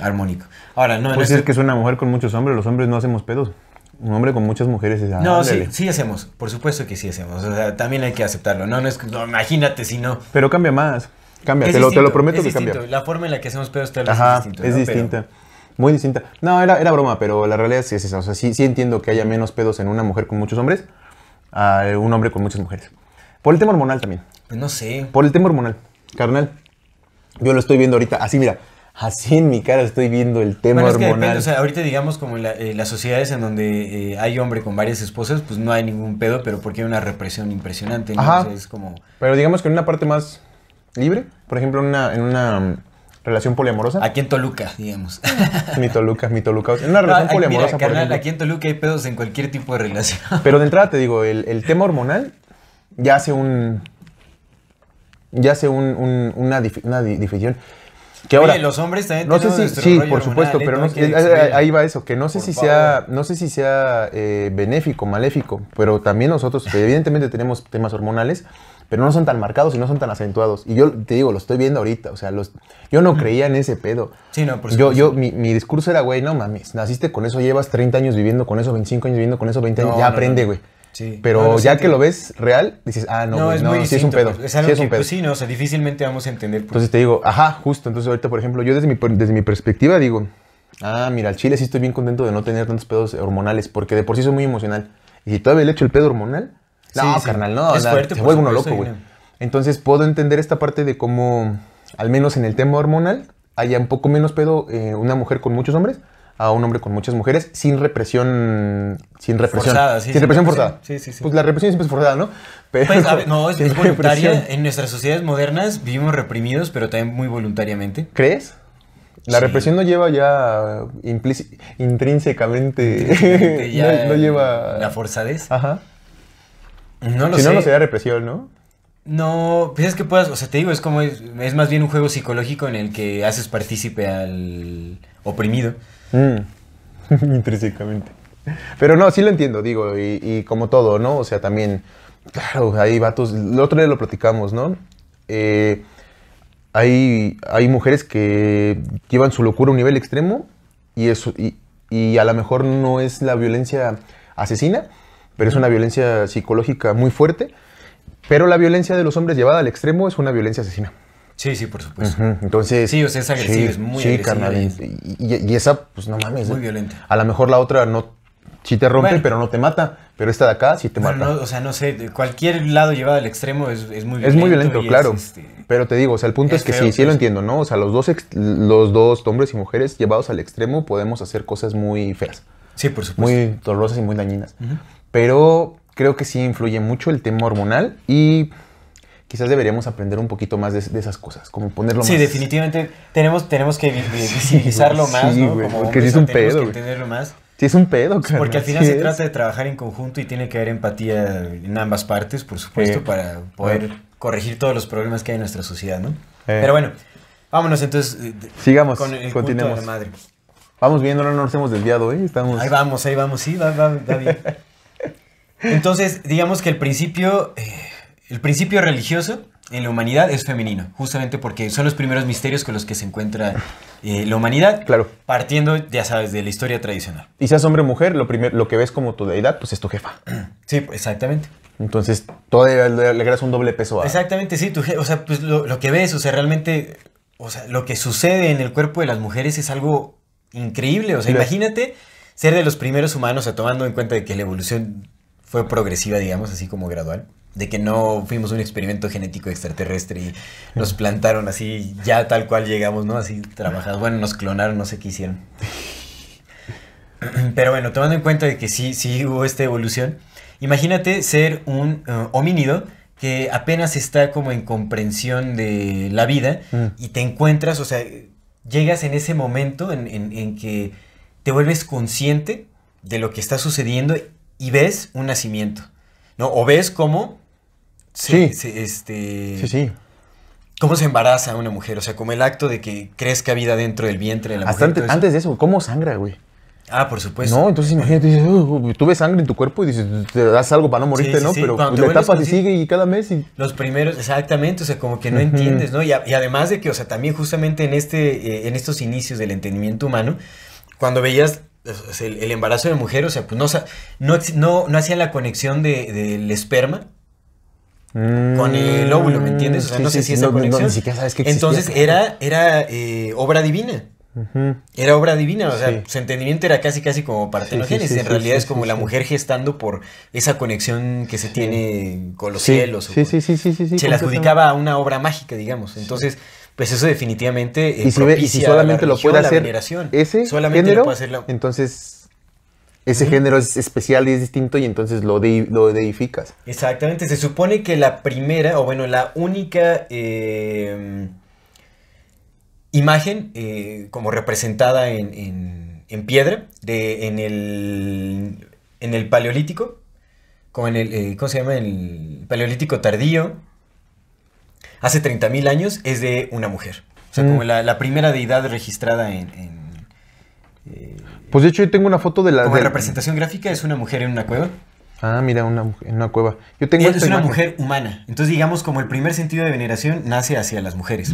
armónico. Ahora, no... es este decir que es una mujer con muchos hombres, los hombres no hacemos pedos un hombre con muchas mujeres es No, sí, sí, hacemos, por supuesto que sí hacemos. O sea, también hay que aceptarlo. No, no es, no, imagínate si no. Pero cambia más. Cambia, te, lo, prometo que cambia. La forma en la que hacemos pedos tal es, distinta. distinta. Muy distinta. No, era, broma, pero la realidad sí es esa. O sea, sí, entiendo que haya menos pedos en una mujer con muchos hombres a un hombre con muchas mujeres. Por el tema hormonal también. Pues no sé. Por el tema hormonal. Carnal, yo lo estoy viendo ahorita. Así, mira. Así en mi cara estoy viendo el tema hormonal. o sea, ahorita digamos como en eh, las sociedades en donde eh, hay hombre con varias esposas, pues no hay ningún pedo, pero porque hay una represión impresionante. Ajá. es como... Pero digamos que en una parte más libre, por ejemplo, en una, mm, relación poliamorosa. Aquí en Toluca, digamos. mi Toluca, mi Toluca. En una relación ah, poliamorosa. aquí en Toluca hay pedos en cualquier tipo de relación. Pero de entrada te digo, el, tema hormonal ya hace un. Ya hace una, una difusión. Que ahora, los hombres también no sé si, sí, por supuesto, pero ¿eh? ahí va eso, que no sé si sea, no sé si sea eh, benéfico, maléfico, pero también nosotros, evidentemente tenemos temas hormonales, pero no son tan marcados y no son tan acentuados. Y yo te digo, lo estoy viendo ahorita, o sea, los, yo no creía en ese pedo. Sí, no, por Yo, yo, mi, discurso era, güey, no mames, naciste con eso, llevas 30 años viviendo con eso, 25 años viviendo con eso, 20 años, ya aprende, güey. Sí, pero ya que lo ves real, dices, ah, no, no, no sí es un pedo. Es sí pues, sí, no, o sea, difícilmente vamos a entender. Entonces te digo, ajá, justo. Entonces ahorita, por ejemplo, yo desde mi, desde mi perspectiva digo, ah, mira, al chile sí estoy bien contento de no tener tantos pedos hormonales, porque de por sí soy muy emocional. Y si todavía le echo el pedo hormonal, no, carnal, no. Es fuerte, vuelve uno loco, güey. Entonces puedo entender esta parte de cómo, al menos en el tema hormonal, haya un poco menos pedo eh, una mujer con muchos hombres a un hombre con muchas mujeres sin represión sin represión forzada, sí, sin, represión, forzada sí, sí, sí. pues la represión siempre es forzada no pues, no es, voluntaria en nuestras sociedades modernas vivimos reprimidos pero también muy voluntariamente crees la represión no lleva ya intrínsecamente, intrínsecamente ya no, lleva la forzadez ajá no si no, no sería represión, ¿no? No, piensas que puedas, o sea, te digo, es como, es, más bien un juego psicológico en el que haces partícipe al oprimido. Mm. Intrínsecamente. Pero no, sí lo entiendo, digo, y, como todo, ¿no? O sea, también, claro, hay vatos, el otro día lo platicamos, ¿no? Eh, hay, hay mujeres que llevan su locura a un nivel extremo y, eso, y, y a lo mejor no es la violencia asesina, pero es una violencia psicológica muy fuerte. Pero la violencia de los hombres llevada al extremo es una violencia asesina. Sí, sí, por supuesto. Entonces. Sí, o sea, es agresivo, es muy sí, carnal, y, esa, pues no mames. Muy eh, violenta. A lo mejor la otra no. Sí te rompe, pero no te mata. Pero esta de acá sí te mata. o sea, no sé, cualquier lado llevado al extremo es, muy violento. Es muy violento, claro. Este, pero te digo, o sea, el punto es, que sí, sí lo entiendo, ¿no? O sea, los dos, los dos hombres y mujeres llevados al extremo podemos hacer cosas muy feas. Sí, por supuesto. Muy dolorosas y muy dañinas. Pero creo que sí influye mucho el tema hormonal y quizás deberíamos aprender un poquito más de, esas cosas, como ponerlo más. Sí, definitivamente tenemos, tenemos que visibilizarlo más, sí, ¿no? como porque si es un pedo. entenderlo más. Sí, es un pedo, claro. Porque al final se trata de trabajar en conjunto y tiene que haber empatía en ambas partes, por supuesto, para poder ah. corregir todos los problemas que hay en nuestra sociedad, ¿no? Eh. Pero bueno, vámonos entonces. Eh, Sigamos, con el continuemos. de madre. Vamos viendo, no nos hemos desviado, ¿eh? Ahí vamos, ahí vamos, sí, va, va bien. Entonces, digamos que el principio, eh, el principio religioso en la humanidad es femenino, justamente porque son los primeros misterios con los que se encuentra eh, la humanidad. Claro. Partiendo, ya sabes, de la historia tradicional. Y seas hombre o mujer, lo, lo que ves como tu deidad, pues es tu jefa. Sí, exactamente. Entonces, todavía le, le agregas un doble peso a... Exactamente, sí. Tu, o sea, pues lo, que ves, o sea, realmente, o sea, lo que sucede en el cuerpo de las mujeres es algo increíble. O sea, imagínate ser de los primeros humanos, o sea, tomando en cuenta que la evolución fue progresiva, digamos, así como gradual. De que no fuimos un experimento genético extraterrestre y nos plantaron así, ya tal cual llegamos, ¿no? Así trabajados. Bueno, nos clonaron, no sé qué hicieron. Pero bueno, tomando en cuenta de que sí, sí hubo esta evolución, imagínate ser un eh, homínido que apenas está como en comprensión de la vida mm. y te encuentras, o sea, llegas en ese momento en, en, que te vuelves consciente de lo que está sucediendo y ves un nacimiento, ¿no? O ves cómo se, sí. este, sí, sí. cómo se embaraza una mujer, o sea, como el acto de que crezca vida dentro del vientre de la mujer. Antes, de eso, ¿cómo sangra, güey? Ah, por supuesto. No, entonces imagínate, dices, uh, uh, tú ves sangre en tu cuerpo y dices, te das algo para no morirte, ¿no? Pero la y sigue y cada mes. Y... Los primeros, exactamente, o sea, como que no entiendes, ¿no? Y, además de que, o sea, también justamente en, este, eh, en estos inicios del entendimiento humano, cuando veías el, embarazo de mujer, o sea, pues no, no, no, no hacía la conexión del de, del esperma mm, con el óvulo, ¿me entiendes? O sea, no sé si esa conexión. ni siquiera sabes Entonces era, era eh, obra divina. Era obra divina, o sea, su entendimiento era casi casi como partenogénesis. en realidad es como la mujer gestando por esa conexión que se tiene con los cielos. sí, sí, sí, sí, Se la adjudicaba a una obra mágica, digamos. Entonces, pues eso definitivamente y, lo puede hacer ese género, entonces ese género es especial y es distinto y entonces lo, de, Exactamente, se supone que la primera, o bueno, la única em, imagen eh, como representada en, piedra de, en, el, en el paleolítico, como en el, eh, ¿cómo se llama? El paleolítico tardío, hace 30.000 años es de una mujer. O sea, como mm. la, primera deidad registrada en... Eh, pues de hecho yo tengo una foto de la... Como representación gráfica es una mujer en una cueva. Ah, mira, una en una cueva. Yo tengo es una mujer humana. Entonces digamos como el primer sentido de veneración nace hacia las mujeres.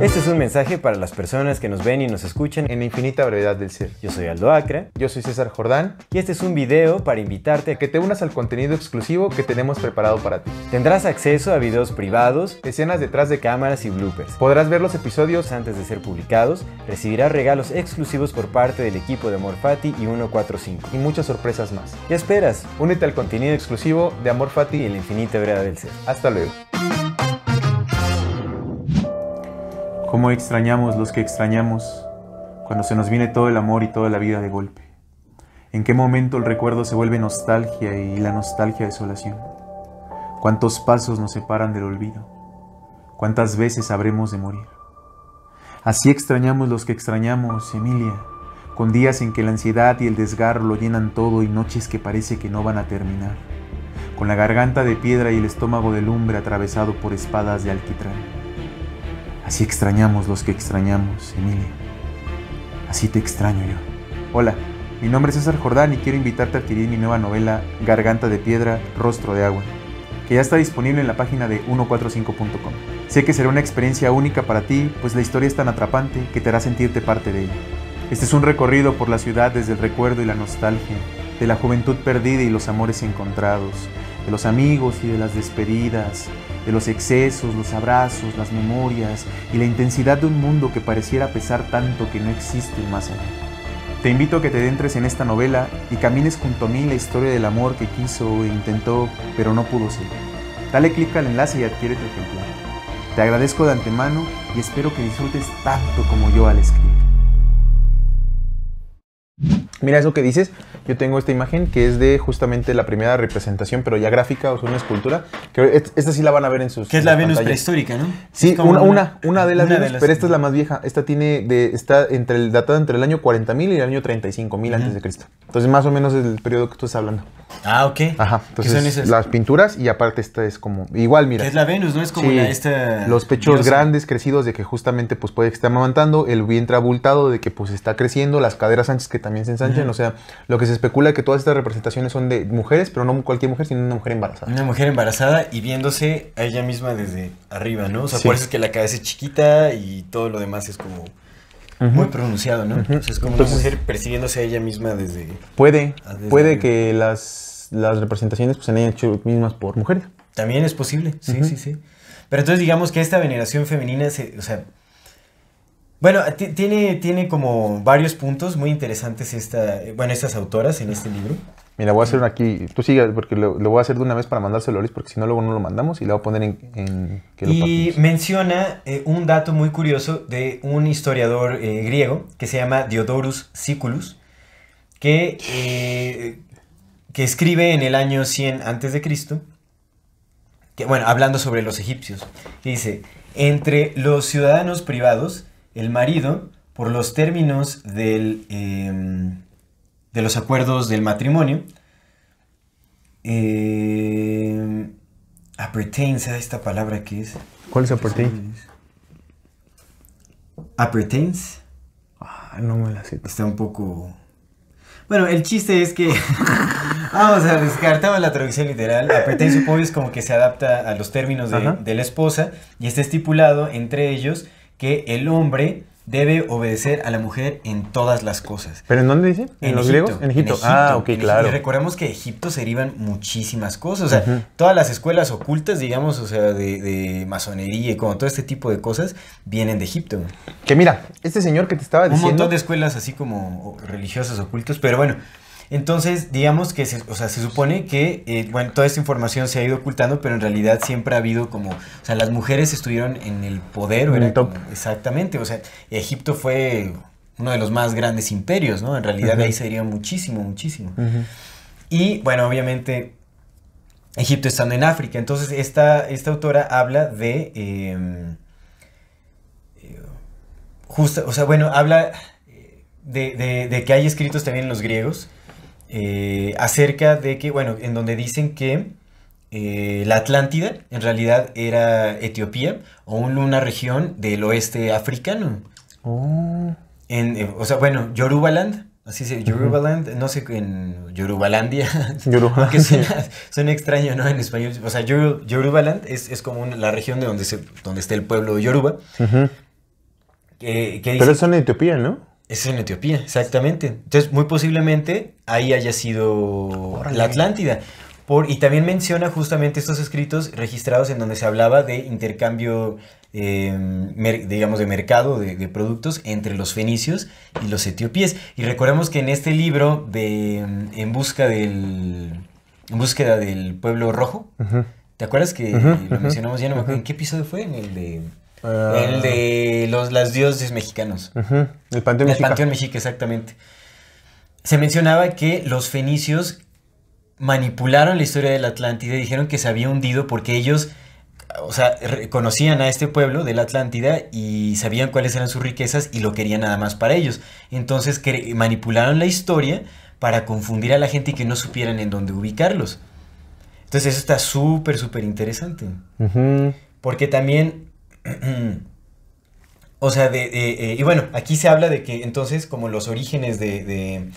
Este es un mensaje para las personas que nos ven y nos escuchan en la infinita brevedad del ser. Yo soy Aldo Acre. Yo soy César Jordán. Y este es un video para invitarte a que te unas al contenido exclusivo que tenemos preparado para ti. Tendrás acceso a videos privados, escenas detrás de cámaras y bloopers. Podrás ver los episodios antes de ser publicados, recibirás regalos exclusivos por parte del equipo de Amor Fati y 145. Y muchas sorpresas más. ¿Qué esperas? Únete al contenido exclusivo de Amor Fati y la infinita brevedad del ser. Hasta luego. Cómo extrañamos los que extrañamos cuando se nos viene todo el amor y toda la vida de golpe. En qué momento el recuerdo se vuelve nostalgia y la nostalgia desolación. Cuántos pasos nos separan del olvido. Cuántas veces habremos de morir. Así extrañamos los que extrañamos, Emilia, con días en que la ansiedad y el desgarro lo llenan todo y noches que parece que no van a terminar, con la garganta de piedra y el estómago de lumbre atravesado por espadas de alquitrán. Así extrañamos los que extrañamos, Emilia. Así te extraño yo. Hola, mi nombre es César Jordán y quiero invitarte a adquirir mi nueva novela Garganta de Piedra, Rostro de Agua, que ya está disponible en la página de 145.com. Sé que será una experiencia única para ti, pues la historia es tan atrapante que te hará sentirte parte de ella. Este es un recorrido por la ciudad desde el recuerdo y la nostalgia, de la juventud perdida y los amores encontrados, de los amigos y de las despedidas, de los excesos, los abrazos, las memorias y la intensidad de un mundo que pareciera pesar tanto que no existe más allá. Te invito a que te adentres en esta novela y camines junto a mí la historia del amor que quiso e intentó, pero no pudo ser. Dale clic al enlace y adquiere tu ejemplar. Te agradezco de antemano y espero que disfrutes tanto como yo al escribir. Mira eso que dices, yo tengo esta imagen que es de justamente la primera representación, pero ya gráfica, o sea, una escultura. Que esta sí la van a ver en sus. Que es la Venus prehistórica, ¿no? Sí, una, una, de las Venus, pero esta es la más vieja. Esta tiene de, está entre el, datada entre el año 40.000 y el año 35.000 mil antes de Cristo. Entonces, más o menos es el periodo que tú estás hablando. Ah, ok. Ajá. Entonces, las pinturas y aparte esta es como. Igual, mira. es la Venus, ¿no? Es como la, esta. Los pechos grandes, crecidos, de que justamente pues puede que esté amamantando, el vientre abultado, de que pues está creciendo, las caderas anchas que también se o sea, lo que se especula es que todas estas representaciones son de mujeres, pero no cualquier mujer, sino una mujer embarazada. Una mujer embarazada y viéndose a ella misma desde arriba, ¿no? O sea, por eso es que la cabeza es chiquita y todo lo demás es como muy pronunciado, ¿no? o sea, es como una mujer percibiéndose a ella misma desde... Puede, puede que las, las representaciones pues, se hayan hecho mismas por mujeres. También es posible, sí, sí, sí. Pero entonces digamos que esta veneración femenina, se, o sea, bueno, tiene, tiene como varios puntos muy interesantes esta, bueno, estas autoras en este libro. Mira, voy a hacer aquí, tú sigas, porque lo, voy a hacer de una vez para mandárselo a Luis, porque si no, luego no lo mandamos y lo voy a poner en... y menciona eh, un dato muy curioso de un historiador eh, griego que se llama Diodorus Siculus, que, eh, que escribe en el año 100 a.C., que, bueno, hablando sobre los egipcios, dice, entre los ciudadanos privados el marido por los términos del, em, de los acuerdos del matrimonio. Eh, em, appertains a esta palabra que es. ¿Cuál es appertains? Appertains. Ah, no me la sé. Está un poco. Bueno, el chiste es que. Vamos a descartar la traducción literal. Appertains supongo es como que se adapta a los términos de, de, la esposa y está estipulado entre ellos que el hombre debe obedecer a la mujer en todas las cosas. ¿Pero en dónde dice? ¿En, los griegos? En Egipto. Ah, ok, claro. Y recordemos que de Egipto se derivan muchísimas cosas. O sea, todas las escuelas ocultas, digamos, o sea, de, masonería y como todo este tipo de cosas, vienen de Egipto. Que mira, este señor que te estaba diciendo. Un montón de escuelas así como religiosas ocultas, pero bueno, entonces, digamos que, se, o sea, se supone que, eh, bueno, toda esta información se ha ido ocultando, pero en realidad siempre ha habido como, o sea, las mujeres estuvieron en el poder. En el top. exactamente, o sea, Egipto fue uno de los más grandes imperios, ¿no? En realidad ahí sería muchísimo, muchísimo. Y, bueno, obviamente, Egipto estando en África. Entonces, esta, autora habla de... Em, o sea, bueno, habla... Eh, de, de, de, que hay escritos también en los griegos eh, acerca de que, bueno, en donde dicen que eh, la Atlántida en realidad era Etiopía o una región del oeste africano. Oh. En, eh, o sea, bueno, Yorubaland, así se Yorubaland, no sé, en Yorubalandia. Yorubalandia. suena, suena, extraño, ¿no? En español. O sea, Yorubaland es, como la región de donde, se, donde está el pueblo Yoruba. Pero son Etiopía, ¿no? Es en Etiopía, exactamente. Entonces, muy posiblemente ahí haya sido la Atlántida. Por, y también menciona justamente estos escritos registrados en donde se hablaba de intercambio, em, digamos, de mercado de, productos entre los fenicios y los etiopíes. Y recordemos que en este libro de En busca del... búsqueda del pueblo rojo, ¿te acuerdas que lo mencionamos ya? ¿En qué episodio fue? En el de... Ah. el de los las dioses mexicanos. El Panteón Mexica. exactamente. Se mencionaba que los fenicios manipularon la historia del la Atlántida y dijeron que se había hundido porque ellos, o sea, conocían a este pueblo de la Atlántida y sabían cuáles eran sus riquezas y lo querían nada más para ellos. Entonces manipularon la historia para confundir a la gente y que no supieran en dónde ubicarlos. Entonces eso está súper, súper interesante. Porque también o sea, de, eh, y bueno, aquí se habla de que entonces como los orígenes de,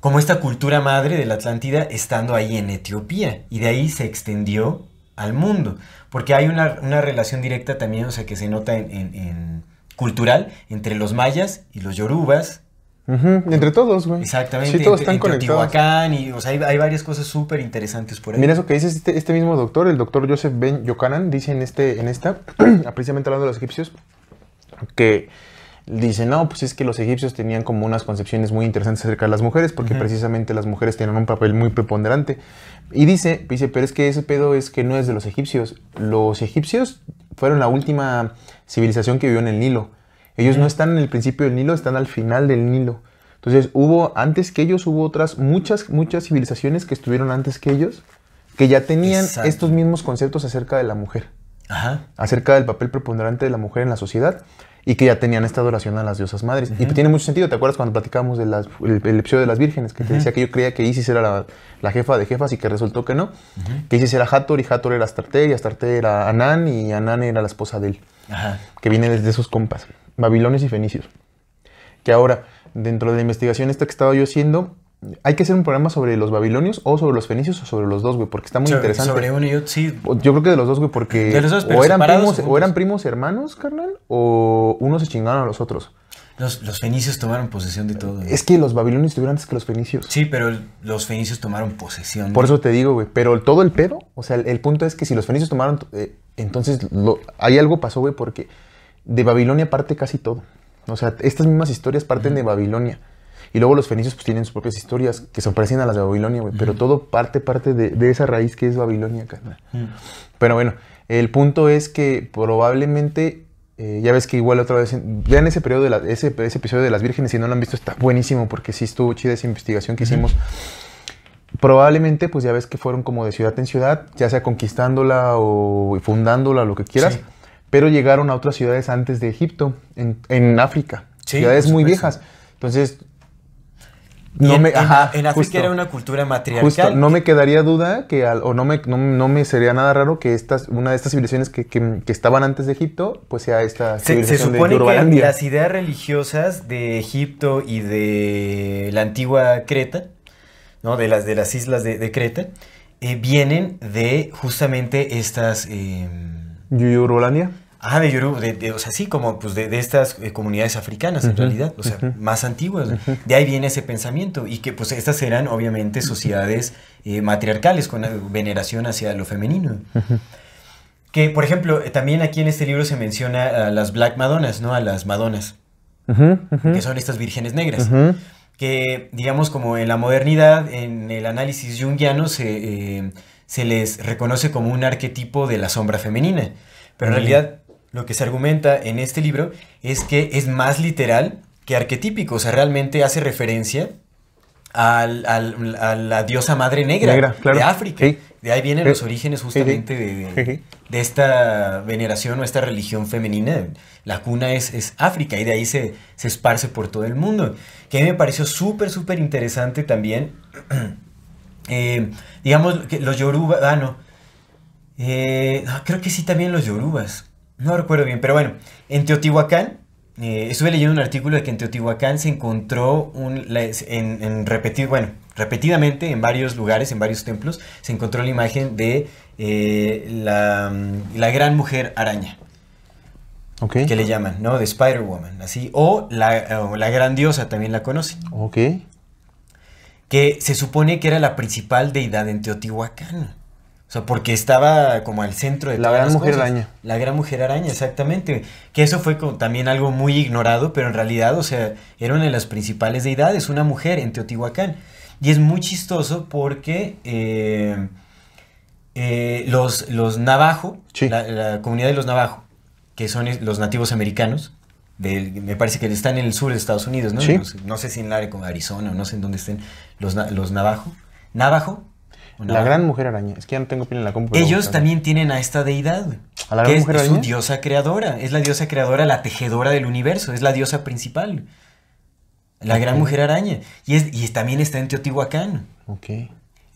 como esta cultura madre de la Atlántida estando ahí en Etiopía y de ahí se extendió al mundo, porque hay una, relación directa también, o sea, que se nota en, cultural entre los mayas y los yorubas entre todos, güey. Exactamente. todos están conectados. y, o sea, hay, varias cosas súper interesantes por ahí. Mira eso que dice este, este, mismo doctor, el doctor Joseph Ben Yocanan dice en, este, en esta, precisamente hablando de los egipcios, que dice, no, pues es que los egipcios tenían como unas concepciones muy interesantes acerca de las mujeres, porque precisamente las mujeres tienen un papel muy preponderante. Y dice, dice, pero es que ese pedo es que no es de los egipcios. Los egipcios fueron la última civilización que vivió en el Nilo. Ellos no están en el principio del Nilo, están al final del Nilo. Entonces hubo, antes que ellos, hubo otras muchas, muchas civilizaciones que estuvieron antes que ellos, que ya tenían estos mismos conceptos acerca de la mujer, Ajá. acerca del papel preponderante de la mujer en la sociedad y que ya tenían esta adoración a las diosas madres. Y tiene mucho sentido, ¿te acuerdas cuando platicamos del de episodio de las vírgenes? Que te decía que yo creía que Isis era la, jefa de jefas y que resultó que no. Que Isis era Hathor y Hathor era Astarte y Astarte era Anán y Anán era la esposa de él. Que viene desde sus compas babilones y fenicios. Que ahora, dentro de la investigación esta que estaba yo haciendo, hay que hacer un programa sobre los babilonios o sobre los fenicios o sobre los dos, güey, porque está muy interesante. Sobre uno y otro, sí. Yo creo que de los dos, güey, porque o, eran primos, o, eran primos hermanos, carnal, o unos se chingaron a los otros. Los, fenicios tomaron posesión de todo. Es que los babilonios estuvieron antes que los fenicios. Sí, pero los fenicios tomaron posesión. Por eso te digo, güey. Pero todo el pedo, o sea, el, punto es que si los fenicios tomaron, eh, entonces ahí hay algo pasó, güey, porque de Babilonia parte casi todo. O sea, estas mismas historias parten de Babilonia. Y luego los fenicios pues tienen sus propias historias que son parecidas a las de Babilonia, güey. Pero todo parte, parte de, esa raíz que es Babilonia, Pero bueno, el punto es que probablemente, eh, ya ves que igual otra vez, vean ese, periodo de ese, episodio de las vírgenes, si no lo han visto está buenísimo porque sí estuvo chida esa investigación que hicimos. Probablemente, pues ya ves que fueron como de ciudad en ciudad, ya sea conquistándola o fundándola, lo que quieras pero llegaron a otras ciudades antes de Egipto, en, África, ciudades muy viejas. Entonces, no en, me, ajá, en, África era una cultura matriarcal. no me quedaría duda que, o no me, no, me sería nada raro que estas, una de estas civilizaciones que, estaban antes de Egipto, pues sea esta civilización se supone que las ideas religiosas de Egipto y de la antigua Creta, ¿no? de, las, de las islas de, Creta, eh, vienen de justamente estas... Em, ¿Yurolania? Ah, de Yoruba, de, o sea, sí, como pues de, estas eh, comunidades africanas en realidad, o sea, más antiguas. De ahí viene ese pensamiento y que pues estas eran obviamente sociedades eh, matriarcales con veneración hacia lo femenino. Que, por ejemplo, eh, también aquí en este libro se menciona a las Black Madonas, ¿no? A las Madonas, que son estas vírgenes negras. Que, digamos, como en la modernidad, en el análisis jungiano, se se les reconoce como un arquetipo de la sombra femenina. Pero en realidad lo que se argumenta en este libro es que es más literal que arquetípico, o sea, realmente hace referencia a la diosa madre negra, de África. De ahí vienen los orígenes justamente de, de, esta veneración o esta religión femenina. La cuna es, es África y de ahí se, se, esparce por todo el mundo. Que a mí me pareció súper, súper interesante también eh, digamos, que los yorubas, ah, eh, no, creo que sí también los yorubas, no recuerdo bien, pero bueno, en Teotihuacán, eh, estuve leyendo un artículo de que en Teotihuacán se encontró un, en, repetir, bueno, repetidamente en varios lugares, en varios templos, se encontró la imagen de la, gran mujer araña. Que le llaman, ¿no? De Spider-Woman, así. O la, la gran diosa también la conoce. Ok que se supone que era la principal deidad en Teotihuacán. O sea, porque estaba como al centro de... La gran mujer araña. La gran mujer araña, exactamente. Que eso fue también algo muy ignorado, pero en realidad, o sea, era una de las principales deidades, una mujer en Teotihuacán. Y es muy chistoso porque eh, eh, los, los Navajo, la, la, comunidad de los Navajo, que son los nativos americanos, me parece que están en el sur de Estados Unidos, ¿no? No, sé, si en Arizona, no sé en dónde estén los, los Navajo. ¿Navajo? La gran mujer araña. Es que ya no tengo pila en la compu. Ellos también tienen a esta deidad. ¿A la gran que es, su diosa creadora. Es la diosa creadora, la tejedora del universo. Es la diosa principal. La gran mujer araña. Y, es, y también está en Teotihuacán. Ok.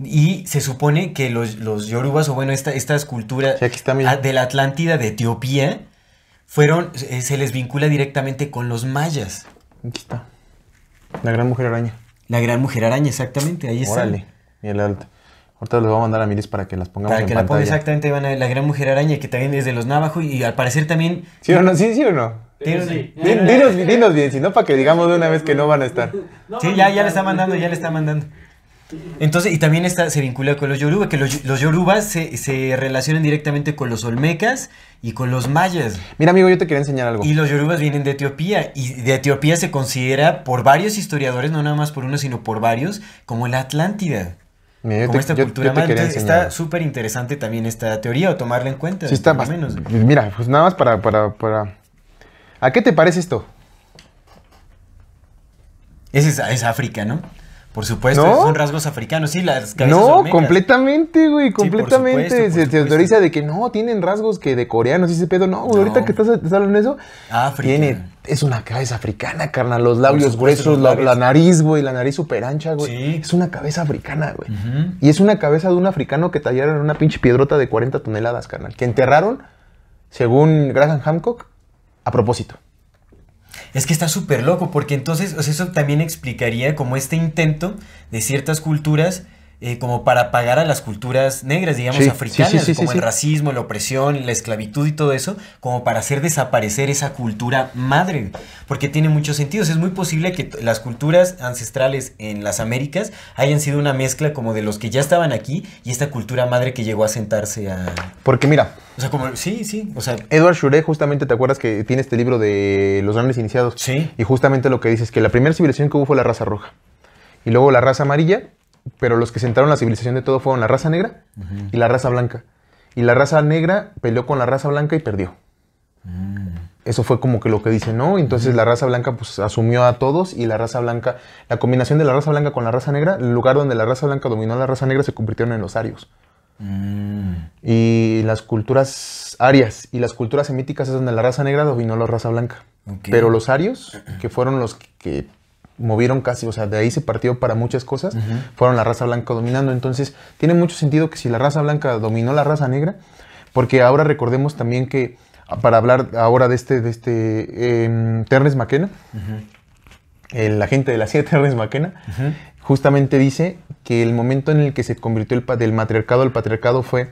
Y se supone que los, yorubas, o bueno, esta, estas culturas de la Atlántida, de Etiopía, fueron, eh, se les vincula directamente con los mayas. Aquí está. La gran mujer araña. La gran mujer araña, exactamente. Ahí está. Órale, el alto Ahorita les voy a mandar a Miris para que las pongamos para que la exactamente, van a la gran mujer araña, que también es de los Navajo y, al parecer también... ¿Sí o no? ¿Sí, sí o no? Dinos, dinos bien, si no, para que digamos de una vez que no van a estar. Sí, ya, ya le está mandando, ya le está mandando. Entonces, y también está, se vincula con los yorubas que los, los yorubas se, se, relacionan directamente con los olmecas y con los mayas. Mira, amigo, yo te quería enseñar algo. Y los yorubas vienen de Etiopía, y de Etiopía se considera por varios historiadores, no nada más por uno, sino por varios, como la Atlántida. Mira, como esta cultura está súper interesante también esta teoría, o tomarla en cuenta. está Menos. Mira, pues nada más para, para, para. ¿A qué te parece esto? es África, ¿no? Por supuesto, son rasgos africanos, sí, las cabezas No, completamente, güey, completamente. se te autoriza de que no, tienen rasgos que de coreanos y ese pedo. No, ahorita que estás, hablando de eso, ah, tiene, es una cabeza africana, carnal. Los labios gruesos, la, nariz, güey, la nariz súper ancha, güey. Es una cabeza africana, güey. Y es una cabeza de un africano que tallaron una pinche piedrota de 40 toneladas, carnal. Que enterraron, según Graham Hancock, a propósito. Es que está súper loco, porque entonces eso también explicaría como este intento de ciertas culturas eh, como para pagar a las culturas negras, digamos, africanas, como el racismo, la opresión, la esclavitud y todo eso, como para hacer desaparecer esa cultura madre, porque tiene muchos sentidos. Es muy posible que las culturas ancestrales en las Américas hayan sido una mezcla como de los que ya estaban aquí y esta cultura madre que llegó a sentarse a... Porque mira... O sea, como... Sí, sí, o sea... Edward Shure, justamente, ¿te acuerdas que tiene este libro de Los Grandes Iniciados? Sí. Y justamente lo que dice es que la primera civilización que hubo fue la raza roja. Y luego la raza amarilla, pero los que sentaron la civilización de todo fueron la raza negra y la raza blanca. Y la raza negra peleó con la raza blanca y perdió. Eso fue como que lo que dice, ¿no? Entonces la raza blanca pues asumió a todos y la raza blanca, la combinación de la raza blanca con la raza negra, el lugar donde la raza blanca dominó a la raza negra se convirtieron en los arios. Y las culturas arias y las culturas semíticas es donde la raza negra dominó a la raza blanca. Pero los arios, que fueron los que movieron casi, o sea, de ahí se partió para muchas cosas, fueron la raza blanca dominando. Entonces, tiene mucho sentido que si la raza blanca dominó la raza negra, porque ahora recordemos también que, ah, para hablar ahora de este, de este em, Ternes Maquena, la gente el de la CIA Ternes Maquena, justamente dice que el momento en el que se convirtió el, del matriarcado al patriarcado fue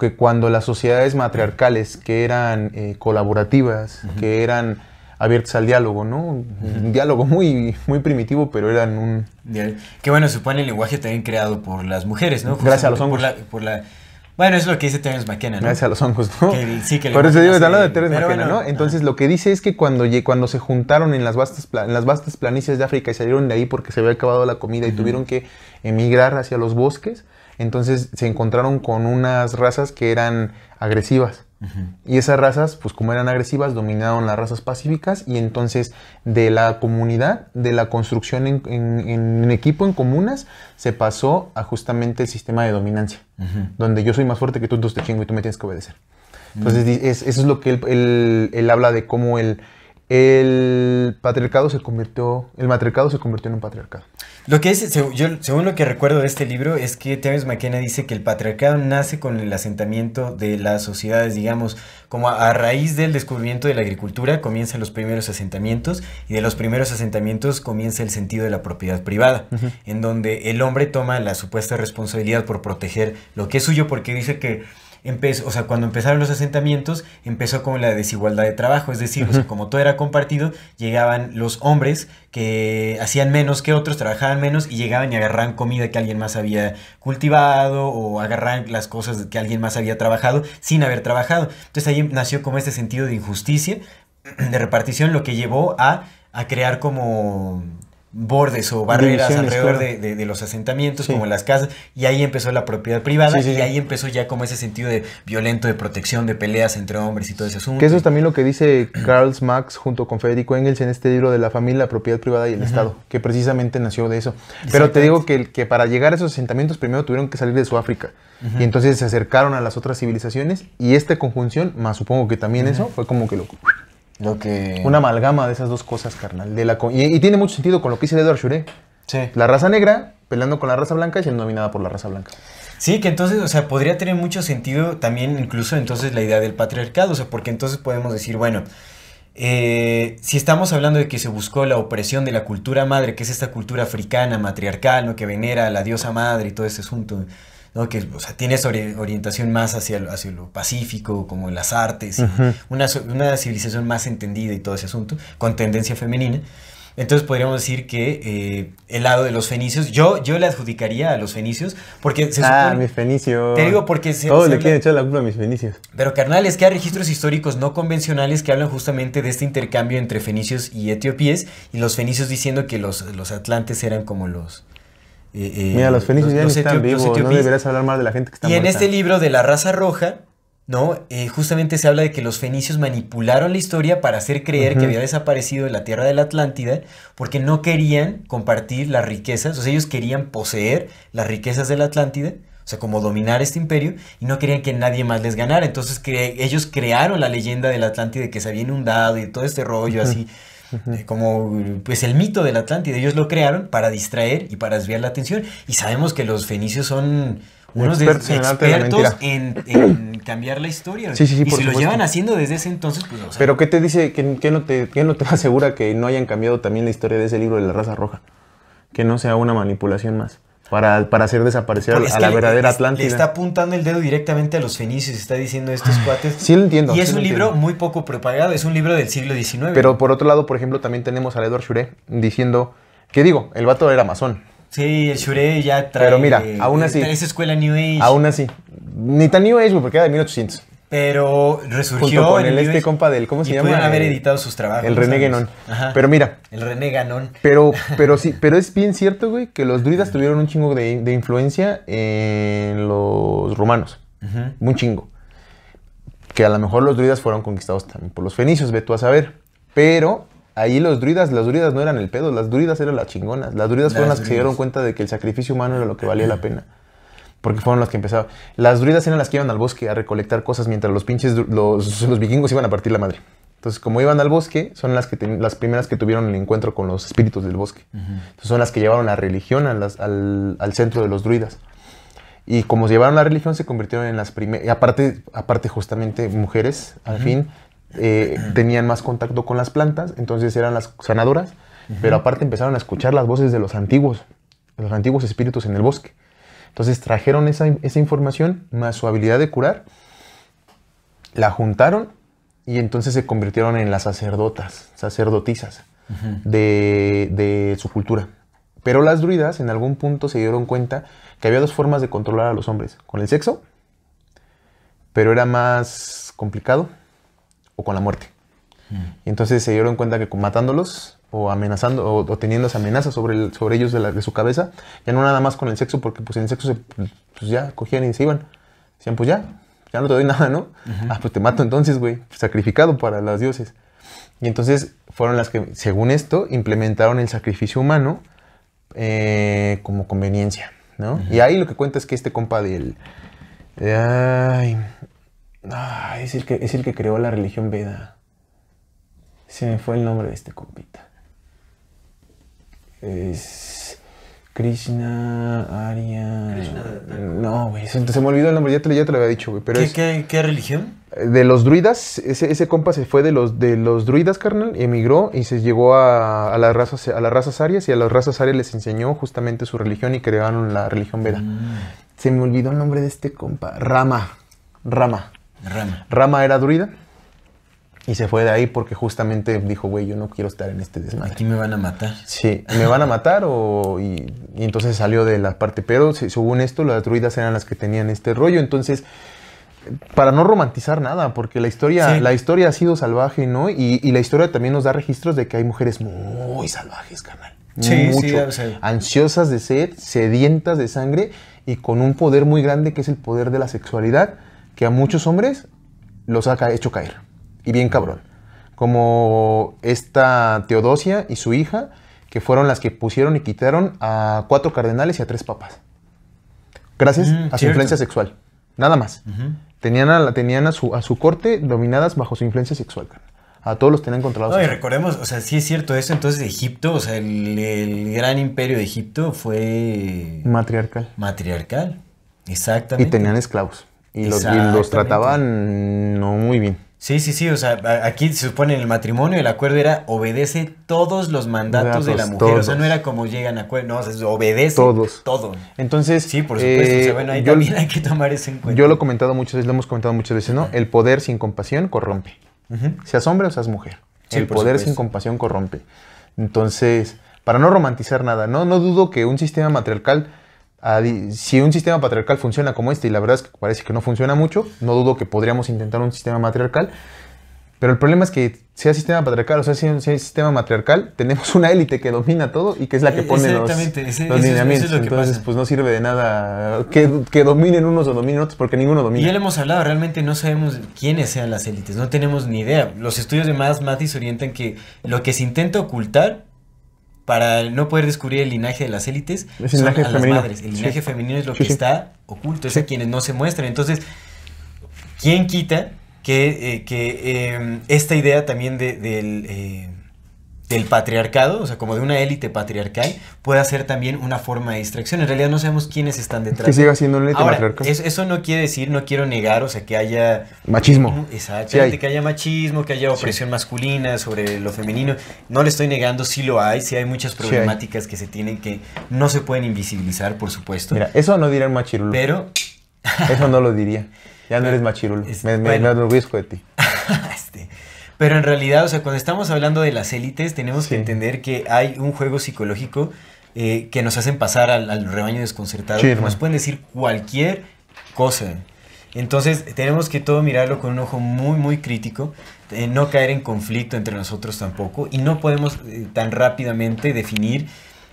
que cuando las sociedades matriarcales, que eran eh, colaborativas, que eran abiertos al diálogo, ¿no? Un diálogo muy, muy primitivo, pero eran un... Que bueno, supone el lenguaje también creado por las mujeres, ¿no? Gracias a los hongos. Por la, Bueno, es lo que dice Terence McKenna, ¿no? Gracias a los hongos, ¿no? Por eso digo, hablando de Terence McKenna, ¿no? Entonces, lo que dice es que cuando, cuando se juntaron en las, vastas, en las vastas planicies de África y salieron de ahí porque se había acabado la comida y tuvieron que emigrar hacia los bosques, entonces se encontraron con unas razas que eran agresivas y esas razas, pues como eran agresivas, dominaron las razas pacíficas y entonces de la comunidad, de la construcción en, equipo, en comunas, se pasó a justamente el sistema de dominancia, donde yo soy más fuerte que tú, entonces te chingo y tú me tienes que obedecer. Mm. Entonces, eso es lo que él, habla de cómo el, el patriarcado se convirtió, el matriarcado se convirtió en un patriarcado. Lo que es, yo, según lo que recuerdo de este libro, es que Terence McKenna dice que el patriarcado nace con el asentamiento de las sociedades, digamos, como a, raíz del descubrimiento de la agricultura comienzan los primeros asentamientos y de los primeros asentamientos comienza el sentido de la propiedad privada, en donde el hombre toma la supuesta responsabilidad por proteger lo que es suyo porque dice que o sea, cuando empezaron los asentamientos, empezó como la desigualdad de trabajo, es decir, como todo era compartido, llegaban los hombres que hacían menos que otros, trabajaban menos y llegaban y agarran comida que alguien más había cultivado o agarran las cosas que alguien más había trabajado sin haber trabajado. Entonces ahí nació como este sentido de injusticia, de repartición, lo que llevó a, a crear como bordes o barreras alrededor de, los asentamientos, como las casas, y ahí empezó la propiedad privada, y ahí empezó ya como ese sentido de violento, de protección, de peleas entre hombres y todo ese asunto. Que eso es también lo que dice Karl Marx junto con Federico Engels en este libro de la familia, la propiedad privada y el Estado, que precisamente nació de eso. Pero te digo que, que para llegar a esos asentamientos primero tuvieron que salir de Sudáfrica, África, y entonces se acercaron a las otras civilizaciones, y esta conjunción, más supongo que también eso, fue como que lo... Lo que... Una amalgama de esas dos cosas, carnal. De la y, tiene mucho sentido con lo que dice Edward Shure. La raza negra peleando con la raza blanca y siendo dominada por la raza blanca. Sí, que entonces, o sea, podría tener mucho sentido también incluso entonces la idea del patriarcado, o sea, porque entonces podemos decir, bueno, eh, si estamos hablando de que se buscó la opresión de la cultura madre, que es esta cultura africana, matriarcal, ¿no? que venera a la diosa madre y todo ese asunto, que o sea, tiene orientación más hacia lo, pacífico, como las artes, una, civilización más entendida y todo ese asunto, con tendencia femenina. Entonces podríamos decir que eh, el lado de los fenicios, yo, yo le adjudicaría a los fenicios, porque se ah, supone... mis fenicios. Te digo porque se... Todos le quieren echar la culpa a mis fenicios. Pero carnal, es que hay registros históricos no convencionales que hablan justamente de este intercambio entre fenicios y etiopíes, y los fenicios diciendo que los, los atlantes eran como los eh, eh, Mira, los fenicios ya están deberías hablar mal de la gente que está Y en este libro de la raza roja, ¿no? Eh, justamente se habla de que los fenicios manipularon la historia para hacer creer que había desaparecido la tierra de la Atlántida, porque no querían compartir las riquezas, o sea, ellos querían poseer las riquezas de la Atlántida, o sea, como dominar este imperio, y no querían que nadie más les ganara. Entonces ellos crearon la leyenda del la Atlántida que se había inundado y todo este rollo así. Eh, como pues el mito del Atlántida. Ellos lo crearon para distraer y para desviar la atención. Y sabemos que los fenicios son unos expertos, de, en, cambiar la historia. y si lo llevan haciendo desde ese entonces, pues... Pero ¿qué te dice, que no te, qué no te asegura que no hayan cambiado también la historia de ese libro de la raza roja? Que no sea una manipulación más para, hacer desaparecer a la verdadera Atlántida. está apuntando el dedo directamente a los fenicios, está diciendo estos ah, cuates. Sí, lo entiendo. Y es un libro muy poco propagado, es un libro del siglo XIX. Pero por otro lado, por ejemplo, también tenemos a Edward Shure diciendo, que digo? El vato era masón. Sí, el Shuré ya trae. Pero mira, aún eh, así. esa escuela New Age. Aún así. Ni tan New Age, porque era de 1800. Pero resurgió. el, este compa ¿cómo se y llama? haber editado sus trabajos. El René Pero mira. El René Ganón. Pero, pero sí, pero es bien cierto, güey, que los druidas tuvieron un chingo de, influencia en los romanos. Muy chingo. Que a lo mejor los druidas fueron conquistados también por los fenicios, ve tú a saber. Pero ahí los druidas, las druidas no eran el pedo, las druidas eran las chingonas. Las druidas fueron las, que se dieron cuenta de que el sacrificio humano era lo que valía la pena. Porque fueron las que empezaron. Las druidas eran las que iban al bosque a recolectar cosas mientras los pinches los, vikingos iban a partir la madre. Entonces, como iban al bosque, son las, que las primeras que tuvieron el encuentro con los espíritus del bosque. son las que llevaron la religión al, centro de los druidas. Y como llevaron la religión, se convirtieron en las primeras. Aparte, aparte, justamente, mujeres, al fin, eh, tenían más contacto con las plantas, entonces eran las sanadoras. Pero aparte, empezaron a escuchar las voces de los antiguos, los antiguos espíritus en el bosque. Entonces trajeron esa, información más su habilidad de curar, la juntaron y entonces se convirtieron en las sacerdotas, sacerdotisas de, de su cultura. Pero las druidas en algún punto se dieron cuenta que había dos formas de controlar a los hombres, con el sexo, pero era más complicado, o con la muerte. Y mm. entonces se dieron cuenta que matándolos o amenazando o, teniendo esa amenaza sobre, sobre ellos de, su cabeza, ya no nada más con el sexo, porque pues en el sexo pues ya cogían y se iban. Decían, pues ya, ya no te doy nada, ¿no? Ah, pues te mato entonces, güey, sacrificado para las dioses. Y entonces fueron las que, según esto, implementaron el sacrificio humano eh, como conveniencia, ¿no? Y ahí lo que cuenta es que este compa De, ay, ah, es, el que, es el que creó la religión Veda. Se me fue el nombre de este compita. Es Krishna, Arya. no, güey, se, me olvidó el nombre, ya te, lo había dicho, güey. Pero ¿Qué, es, ¿qué, religión? De los druidas, ese, ese compa se fue de los, de los druidas, carnal, emigró y se llegó a, las razas, a las razas arias y a las razas arias les enseñó justamente su religión y crearon la religión Veda. Mm. Se me olvidó el nombre de este compa, Rama. Rama. Rama era druida y se fue de ahí porque justamente dijo, güey, yo no quiero estar en este desmadre. Aquí me van a matar. Sí, me van a matar o... Y, entonces salió de la parte. Pero según esto, las druidas eran las que tenían este rollo. Entonces, para no romantizar nada, porque la historia, la historia ha sido salvaje, ¿no? Y, la historia también nos da registros de que hay mujeres muy salvajes, carnal. Sí, Ansiosas de ser sedientas de sangre y con un poder muy grande que es el poder de la sexualidad, que a muchos hombres los ha hecho caer y bien cabrón. Como esta Teodosia y su hija, que fueron las que pusieron y quitaron a cuatro cardenales y a tres papas. Gracias mm, a su influencia sexual. Nada más. Tenían, a, tenían a, su, a su corte dominadas bajo su influencia sexual. A todos los tenían controlados. y recordemos, o sea, sí es cierto eso, entonces Egipto, o sea, el, gran imperio de Egipto fue... Matriarcal. Matriarcal, exactamente. Y tenían esclavos. Y los, y los trataban no muy bien. Sí, sí, sí, o sea, aquí se supone en el matrimonio el acuerdo era obedece todos los mandatos de la mujer, o sea, no era como llegan a acuerdo, no, o obedece todos. todo. Entonces, sí, por supuesto, o eh, ahí yo, también hay que tomar eso en cuenta. Yo lo he comentado muchas veces, lo hemos comentado muchas veces, ¿no? El poder sin compasión corrompe. Seas hombre o seas mujer, el poder sin compasión corrompe. Entonces, para no romantizar nada, no no dudo que un sistema matriarcal si un sistema patriarcal funciona como este, y la verdad es que parece que no funciona mucho, no dudo que podríamos intentar un sistema matriarcal, pero el problema es que sea sistema patriarcal o sea, sea, sistema matriarcal, tenemos una élite que domina todo y que es la que e-, pone los, los lineamientos. Es Entonces, pues no sirve de nada que, que, dominen unos o dominen otros porque ninguno domina. ya le hemos hablado, realmente no sabemos quiénes sean las élites, no tenemos ni idea. Los estudios de más Mathis orientan que lo que se intenta ocultar para no poder descubrir el linaje de las élites, el linaje femenino. las madres. El linaje femenino es lo que está oculto, es a quienes no se muestran. Entonces, ¿quién quita que, eh, eh, esta idea también de, del... Eh, del patriarcado, o sea, como de una élite patriarcal, puede ser también una forma de distracción. En realidad no sabemos quiénes están detrás. Que siga siendo una élite patriarcal. Eso, no quiere decir, no quiero negar, o sea, que haya... Machismo. Mm, Exacto, que haya machismo, que haya opresión masculina sobre lo femenino. No le estoy negando, sí lo hay, sí hay muchas problemáticas que se tienen que... No se pueden invisibilizar, por supuesto. Mira, eso no diría el machirulo. Pero... eso no lo diría. Ya no eres machirulo. me, de ti. este, pero en realidad, o sea, cuando estamos hablando de las élites, tenemos que entender que hay un juego psicológico eh, que nos hacen pasar al, rebaño desconcertado. Sí, nos pueden decir cualquier cosa. Entonces, tenemos que todo mirarlo con un ojo muy, muy crítico, eh, no caer en conflicto entre nosotros tampoco, y no podemos eh, tan rápidamente definir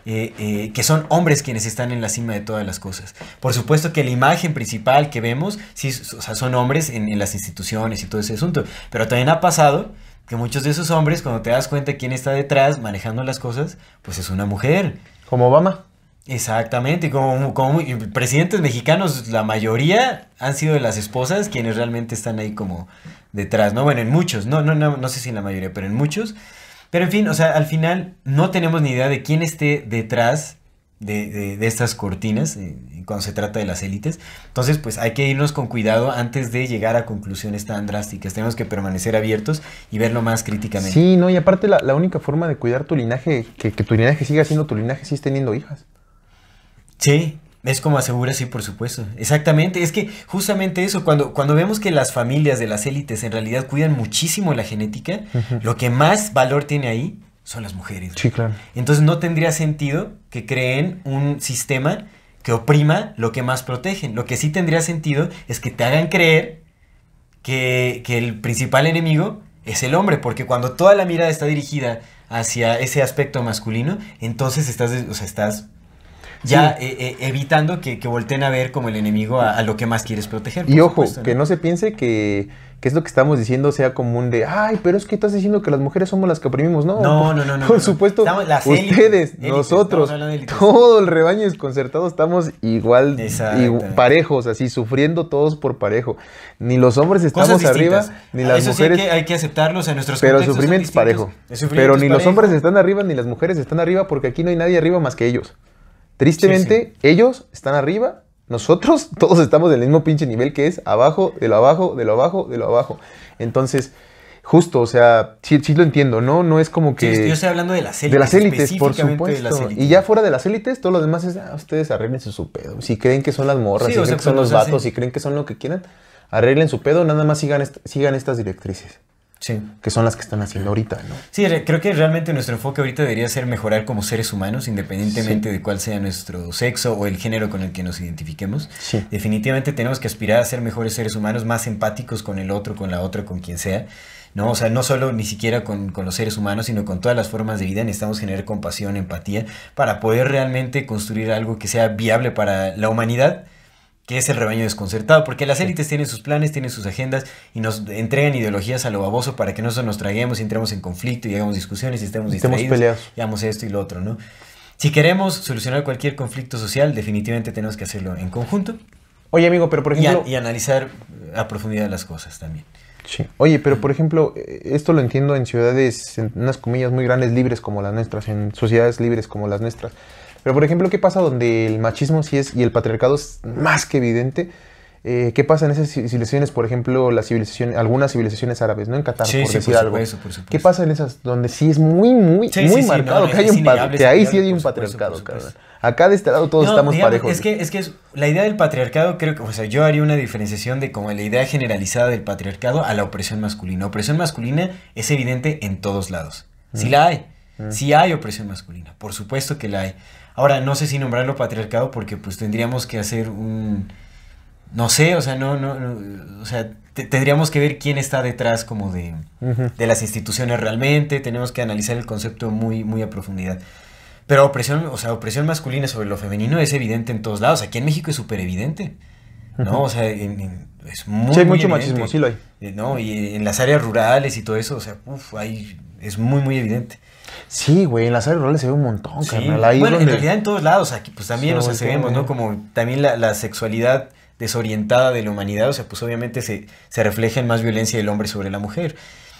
eh, eh, que son hombres quienes están en la cima de todas las cosas. Por supuesto que la imagen principal que vemos, sí, sea, son hombres en, las instituciones y todo ese asunto, pero también ha pasado que muchos de esos hombres, cuando te das cuenta de quién está detrás manejando las cosas, pues es una mujer. Como Obama. Exactamente, como, como presidentes mexicanos, la mayoría han sido de las esposas quienes realmente están ahí como detrás, ¿no? Bueno, en muchos, no, no, no, no sé si en la mayoría, pero en muchos pero en fin, o sea, al final no tenemos ni idea de quién esté detrás de, de, estas cortinas eh, eh, cuando se trata de las élites. Entonces, pues hay que irnos con cuidado antes de llegar a conclusiones tan drásticas. Tenemos que permanecer abiertos y verlo más críticamente. Sí, no, y aparte la, única forma de cuidar tu linaje, que, que tu linaje siga siendo tu linaje, si es teniendo hijas. Sí, es como asegura, sí, por supuesto. Exactamente. Es que justamente eso, cuando, cuando vemos que las familias de las élites en realidad cuidan muchísimo la genética, lo que más valor tiene ahí son las mujeres. Sí, claro. Entonces no tendría sentido que creen un sistema que oprima lo que más protegen. Lo que sí tendría sentido es que te hagan creer que, que el principal enemigo es el hombre, porque cuando toda la mirada está dirigida hacia ese aspecto masculino, entonces estás, o sea, estás ya eh, eh, evitando que, volteen a ver como el enemigo a, lo que más quieres proteger. Y ojo, que no se piense que, es lo que estamos diciendo sea común de, ay, pero es que estás diciendo que las mujeres somos las que oprimimos. No, no, no, no. no por supuesto, las ustedes, nosotros, todo el rebaño desconcertado estamos igual, parejos, así, sufriendo todos por parejo. Ni los hombres estamos arriba, ni las mujeres. hay, que, aceptarlos en nuestros Pero sufrimiento es parejo. pero ni los hombres están arriba, ni las mujeres están arriba, porque aquí no hay nadie arriba más que ellos. Tristemente, ellos están arriba, nosotros todos estamos del mismo pinche nivel que es abajo, de lo abajo, de lo abajo, de lo abajo. Entonces, justo, o sea, sí, lo entiendo, ¿no? No es como que... yo estoy hablando de las élites. De las élites, por supuesto. Y ya fuera de las élites, todo lo demás es, ah, ustedes arreglen su pedo. Si creen que son las morras, si creen que son los vatos, si creen que son lo que quieran, arreglen su pedo, nada más sigan, sigan estas directrices. Sí. Que son las que están haciendo ahorita, ¿no? Sí, creo que realmente nuestro enfoque ahorita debería ser mejorar como seres humanos, independientemente de cuál sea nuestro sexo o el género con el que nos identifiquemos. Sí. Definitivamente tenemos que aspirar a ser mejores seres humanos, más empáticos con el otro, con la otra, con quien sea. ¿no? O sea, no solo ni siquiera con, con, los seres humanos, sino con todas las formas de vida necesitamos generar compasión, empatía, para poder realmente construir algo que sea viable para la humanidad que es el rebaño desconcertado, porque las élites tienen sus planes, tienen sus agendas y nos entregan ideologías a lo baboso para que nosotros nos traguemos y entremos en conflicto y hagamos discusiones y estemos distraídos, y hagamos esto y lo otro, ¿no? Si queremos solucionar cualquier conflicto social, definitivamente tenemos que hacerlo en conjunto. Oye, amigo, pero por ejemplo... Y, y analizar a profundidad las cosas también. Sí. Oye, pero por ejemplo, eh, esto lo entiendo en ciudades, en unas comillas muy grandes, libres como las nuestras, en sociedades libres como las nuestras. Pero por ejemplo, ¿qué pasa donde el machismo sí es y el patriarcado es más que evidente? Eh, ¿Qué pasa en esas civilizaciones, por ejemplo, las civilizaciones, algunas civilizaciones árabes, ¿no? En Qatar, por ¿Qué pasa en esas donde sí es muy, muy, muy marcado que, ahí sí hay un patriarcado, Acá de este lado todos estamos parejos. Es que, es que la idea del patriarcado, creo que, o sea, yo haría una diferenciación de como la idea generalizada del patriarcado a la opresión masculina. Opresión masculina es evidente en todos lados. si Sí la hay. Si mm. sí hay opresión masculina, por supuesto que la hay. Ahora, no sé si nombrarlo patriarcado porque pues tendríamos que hacer un... No sé, o sea, no, no, o sea, tendríamos que ver quién está detrás como de, las instituciones realmente, tenemos que analizar el concepto muy, muy a profundidad. Pero opresión, o sea, opresión masculina sobre lo femenino es evidente en todos lados. Aquí en México es súper evidente. ¿no? O sea, es muy. Sí, hay mucho machismo, sí lo hay. Eh, y en las áreas rurales y todo eso, o sea, es muy, muy evidente. Sí, güey, en las áreas rurales se ve un montón, bueno, en realidad en todos lados, aquí pues también, nos o ¿no? Como también la, sexualidad desorientada de la humanidad, o sea, pues obviamente se, se refleja en más violencia del hombre sobre la mujer.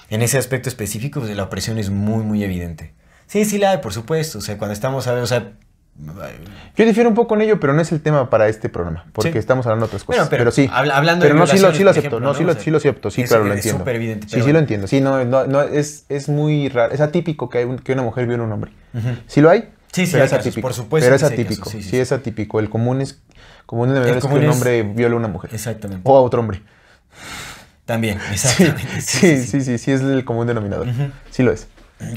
En ese aspecto específico, pues, la opresión es muy, muy evidente. Sí, sí la hay, por supuesto. O sea, cuando estamos, a ver, o sea, yo difiero un poco en ello, pero no es el tema para este programa, porque estamos hablando de otras cosas. pero, sí, hablando pero de no, sí lo, sí lo acepto, no, sí lo, sí lo acepto, sí, claro, lo entiendo. Sí, sí lo entiendo, sí, no, es, es muy raro, es atípico que, una mujer viole a un hombre. Sí lo hay, sí, sí, pero es atípico. por supuesto. Pero es atípico, sí, es atípico. El común es, común es que un hombre viole a una mujer. Exactamente. O a otro hombre. También, exactamente. Sí, sí, sí, sí, es el común denominador. Sí lo es.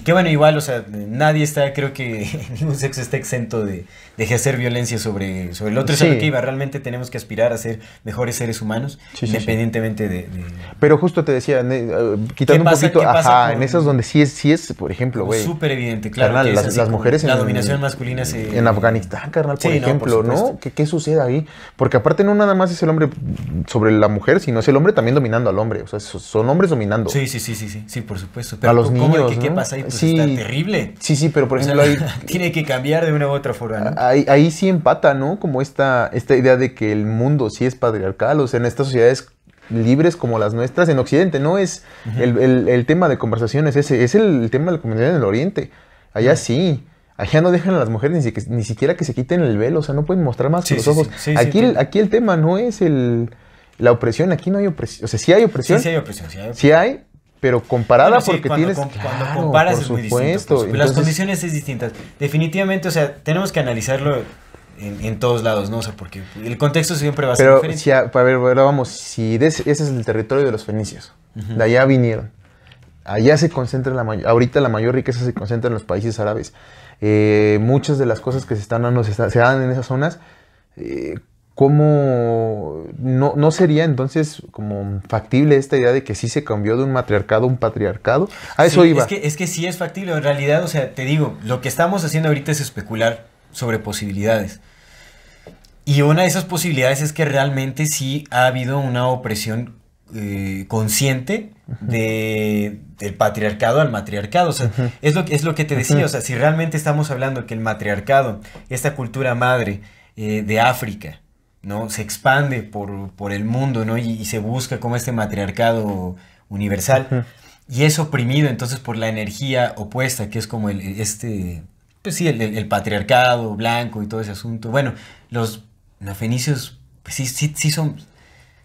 Que bueno, igual, o sea, nadie está, creo que ningún sexo está exento de, ejercer violencia sobre, el otro. Sí. que iba, realmente tenemos que aspirar a ser mejores seres humanos, independientemente de, Pero justo te decía, eh, quitando un poquito, ajá, en esas donde sí es, sí es por ejemplo, güey. Súper evidente, claro. las, las, mujeres en, La dominación masculina se... En Afganistán, carnal, por ejemplo, ¿no? ¿Qué, sucede ahí? Porque aparte no nada más es el hombre sobre la mujer, sino es el hombre también dominando al hombre. O sea, son hombres dominando. Sí, sí, sí, sí, sí, por supuesto. Pero a los niños, ¿qué, qué pasa? pues sí, está terrible. Sí, sí, pero por ejemplo Tiene que cambiar de una u otra forma. Ahí, ahí, sí empata, ¿no? Como esta, esta idea de que el mundo sí es patriarcal, o sea, en estas sociedades libres como las nuestras en Occidente, no es el, tema de conversaciones ese, es el, tema de la comunidad en el Oriente. Allá sí. Allá no dejan a las mujeres ni, siquiera que se quiten el velo, o sea, no pueden mostrar más que los ojos. aquí, el, aquí el tema no es el, la opresión, aquí no hay opresión, o sea, sí hay opresión. Sí, sí hay opresión, sí hay. hay pero comparada porque tienes cuando comparas es muy distinto, las condiciones es distintas definitivamente o sea tenemos que analizarlo en, todos lados, ¿no? O sea, porque el contexto siempre va a ser diferente. Si a, ver, vamos, si ese es el territorio de los fenicios, de allá vinieron, allá se concentra la mayor, ahorita la mayor riqueza se concentra en los países árabes. Eh, muchas de las cosas que se están dando se, se dan en esas zonas eh, ¿cómo no, sería entonces como factible esta idea de que sí se cambió de un matriarcado a un patriarcado? A eso iba. Es que, es sí es factible, en realidad, o sea, te digo, lo que estamos haciendo ahorita es especular sobre posibilidades. Y una de esas posibilidades es que realmente sí ha habido una opresión eh, consciente de, del patriarcado al matriarcado. O sea, es, lo, es lo que te decía, o sea, si realmente estamos hablando que el matriarcado, esta cultura madre eh, de África, ¿no? Se expande por, el mundo, Y, se busca como este matriarcado universal. Y es oprimido entonces por la energía opuesta, que es como el, este, pues sí, el, patriarcado blanco y todo ese asunto. Bueno, los, fenicios, pues sí, sí son,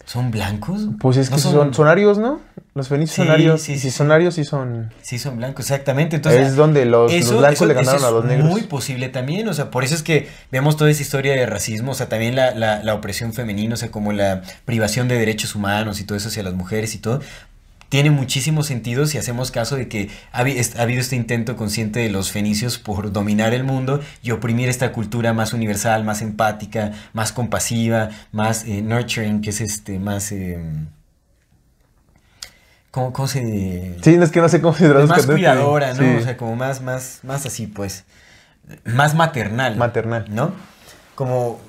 ¿Son blancos? Pues es que son... sonarios ¿no? Los fenicios sonarios Sí, sí, si son sí son. Sí, son blancos, exactamente. Entonces, es donde los, los blancos le ganaron a los negros. Muy posible también, o sea, por eso es que vemos toda esa historia de racismo, o sea, también la, la, la opresión femenina, o sea, como la privación de derechos humanos y todo eso hacia las mujeres y todo, tiene muchísimo sentido si hacemos caso de que ha, habido este intento consciente de los fenicios por dominar el mundo y oprimir esta cultura más universal, más empática, más compasiva, más eh, nurturing, que es este, más... Eh, ¿cómo, se...? Sí, no es que no sé cómo se Más cuidadora, ¿no? O sea, como más, más, más así, pues. Más maternal. Maternal. ¿No? Como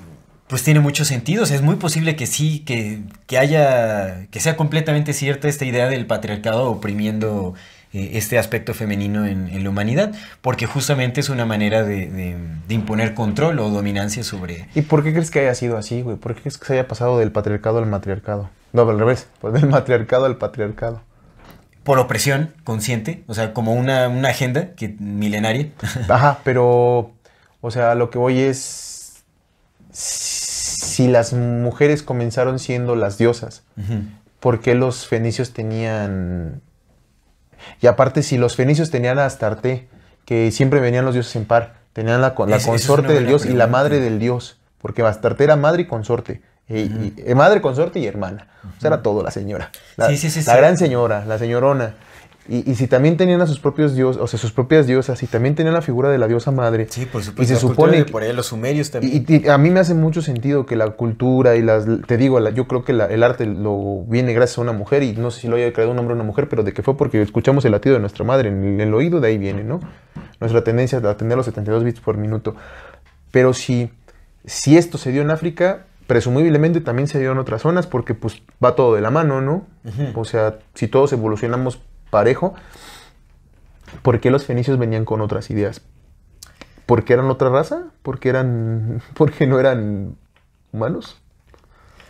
pues tiene muchos sentidos. Es muy posible que sí, que, haya, que sea completamente cierta esta idea del patriarcado oprimiendo eh, este aspecto femenino en, la humanidad, porque justamente es una manera de, imponer control o dominancia sobre... ¿Y por qué crees que haya sido así, güey? ¿Por qué crees que se haya pasado del patriarcado al matriarcado? No, al revés, pues del matriarcado al patriarcado. Por opresión consciente, o sea, como una, agenda que, milenaria. Ajá, pero, o sea, lo que voy es si las mujeres comenzaron siendo las diosas, porque ¿por qué los fenicios tenían... Y aparte, si los fenicios tenían a Astarte, que siempre venían los dioses en par, tenían la, consorte del dios y la madre del dios, porque Astarte era madre y consorte. Y, eh, madre, consorte y hermana. O sea, era todo, la señora. sí, sí, sí, la gran señora, la señorona. Y, si también tenían a sus propios dioses, o sea, sus propias diosas, y también tenían la figura de la diosa madre. Sí, por supuesto. Y se supone. por ahí los sumerios también. Y, a mí me hace mucho sentido que la cultura y las. Te digo, yo creo que el arte lo viene gracias a una mujer, y no sé si lo haya creado un hombre o una mujer, pero de que fue porque escuchamos el latido de nuestra madre en el, oído, de ahí viene, ¿no? Nuestra tendencia a tener los 72 bits por minuto. Pero si, si esto se dio en África, presumiblemente también se dio en otras zonas porque pues va todo de la mano, ¿no? O sea, si todos evolucionamos parejo, ¿por qué los fenicios venían con otras ideas? ¿Porque eran otra raza? ¿Porque eran porque no eran humanos?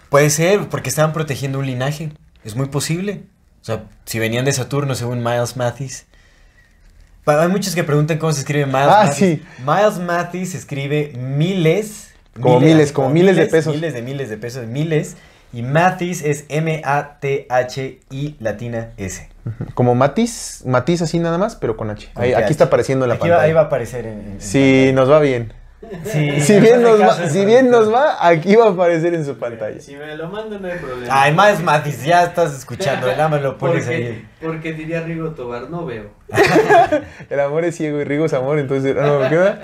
Puede ser, porque estaban protegiendo un linaje. Es muy posible. O sea, si venían de Saturno, según Miles Mathis. Hay muchos que preguntan cómo se escribe Miles ah, Sí. Miles Mathis escribe miles. Como miles, como, miles, de pesos. Miles de miles de pesos, miles. Y Mathis es M-A-T-H-I latina S. Como matiz, matiz así nada más, pero con H. aquí está apareciendo la pantalla. Va, ahí va a aparecer. si nos va bien. si bien, nos va, si bien nos va, aquí va a aparecer en su pantalla. Si me lo mando no hay problema. Además, Matiz, ya estás escuchando, nada lo porque, Porque diría Rigo Tobar, no veo. el amor es ciego y Rigo es amor, entonces, no, me queda.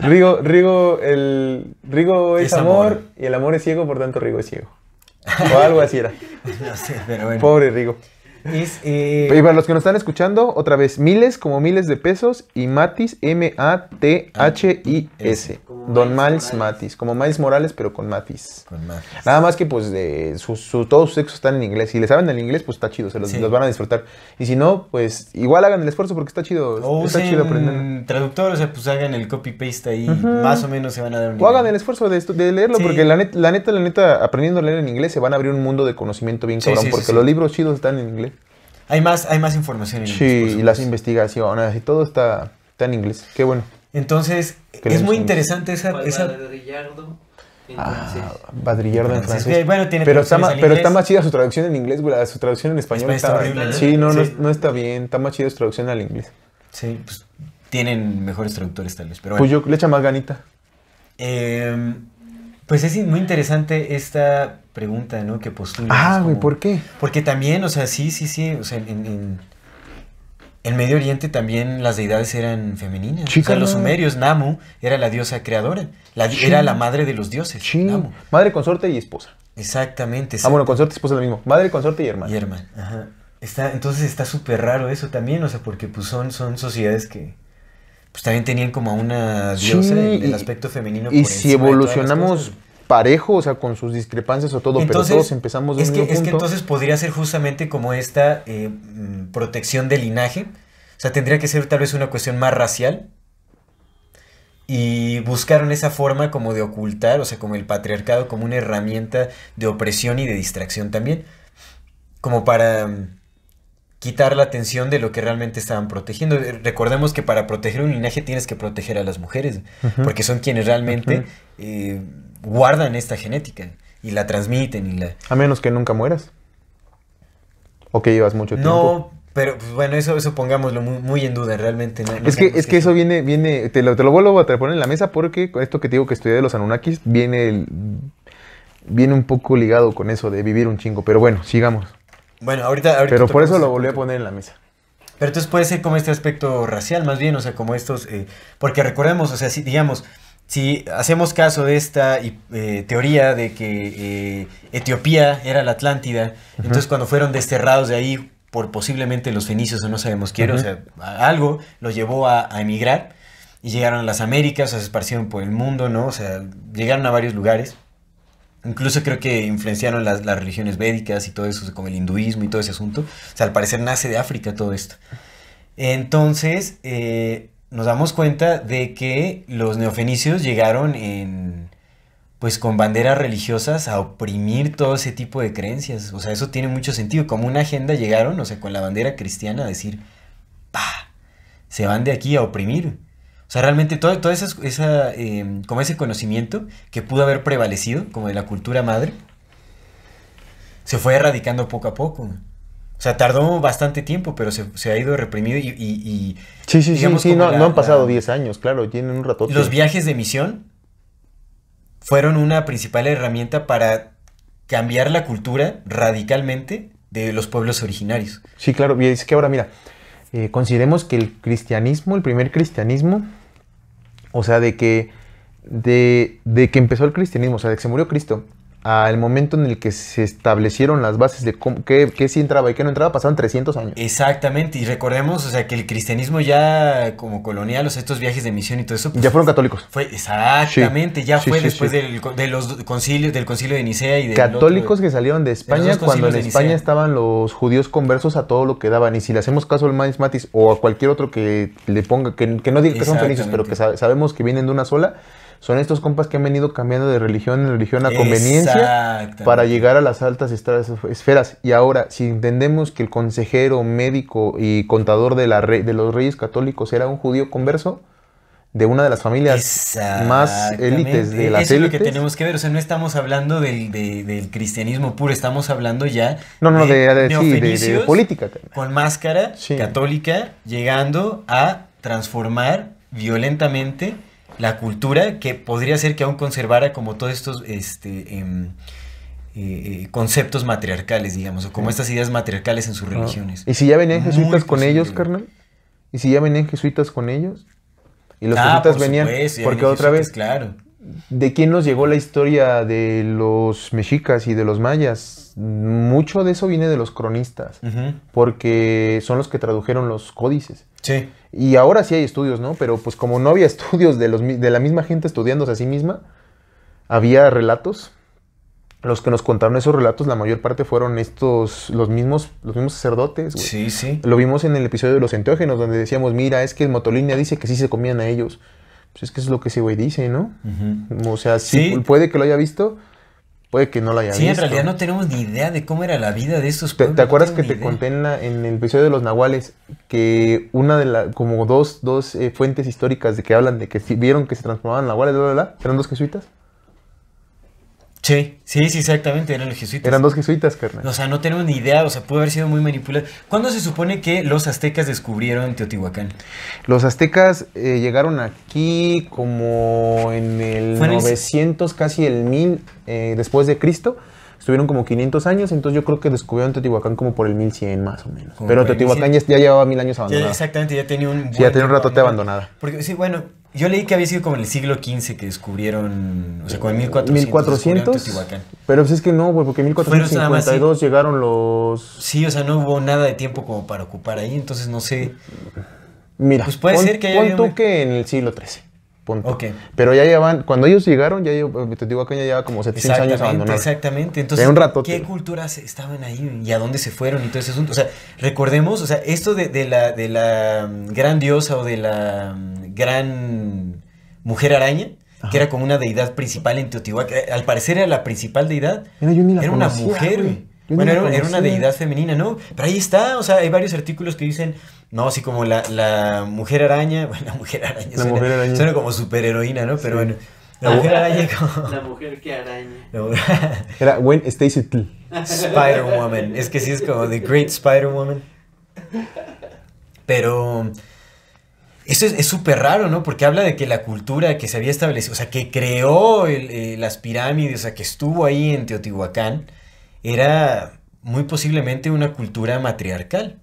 Rigo, Rigo, el, Rigo es, amor, y el amor es ciego, por tanto Rigo es ciego. O algo así era. Pobre Rigo. Eh, y para los que nos están escuchando, otra vez, miles como miles de pesos y Matis, M-A-T-H-I-S. Don Miles Matis, como Miles Morales, pero con Matis. Nada más que pues de su, todos sus textos están en inglés. Si le saben el inglés, pues está chido, se los, van a disfrutar. Y si no, pues igual hagan el esfuerzo porque está chido. aprender. Traductor, o sea, pues hagan el copy-paste ahí, más o menos se van a dar un... O hagan el esfuerzo de, de leerlo, porque la, neta, la neta, aprendiendo a leer en inglés se van a abrir un mundo de conocimiento bien cabrón, porque los libros chidos están en inglés. Hay más, hay más información en inglés. Sí, y las investigaciones y todo está, en inglés. Qué bueno. Entonces, es muy interesante esa... en esa... Ah, Badrillardo en francés. Sí, bueno, tiene pero, está más, pero está más chida su traducción en inglés, güey. Su traducción en español está, está Sí, no, No, no, está bien. Está más chida su traducción al inglés. Sí, pues tienen mejores traductores tal vez. Pero pues yo le echa más ganita. Eh, pues es muy interesante esta pregunta, ¿no? Que postula. Ah, güey, ¿por qué? Porque también, o sea, sí, sí, sí, o sea, en, en, Medio Oriente también las deidades eran femeninas. Chica, o sea, los sumerios, Namu era la diosa creadora, era la madre de los dioses. Namu. Madre, consorte y esposa. Exactamente. Ah, bueno, consorte y esposa es lo mismo. Madre, consorte y hermana. Y hermano, ajá. Está, entonces está súper raro eso también, o sea, porque pues son, son sociedades que pues también tenían como una diosa en el aspecto femenino. Y si evolucionamos parejo, o sea, con sus discrepancias o todo, pero todos empezamos de es que, Es que entonces podría ser justamente como esta eh, mm, protección del linaje, o sea, tendría que ser tal vez una cuestión más racial, y buscaron esa forma como de ocultar, o sea, como el patriarcado como una herramienta de opresión y de distracción también, como para mm, quitar la atención de lo que realmente estaban protegiendo. Eh, recordemos que para proteger un linaje tienes que proteger a las mujeres, porque son quienes realmente eh, guardan esta genética y la transmiten. Y la... A menos que nunca mueras. O que llevas mucho tiempo. No, pero pues, bueno, eso, eso pongámoslo muy, en duda, realmente. es que, es que eso viene, viene te, lo, te lo vuelvo a poner en la mesa porque esto que te digo que estudié de los Anunnakis viene, viene un poco ligado con eso de vivir un chingo. Pero bueno, sigamos. Bueno, ahorita... Pero por eso lo volví a poner en la mesa. Pero entonces puede ser como este aspecto racial, más bien, o sea, como estos... Eh, porque recordemos, o sea, si digamos, si hacemos caso de esta eh, teoría de que eh, Etiopía era la Atlántida, entonces cuando fueron desterrados de ahí por posiblemente los fenicios o no sabemos quién, o sea, algo los llevó a, a, emigrar y llegaron a las Américas, o sea, se esparcieron por el mundo, ¿no? O sea, llegaron a varios lugares. Incluso creo que influenciaron las, religiones védicas y todo eso, como el hinduismo y todo ese asunto. O sea, al parecer nace de África todo esto. Entonces, eh, nos damos cuenta de que los neofenicios llegaron en, pues con banderas religiosas a oprimir todo ese tipo de creencias. O sea, eso tiene mucho sentido. Como una agenda llegaron, o sea, con la bandera cristiana a decir, pa, se van de aquí a oprimir. O sea, realmente todo, todo esa, em, como ese conocimiento que pudo haber prevalecido, como de la cultura madre, se fue erradicando poco a poco. O sea, tardó bastante tiempo, pero se, ha ido reprimido y... sí, sí, sí, no, han pasado 10 años, claro, tienen un rato. Los viajes de misión fueron una principal herramienta para cambiar la cultura radicalmente de los pueblos originarios. Sí, claro, y es que ahora mira, eh, consideremos que el cristianismo, el primer cristianismo, o sea, de que, de, que empezó el cristianismo, o sea, de que se murió Cristo al momento en el que se establecieron las bases de qué, sí entraba y qué no entraba, pasaron 300 años. Exactamente, y recordemos, o sea, que el cristianismo ya como colonial, los estos viajes de misión y todo eso. Pues, ya fueron católicos. Fue, exactamente, ya fue después del, de los concilios, del concilio de Nicea y de... Católicos que salieron de España cuando en España estaban los judíos conversos a todo lo que daban, y si le hacemos caso al Manis Matis o a cualquier otro que le ponga, que, no diga que son felices, pero que sabemos que vienen de una sola son estos compas que han venido cambiando de religión en religión a conveniencia para llegar a las altas esferas. Y ahora, si entendemos que el consejero, médico y contador de, la de los reyes católicos era un judío converso, de una de las familias más élites de la Eso es lo que tenemos que ver, o sea, no estamos hablando del, del cristianismo puro, estamos hablando ya no, de, política. Con máscara católica, llegando a transformar violentamente la cultura que podría ser que aún conservara como todos estos este, em, eh, eh, conceptos matriarcales, digamos, o como estas ideas matriarcales en sus ah. religiones. ¿Y si ya venían jesuitas con ellos, carnal? ¿Y si ya venían jesuitas con ellos? Y los ah, jesuitas venían, porque otra vez, claro. ¿De quién nos llegó la historia de los mexicas y de los mayas? Mucho de eso viene de los cronistas, porque son los que tradujeron los códices. Sí. Y ahora sí hay estudios, ¿no? Pero pues como no había estudios de, de la misma gente estudiándose a sí misma, había relatos. Los que nos contaron esos relatos, la mayor parte fueron estos, los mismos, los mismos sacerdotes. Sí, sí. Lo vimos en el episodio de los enteógenos, donde decíamos, mira, es que el Motolinia dice que sí se comían a ellos. Pues es que es lo que ese güey dice, ¿no? O sea, sí, puede que lo haya visto, Puede que no la haya visto. Sí, en realidad no tenemos ni idea de cómo era la vida de estos ¿Te, acuerdas que te conté en, el episodio de los nahuales que una de las, como dos, dos eh, fuentes históricas de que hablan de que vieron que se transformaban nahuales, bla, bla, bla, eran dos jesuitas? Sí, sí, sí, exactamente, eran los jesuitas. Eran dos jesuitas, carnal. O sea, no tenemos ni idea, o sea, puede haber sido muy manipulado. ¿Cuándo se supone que los aztecas descubrieron Teotihuacán? Los aztecas eh, llegaron aquí como en el 900, casi el 1000 eh, después de Cristo. Estuvieron como 500 años, entonces yo creo que descubrieron Teotihuacán como por el 1100 más o menos. Pero Teotihuacán ya, llevaba mil años abandonada. exactamente, ya tenía un... ya tenía un ratote abandonada. Porque sí, bueno, yo leí que había sido como en el siglo XV que descubrieron, o sea, como en 1400. 1400. Pero pues es que no, güey, porque en 1452 llegaron los. Sí, o sea, no hubo nada de tiempo como para ocupar ahí, entonces no sé. Mira, pues puede ser que haya pon que en el siglo XIII. Punto. Okay. Pero ya llevan, cuando ellos llegaron, ya eh, Teotihuacán ya llevaba como 700 años abandonado. Exactamente, entonces, ¿qué culturas estaban ahí y a dónde se fueron y todo ese asunto? O sea, recordemos, o sea, esto de, de la, de la mm, grandiosa o de la mm, gran mujer araña, que era como una deidad principal en Teotihuacán. Eh, al parecer era la principal deidad. era una mujer, Bueno, era, una deidad femenina, ¿no? Pero ahí está, o sea, hay varios artículos que dicen, no, así como la, mujer araña, bueno, la mujer araña, suena, como superheroína, ¿no? Pero bueno, la mujer araña como... La mujer que araña. era Gwen Stacy Spider-Woman, es que sí es como The Great Spider-Woman. Pero eso es súper raro, ¿no? Porque habla de que la cultura que se había establecido, o sea, que creó eh, las pirámides, o sea, que estuvo ahí en Teotihuacán, era muy posiblemente una cultura matriarcal.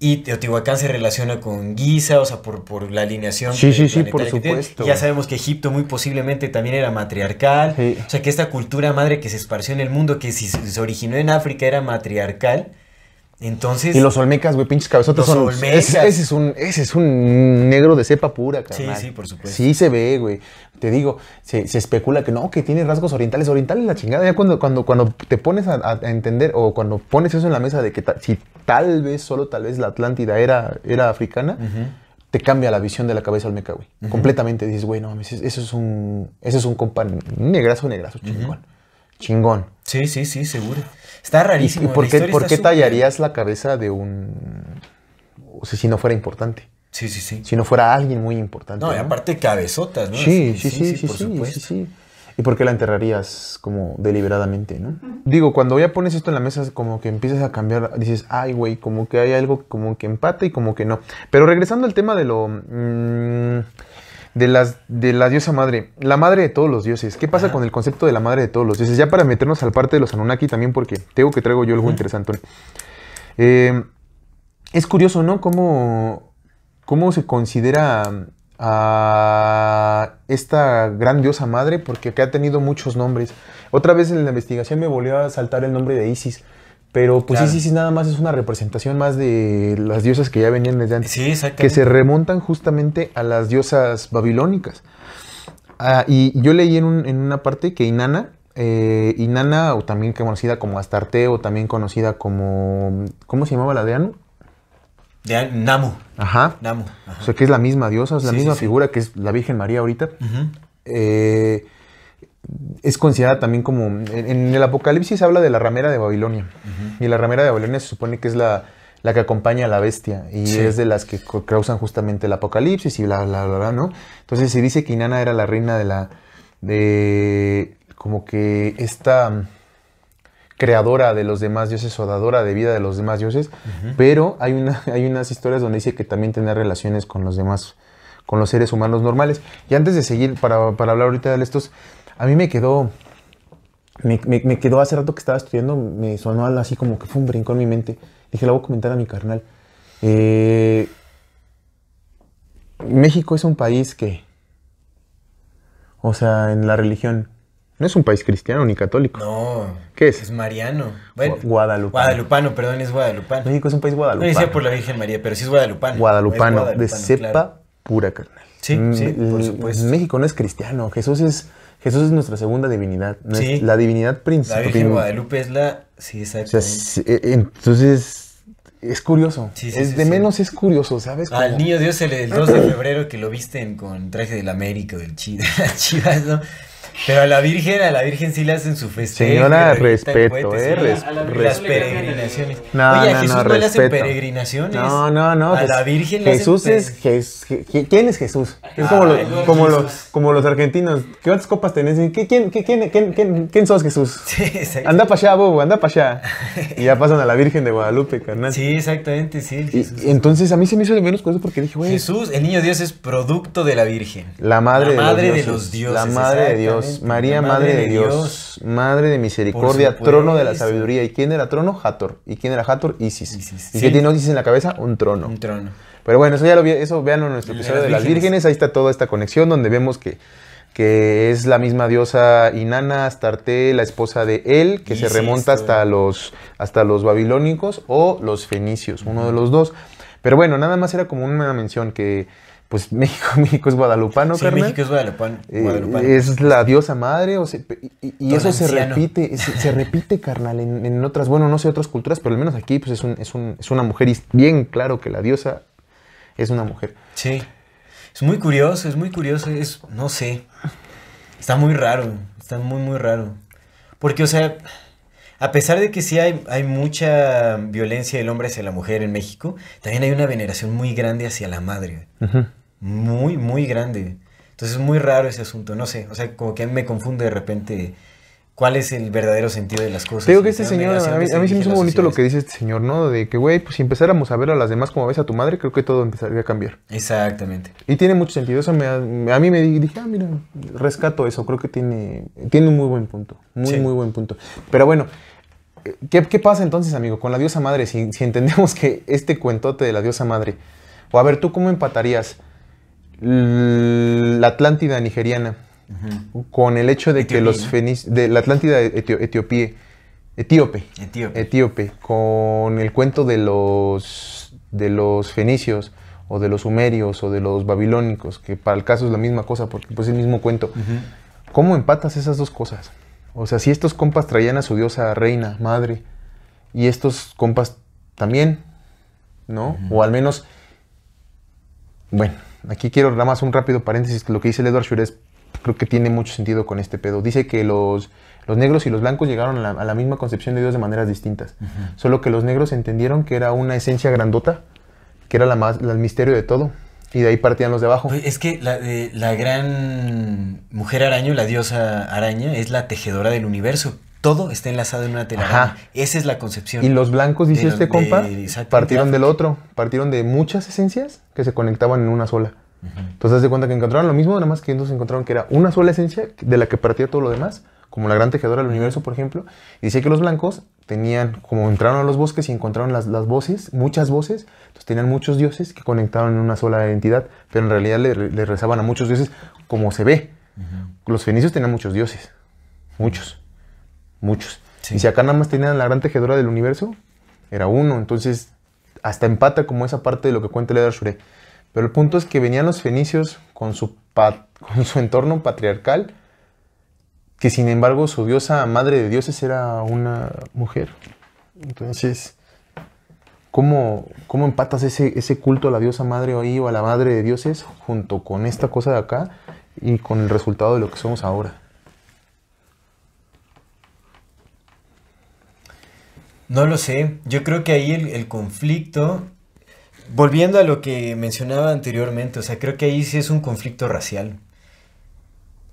Y Teotihuacán se relaciona con Giza, o sea, por, por la alineación. Sí, sí, sí, por supuesto. Ya sabemos que Egipto muy posiblemente también era matriarcal. O sea, que esta cultura madre que se esparció en el mundo, que si se originó en África era matriarcal, y los olmecas, güey, pinches cabezotas. los Olmecas. Ese, es un, negro de cepa pura, carnal. Sí, sí, por supuesto. Sí se ve, güey. Te digo, se, especula que no, que tiene rasgos orientales. Orientales la chingada. Ya cuando, cuando, cuando te pones a, entender o cuando pones eso en la mesa de que si tal vez, solo tal vez la Atlántida era, era africana. te cambia la visión de la cabeza Olmeca, güey. Completamente dices, güey, no eso es un, eso es un compa negrazo, negrazo, chingón. Chingón. Sí, sí, sí, seguro. Está rarísimo. ¿Y por qué, ¿por qué tallarías la cabeza de un... O si no fuera importante? Sí, sí, sí. Si no fuera alguien muy importante. No, y aparte cabezotas, ¿no? Sí, sí, sí, sí, sí, sí, ¿Y por qué la enterrarías como deliberadamente, no? Digo, cuando ya pones esto en la mesa, como que empiezas a cambiar, dices, ay, güey, como que hay algo como que empate y como que no. Pero regresando al tema de lo... Mm, de, las, de la diosa madre, la madre de todos los dioses. ¿Qué pasa con el concepto de la madre de todos los dioses? Ya para meternos al parte de los Anunnaki también, porque tengo que traigo yo algo interesante. Eh, es curioso, ¿no? Cómo, cómo se considera a esta gran diosa madre, porque que ha tenido muchos nombres. Otra vez en la investigación me volvió a saltar el nombre de Isis. Pero pues sí, sí, sí, nada más es una representación más de las diosas que ya venían desde antes. Sí, que se remontan justamente a las diosas babilónicas. Ah, y yo leí en, una parte que Inanna, eh, o también conocida como Astarte, o también conocida como. ¿Cómo se llamaba la de Anu? Namu. Ajá. Namu. O sea, que es la misma diosa, es la misma figura que es la Virgen María ahorita. Ajá. eh, es considerada también como. En, el Apocalipsis habla de la ramera de Babilonia. Y la ramera de Babilonia se supone que es la, la que acompaña a la bestia. Y es de las que causan justamente el Apocalipsis y bla, bla, bla, ¿no? Entonces se dice que Inanna era la reina de la. de. como que esta mm, creadora de los demás dioses o dadora de vida de los demás dioses, pero hay, una, hay unas historias donde dice que también tenía relaciones con los demás, con los seres humanos normales. Y antes de seguir, para, para hablar ahorita de estos, a mí me quedó, me, quedó hace rato que estaba estudiando, me sonó algo así como que fue un brinco en mi mente. Dije, la voy a comentar a mi carnal. Eh, México es un país que, o sea, en la religión, no es un país cristiano ni católico. No. ¿Qué es? Es mariano. Bueno, guadalupano. Guadalupano, perdón, es guadalupano. México es un país guadalupano. No decía por la Virgen María, pero sí es guadalupano. Guadalupano, de cepa pura, carnal. Sí, sí, mm, por supuesto. México no es cristiano. Jesús es Jesús es nuestra segunda divinidad. La divinidad principal. La Virgen Guadalupe es la. Sí, exactamente. E, e, entonces. Es curioso. es de menos es curioso, ¿sabes? Al niño Dios el, 2 de febrero que lo visten con traje del América o del Chile, chivas, ¿no? Pero a la Virgen, a la Virgen sí le hacen su festejo. Señora, respeto, eh, Las peregrinaciones. No, a no, Jesús no, le peregrinaciones. No, no, no. A la Virgen le hacen Jesús es, ¿Quién es Jesús? Es como, los, como, los, como los argentinos. ¿Qué otras copas tenés? quién, quién, quién, quién, sos Jesús? Anda para allá, bobo, anda para allá. Y ya pasan a la Virgen de Guadalupe, carnal. Sí, exactamente, sí. Jesús. entonces a mí se me hizo de menos cosas porque dije, güey. Jesús, el niño Dios es producto de la Virgen. La madre, de De los dioses la madre de Dios. María, Madre, de, Dios, Madre de misericordia, trono de la sabiduría. ¿Y quién era trono? Hator ¿Y quién era Hathor? Isis. ¿Y qué tiene Isis en la cabeza? Un trono. Un trono. Pero bueno, eso ya lo vi, eso véanlo en nuestro episodio de las vírgenes. Ahí está toda esta conexión donde vemos que que es la misma diosa Inanna, Astarte, la esposa de él, que se remonta hasta eh. los, hasta los babilónicos o los fenicios, uno de los dos. Pero bueno, nada más era como una mención que pues México, México es guadalupano, sí, México es eh, guadalupano. es la diosa madre, o y, eso se repite, se, repite, carnal, en, otras, bueno, no sé, otras culturas, pero al menos aquí, pues es, un, es, un, una mujer, y bien claro que la diosa es una mujer. Sí. Es muy curioso, es muy curioso, es, no sé. Está muy raro, está muy, muy raro. Porque, o sea, a pesar de que sí hay, mucha violencia del hombre hacia la mujer en México, también hay una veneración muy grande hacia la madre. Ajá muy, muy grande. Entonces es muy raro ese asunto, no sé, o sea, como que me confunde de repente cuál es el verdadero sentido de las cosas. que este señor, a mí, se me hizo bonito lo que dice este señor, ¿no? De que, güey, pues si empezáramos a ver a las demás como ves a tu madre, creo que todo empezaría a cambiar. Exactamente. Y tiene mucho sentido, eso a mí me dije, ah, mira, rescato eso, creo que tiene, tiene un muy buen punto, muy, muy buen punto. Pero bueno, ¿qué, pasa entonces, amigo, con la diosa madre? Si, si entendemos que este cuentote de la diosa madre, o a ver, ¿tú cómo empatarías? la Atlántida nigeriana, con el hecho de que los fenicios, de la Atlántida de etíope, etíope, con el cuento de los, de los fenicios o de los sumerios o de los babilónicos, que para el caso es la misma cosa, porque pues es el mismo cuento. ¿Cómo empatas esas dos cosas? O sea, si estos compas traían a su diosa reina, madre, y estos compas también, ¿no? O al menos, bueno, aquí quiero dar más un rápido paréntesis, lo que dice el Edward Shures creo que tiene mucho sentido con este pedo. Dice que los, negros y los blancos llegaron a la, misma concepción de Dios de maneras distintas, solo que los negros entendieron que era una esencia grandota, que era la más, el misterio de todo. Y de ahí partían los de abajo. Es que la, eh, la gran mujer araña, la diosa araña, es la tejedora del universo todo está enlazado en una tela. Esa es la concepción. Y los blancos, dice este compa, partieron del otro, partieron de muchas esencias que se conectaban en una sola. Entonces, haz de cuenta que encontraron lo mismo, nada más que entonces encontraron que era una sola esencia de la que partía todo lo demás, como la gran tejedora del universo, por ejemplo. Y dice que los blancos tenían, como entraron a los bosques y encontraron las, voces, muchas voces, entonces tenían muchos dioses que conectaban en una sola entidad, pero en realidad le, rezaban a muchos dioses como se ve. Los fenicios tenían muchos dioses, muchos muchos. Y si acá nada más tenían la gran tejedora del universo, era uno. Entonces, hasta empata como esa parte de lo que cuenta Leda Shure. Pero el punto es que venían los fenicios con su, con su entorno patriarcal, que sin embargo su diosa, madre de dioses, era una mujer. Entonces, ¿cómo, cómo empatas ese, ese culto a la diosa madre ahí o a la madre de dioses junto con esta cosa de acá y con el resultado de lo que somos ahora? No lo sé, yo creo que ahí el, conflicto, volviendo a lo que mencionaba anteriormente, o sea, creo que ahí sí es un conflicto racial,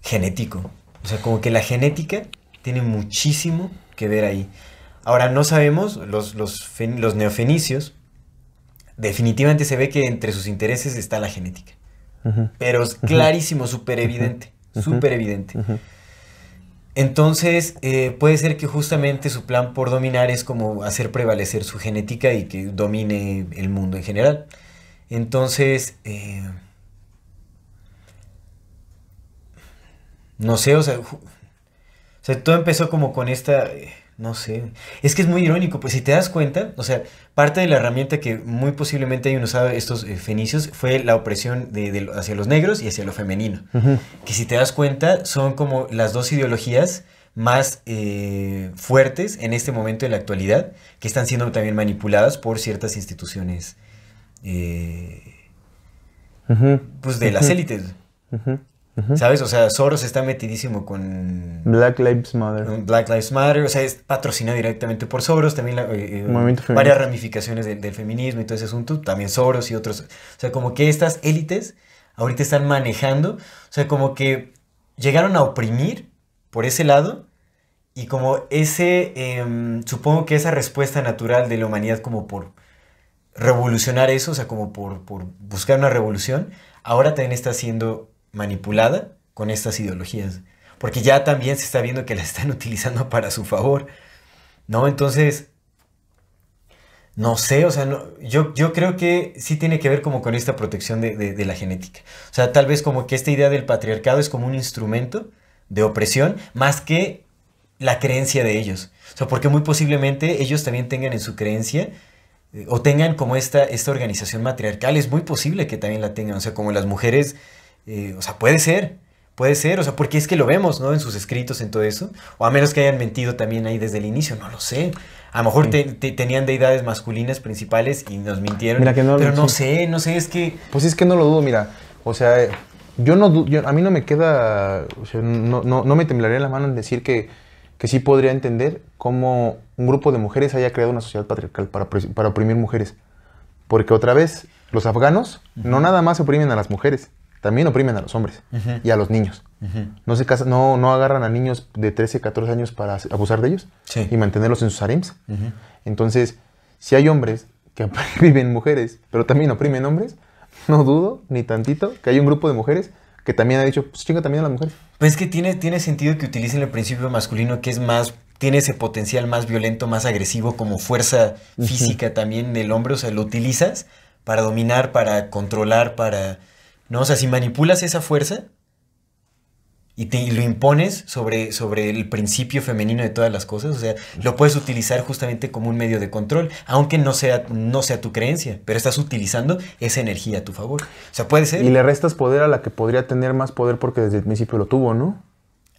genético. O sea, como que la genética tiene muchísimo que ver ahí. Ahora, no sabemos, los, los, neofenicios, definitivamente se ve que entre sus intereses está la genética. Pero es clarísimo, súper evidente, súper evidente. Entonces, eh, puede ser que justamente su plan por dominar es como hacer prevalecer su genética y que domine el mundo en general. Entonces, eh, no sé, o sea, o sea, todo empezó como con esta... Eh, no sé. Es que es muy irónico, pues si te das cuenta, o sea, parte de la herramienta que muy posiblemente hayan usado estos eh, fenicios fue la opresión de, hacia los negros y hacia lo femenino. Que si te das cuenta, son como las dos ideologías más eh, fuertes en este momento en la actualidad, que están siendo también manipuladas por ciertas instituciones eh, pues de las élites. ¿Sabes? O sea, Soros está metidísimo con... Black Lives Matter. Black Lives Matter, o sea, es patrocinado directamente por Soros, también eh, eh, varias ramificaciones del feminismo y todo ese asunto, también Soros y otros. O sea, como que estas élites ahorita están manejando, o sea, como que llegaron a oprimir por ese lado y como ese, em, supongo que esa respuesta natural de la humanidad como por revolucionar eso, o sea, como por, por buscar una revolución, ahora también está siendo manipulada con estas ideologías, porque ya también se está viendo que la están utilizando para su favor, ¿no? Entonces, no sé, o sea, yo, yo creo que sí tiene que ver como con esta protección de, la genética. O sea, tal vez como que esta idea del patriarcado es como un instrumento de opresión más que la creencia de ellos. O sea, porque muy posiblemente ellos también tengan en su creencia eh, o tengan como esta, esta organización matriarcal, es muy posible que también la tengan, o sea, como las mujeres eh, o sea, puede ser, puede ser, o sea, porque es que lo vemos, ¿no? En sus escritos, en todo eso. O a menos que hayan mentido también ahí desde el inicio, no lo sé. A lo mejor tenían deidades masculinas principales y nos mintieron. pero no sé, no sé, es que... Pues es que no lo dudo, mira. O sea, yo no, a mí no me queda, no, no, me temblaría la mano en decir que, que sí podría entender cómo un grupo de mujeres haya creado una sociedad patriarcal para, para oprimir mujeres. Porque otra vez, los afganos no nada más oprimen a las mujeres, también oprimen a los hombres y a los niños. no, se casan, no, no agarran a niños de 13, 14 años para abusar de ellos y mantenerlos en sus harems. Entonces, si hay hombres que viven mujeres, pero también oprimen hombres, no dudo ni tantito que hay un grupo de mujeres que también ha dicho, pues chinga también a las mujeres. Pues es que tiene, tiene sentido que utilicen el principio masculino que es más tiene ese potencial más violento, más agresivo como fuerza física también del hombre, o sea, lo utilizas para dominar, para controlar, para ¿no? O sea, si manipulas esa fuerza y, te, lo impones sobre, sobre el principio femenino de todas las cosas, o sea, lo puedes utilizar justamente como un medio de control, aunque no sea, no sea tu creencia, pero estás utilizando esa energía a tu favor. O sea, puede ser. Y le restas poder a la que podría tener más poder porque desde el principio lo tuvo, ¿no?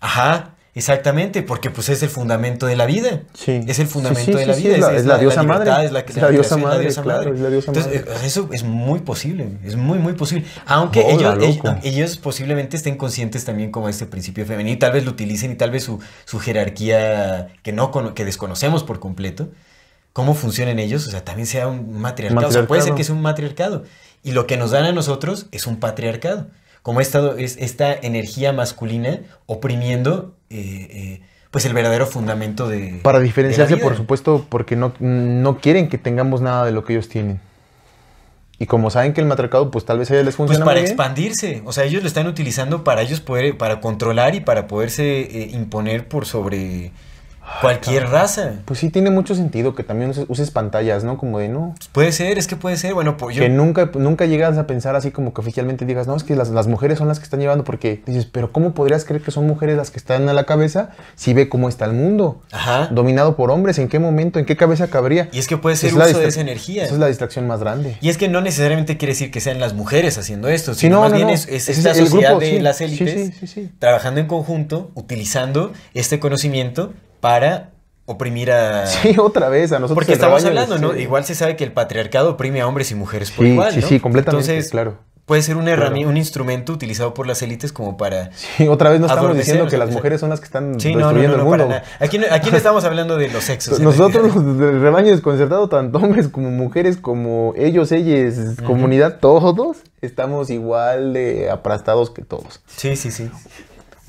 Ajá. Exactamente, porque pues es el fundamento de la vida. Es el fundamento de la vida. Es la, diosa madre. Es la, diosa madre. Entonces, eh, eso es muy posible. Es muy, muy posible. Aunque ellos, ellos, posiblemente estén conscientes también como este principio femenino. Y tal vez lo utilicen y tal vez su, jerarquía que, no, que desconocemos por completo. Cómo funcionan ellos. O sea, también sea un matriarcado. puede ser que sea un matriarcado. Y lo que nos dan a nosotros es un patriarcado. Como estado es esta energía masculina oprimiendo eh, eh, pues el verdadero fundamento de... Para diferenciarse, por supuesto, porque no, no quieren que tengamos nada de lo que ellos tienen. Y como saben que el matracado, pues tal vez a ellos les funciona. Pues para expandirse. O sea, ellos lo están utilizando para ellos poder, para controlar y para poderse eh, imponer por sobre Cualquier raza. Pues sí tiene mucho sentido que también uses pantallas, ¿no? Como de no. Pues puede ser, es que puede ser. Bueno, pues yo. Que nunca, nunca llegas a pensar así como que oficialmente digas, no, es que las, mujeres son las que están llevando, porque dices, pero ¿cómo podrías creer que son mujeres las que están a la cabeza si ve cómo está el mundo? Ajá. Dominado por hombres, ¿en qué momento? ¿En qué cabeza cabría? Y es que puede ser uso de esa energía. Esa es la distracción más grande. Y es que no necesariamente quiere decir que sean las mujeres haciendo esto, sino más bien Es, esta sociedad de las élites trabajando en conjunto, utilizando este conocimiento para oprimir a... Sí, otra vez, a nosotros. Porque estamos hablando, ¿no? Este igual se sabe que el patriarcado oprime a hombres y mujeres por igual. Sí, ¿no? sí, completamente. Entonces, claro. Puede ser un instrumento utilizado por las élites como para. Sí, otra vez no estamos diciendo que las mujeres son las que están destruyendo no, el mundo. Aquí, no estamos hablando de los sexos. Nosotros, el rebaño desconcertado, tanto hombres como mujeres, como ellos, ellas, comunidad, todos, estamos igual de aplastados que todos. Sí, sí, sí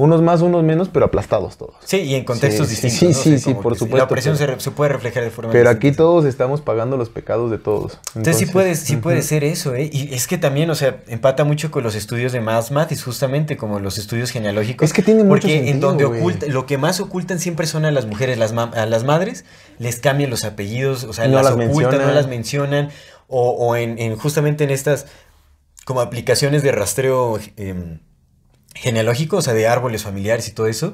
unos más, unos menos, pero aplastados todos. Sí, y en contextos distintos. Sí, sí, sí, por supuesto. La presión se, puede reflejar de forma Pero aquí todos estamos pagando los pecados de todos. Entonces, sí, puede, sí puede ser eso, ¿eh? Y es que también, o sea, empata mucho con los estudios de Mass y justamente como los estudios genealógicos. Es que tienen mucho Porque en donde oculta, lo que más ocultan siempre son a las mujeres, las a las madres, les cambian los apellidos, o sea, no las, ocultan, no las mencionan. O, o en, justamente en estas como aplicaciones de rastreo... Em, genealógico, o sea, de árboles familiares y todo eso,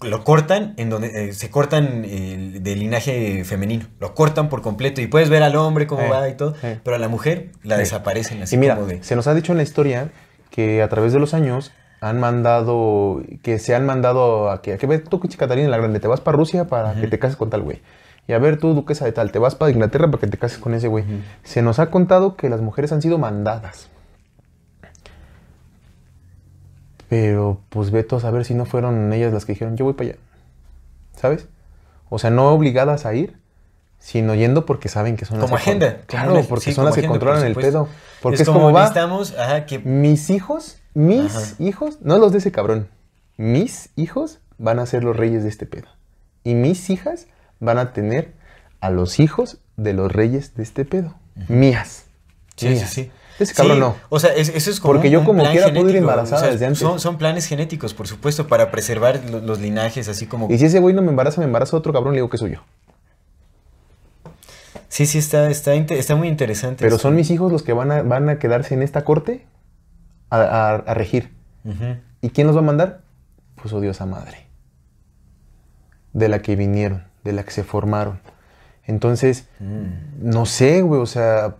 lo cortan en donde eh, se cortan eh, del linaje femenino, lo cortan por completo y puedes ver al hombre cómo eh, va y todo, pero a la mujer la desaparecen así y mira, se nos ha dicho en la historia que a través de los años han mandado que se han mandado a que a que ves tú Catarina la Grande, te vas para Rusia para que te cases con tal güey. Y a ver tú duquesa de tal, te vas para Inglaterra para que te cases con ese güey. Se nos ha contado que las mujeres han sido mandadas. Pero pues vetos, a ver si no fueron ellas las que dijeron, yo voy para allá. ¿Sabes? O sea, no obligadas a ir, sino yendo porque saben que son como las agenda, que claro, porque son las que controlan el pedo, porque es, como, va. que... Mis hijos, mis hijos, no los de ese cabrón. Mis hijos van a ser los reyes de este pedo. Y mis hijas van a tener a los hijos de los reyes de este pedo. Mías. Sí, sí, sí. Ese cabrón no. O sea, eso es como. Porque yo, como quiera, puedo ir embarazada desde antes. Son, planes genéticos, por supuesto, para preservar los, linajes, así como. Y si ese güey no me embaraza, me embaraza otro cabrón, le digo que soy yo. Sí, sí, está, está, muy interesante. Pero son mis hijos los que van a, quedarse en esta corte a, regir. ¿Y quién los va a mandar? Pues odiosa oh, madre. De la que vinieron, de la que se formaron. Entonces, mm. no sé, güey, o sea,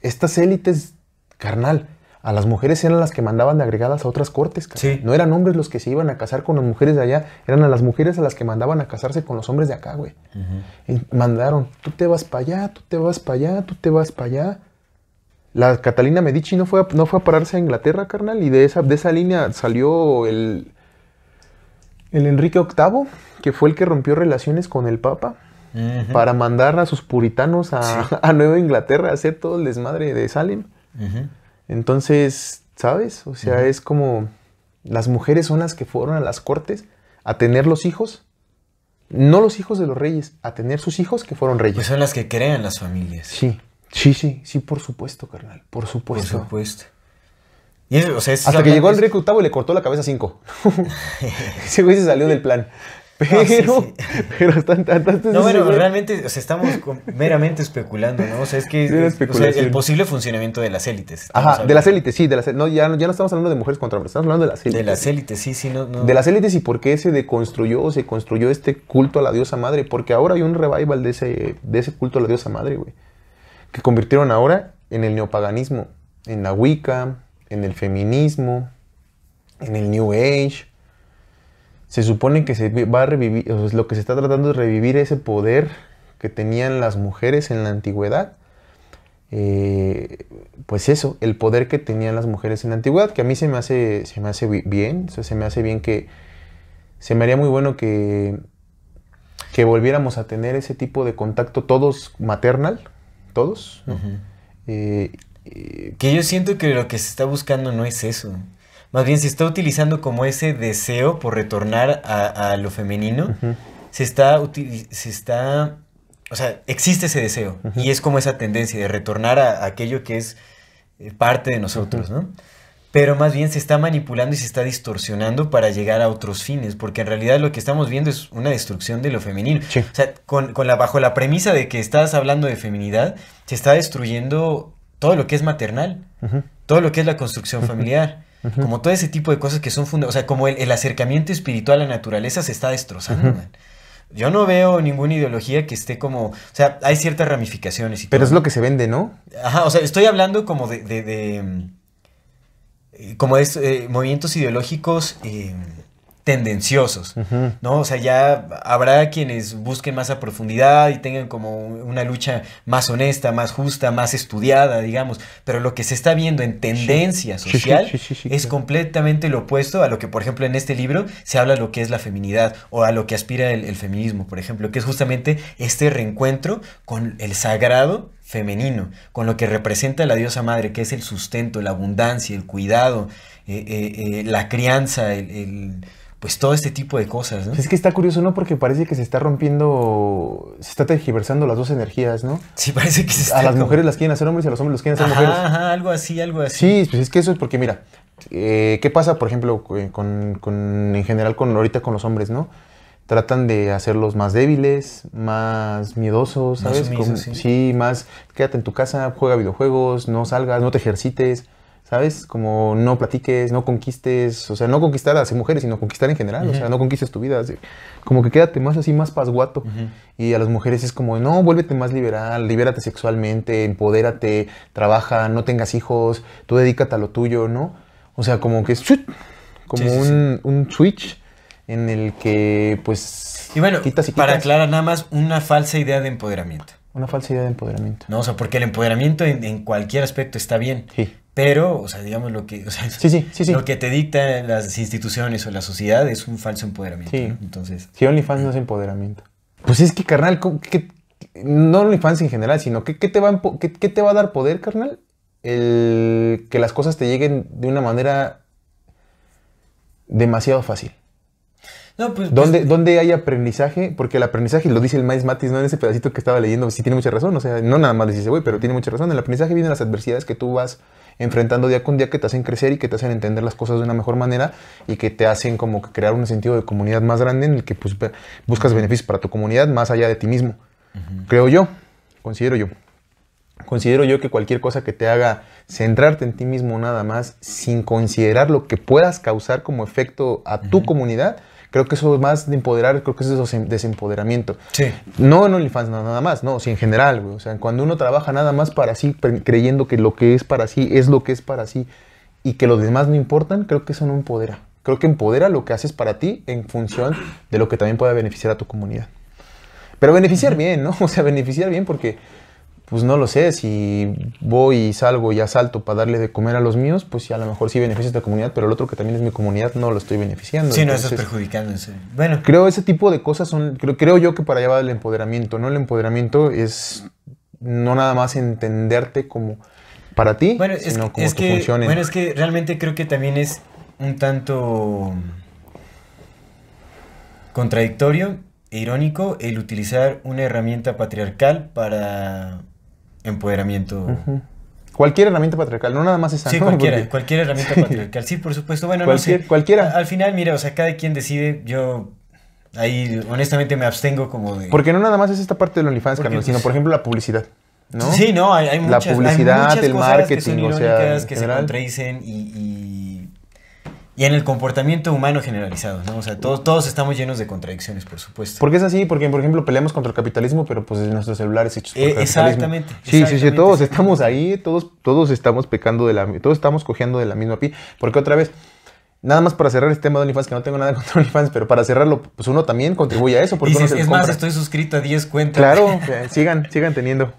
estas élites Carnal, a las mujeres eran las que mandaban de agregadas a otras cortes. No eran hombres los que se iban a casar con las mujeres de allá, eran a las mujeres a las que mandaban a casarse con los hombres de acá, güey. y mandaron, tú te vas para allá, tú te vas para allá, tú te vas para allá. La Catalina Medici no fue, a, no fue a pararse a Inglaterra, carnal, y de esa, de esa línea salió el, el Enrique VIII, que fue el que rompió relaciones con el Papa. Para mandar a sus puritanos a, a Nueva Inglaterra a hacer todo el desmadre de Salem. Entonces, ¿sabes? O sea, es como las mujeres son las que fueron a las cortes a tener los hijos, no los hijos de los reyes, a tener sus hijos que fueron reyes. Pues son las que crean las familias. Sí, sí, sí, sí, por supuesto, carnal, por supuesto. Por supuesto. Hasta que llegó Enrique VIII y le cortó la cabeza a cinco. Ese güey se salió del plan. Ah, pero, pero están tantas. No, pero realmente, o sea, estamos meramente especulando, ¿no? O sea, es que es, el posible funcionamiento de las élites. Ajá, de las élites, sí, de las, no, ya, no estamos hablando de mujeres contra hombres, estamos hablando de las élites. De las élites, sí, sí, no, De las élites y por qué se deconstruyó o se construyó este culto a la diosa madre, porque ahora hay un revival de ese, de ese culto a la diosa madre, güey, que convirtieron ahora en el neopaganismo, en la Wicca, en el feminismo, en el New Age se supone que se va a revivir, lo que se está tratando es revivir ese poder que tenían las mujeres en la antigüedad. Eh, pues eso, el poder que tenían las mujeres en la antigüedad, que a mí se me hace, se me hace bien, se me hace bien que, se me haría muy bueno que, que volviéramos a tener ese tipo de contacto, todos maternal, todos. Eh, que yo siento que lo que se está buscando no es eso más bien se está utilizando como ese deseo por retornar a, lo femenino, se, está se está, o sea, existe ese deseo y es como esa tendencia de retornar a, aquello que es eh, parte de nosotros, ¿no? Pero más bien se está manipulando y se está distorsionando para llegar a otros fines, porque en realidad lo que estamos viendo es una destrucción de lo femenino. O sea, con, la, bajo la premisa de que estás hablando de feminidad, se está destruyendo todo lo que es maternal, todo lo que es la construcción familiar como todo ese tipo de cosas que son fundamentales. O sea, como el, acercamiento espiritual a la naturaleza se está destrozando, Yo no veo ninguna ideología que esté como. O sea, hay ciertas ramificaciones. Y Pero es lo que se vende, ¿no? Ajá, o sea, estoy hablando como de. de, de eh, como eh, movimientos ideológicos. Eh, tendenciosos, ¿no? O sea, ya habrá quienes busquen más a profundidad y tengan como una lucha más honesta, más justa, más estudiada, digamos, pero lo que se está viendo en tendencia social es completamente lo opuesto a lo que, por ejemplo, en este libro se habla de lo que es la feminidad o a lo que aspira el, feminismo, por ejemplo, que es justamente este reencuentro con el sagrado femenino, con lo que representa la diosa madre, que es el sustento, la abundancia, el cuidado, eh, eh, eh, la crianza, el pues todo este tipo de cosas. ¿no? Es que está curioso, ¿no? Porque parece que se está rompiendo, se está tergiversando las dos energías, ¿no? Sí, parece que se está. A las mujeres las quieren hacer hombres y a los hombres los quieren hacer mujeres. Ajá, algo así, algo así. Sí, pues es que eso es porque, mira, eh, ¿qué pasa, por ejemplo, eh, con, con, en general con ahorita con los hombres, ¿no? Tratan de hacerlos más débiles, más miedosos, ¿sabes? sí, más quédate en tu casa, juega videojuegos, no salgas, no te ejercites. ¿sabes? Como no platiques, no conquistes, o sea, no conquistar a las mujeres, sino conquistar en general, o sea, no conquistes tu vida, como que quédate más así, más pasguato. Y a las mujeres es como, no, vuélvete más liberal, libérate sexualmente, empodérate, trabaja, no tengas hijos, tú dedícate a lo tuyo, ¿no? O sea, como que es como Un, switch en el que, pues, y quitas y para aclarar nada más, una falsa idea de empoderamiento. Una falsa idea de empoderamiento. No, o sea, porque el empoderamiento en, cualquier aspecto está bien. Sí. Pero, o sea, digamos, lo que, o sea, lo que te dictan las instituciones o la sociedad es un falso empoderamiento. Sí. Entonces. Sí, OnlyFans no es empoderamiento. Pues es que, carnal, no OnlyFans en general, sino que, ¿qué, te va te va a dar poder, carnal? El que las cosas te lleguen de una manera demasiado fácil. Pues, pues, ¿Dónde, hay aprendizaje? Porque el aprendizaje, lo dice el Maes Matis, ¿no? En ese pedacito que estaba leyendo, sí tiene mucha razón. O sea, no nada más dice, güey, pero tiene mucha razón. El aprendizaje viene de las adversidades que tú vas enfrentando día con día que te hacen crecer y que te hacen entender las cosas de una mejor manera y que te hacen como crear un sentido de comunidad más grande en el que pues, buscas beneficios para tu comunidad más allá de ti mismo. Creo yo, considero yo. Considero yo que cualquier cosa que te haga centrarte en ti mismo nada más, sin considerar lo que puedas causar como efecto a tu comunidad, Creo que eso es más de empoderar, creo que eso es desempoderamiento. Sí. No en OnlyFans nada más, no, o en general, güey. O sea, cuando uno trabaja nada más para sí, creyendo que lo que es para sí es lo que es para sí y que los demás no importan, creo que eso no empodera. Creo que empodera lo que haces para ti en función de lo que también pueda beneficiar a tu comunidad. Pero beneficiar bien, ¿no? O sea, beneficiar bien porque pues no lo sé, si voy y salgo y asalto para darle de comer a los míos, pues a lo mejor sí beneficia a esta comunidad, pero el otro que también es mi comunidad no lo estoy beneficiando. Sí, no estás perjudicándose. Bueno. Creo ese tipo de cosas son, creo, creo yo que para llevar el empoderamiento, ¿no? El empoderamiento es no nada más entenderte como para ti, sino como que, funcione. Bueno, es que realmente creo que también es un tanto contradictorio e irónico el utilizar una herramienta patriarcal para empoderamiento. Cualquier herramienta patriarcal, no nada más esa. Sí, cualquiera, cualquier herramienta patriarcal, sí, por supuesto. Bueno, no sé. Cualquiera. Al final, mira, o sea, cada quien decide, yo ahí honestamente me abstengo como de... Porque no nada más es esta parte de los OnlyFans, Carmen, pues sino por ejemplo la publicidad. ¿no? Sí, no, hay, hay muchas, La publicidad, el marketing, que o sea, que se contradicen y y en el comportamiento humano generalizado, ¿no? O sea, todos, todos estamos llenos de contradicciones, por supuesto. Porque es así, porque por ejemplo peleamos contra el capitalismo, pero pues nuestros celulares hechos eh, exactamente, Sí, sí, sí, todos estamos ahí, todos, todos estamos pecando de la, todos estamos cogiendo de la misma pi, porque otra vez, Nada más para cerrar este tema de OnlyFans, que no tengo nada contra OnlyFans, pero para cerrarlo, pues uno también contribuye a eso. es más, estoy suscrito a 10 cuentas. Claro, eh, sigan, sigan teniendo.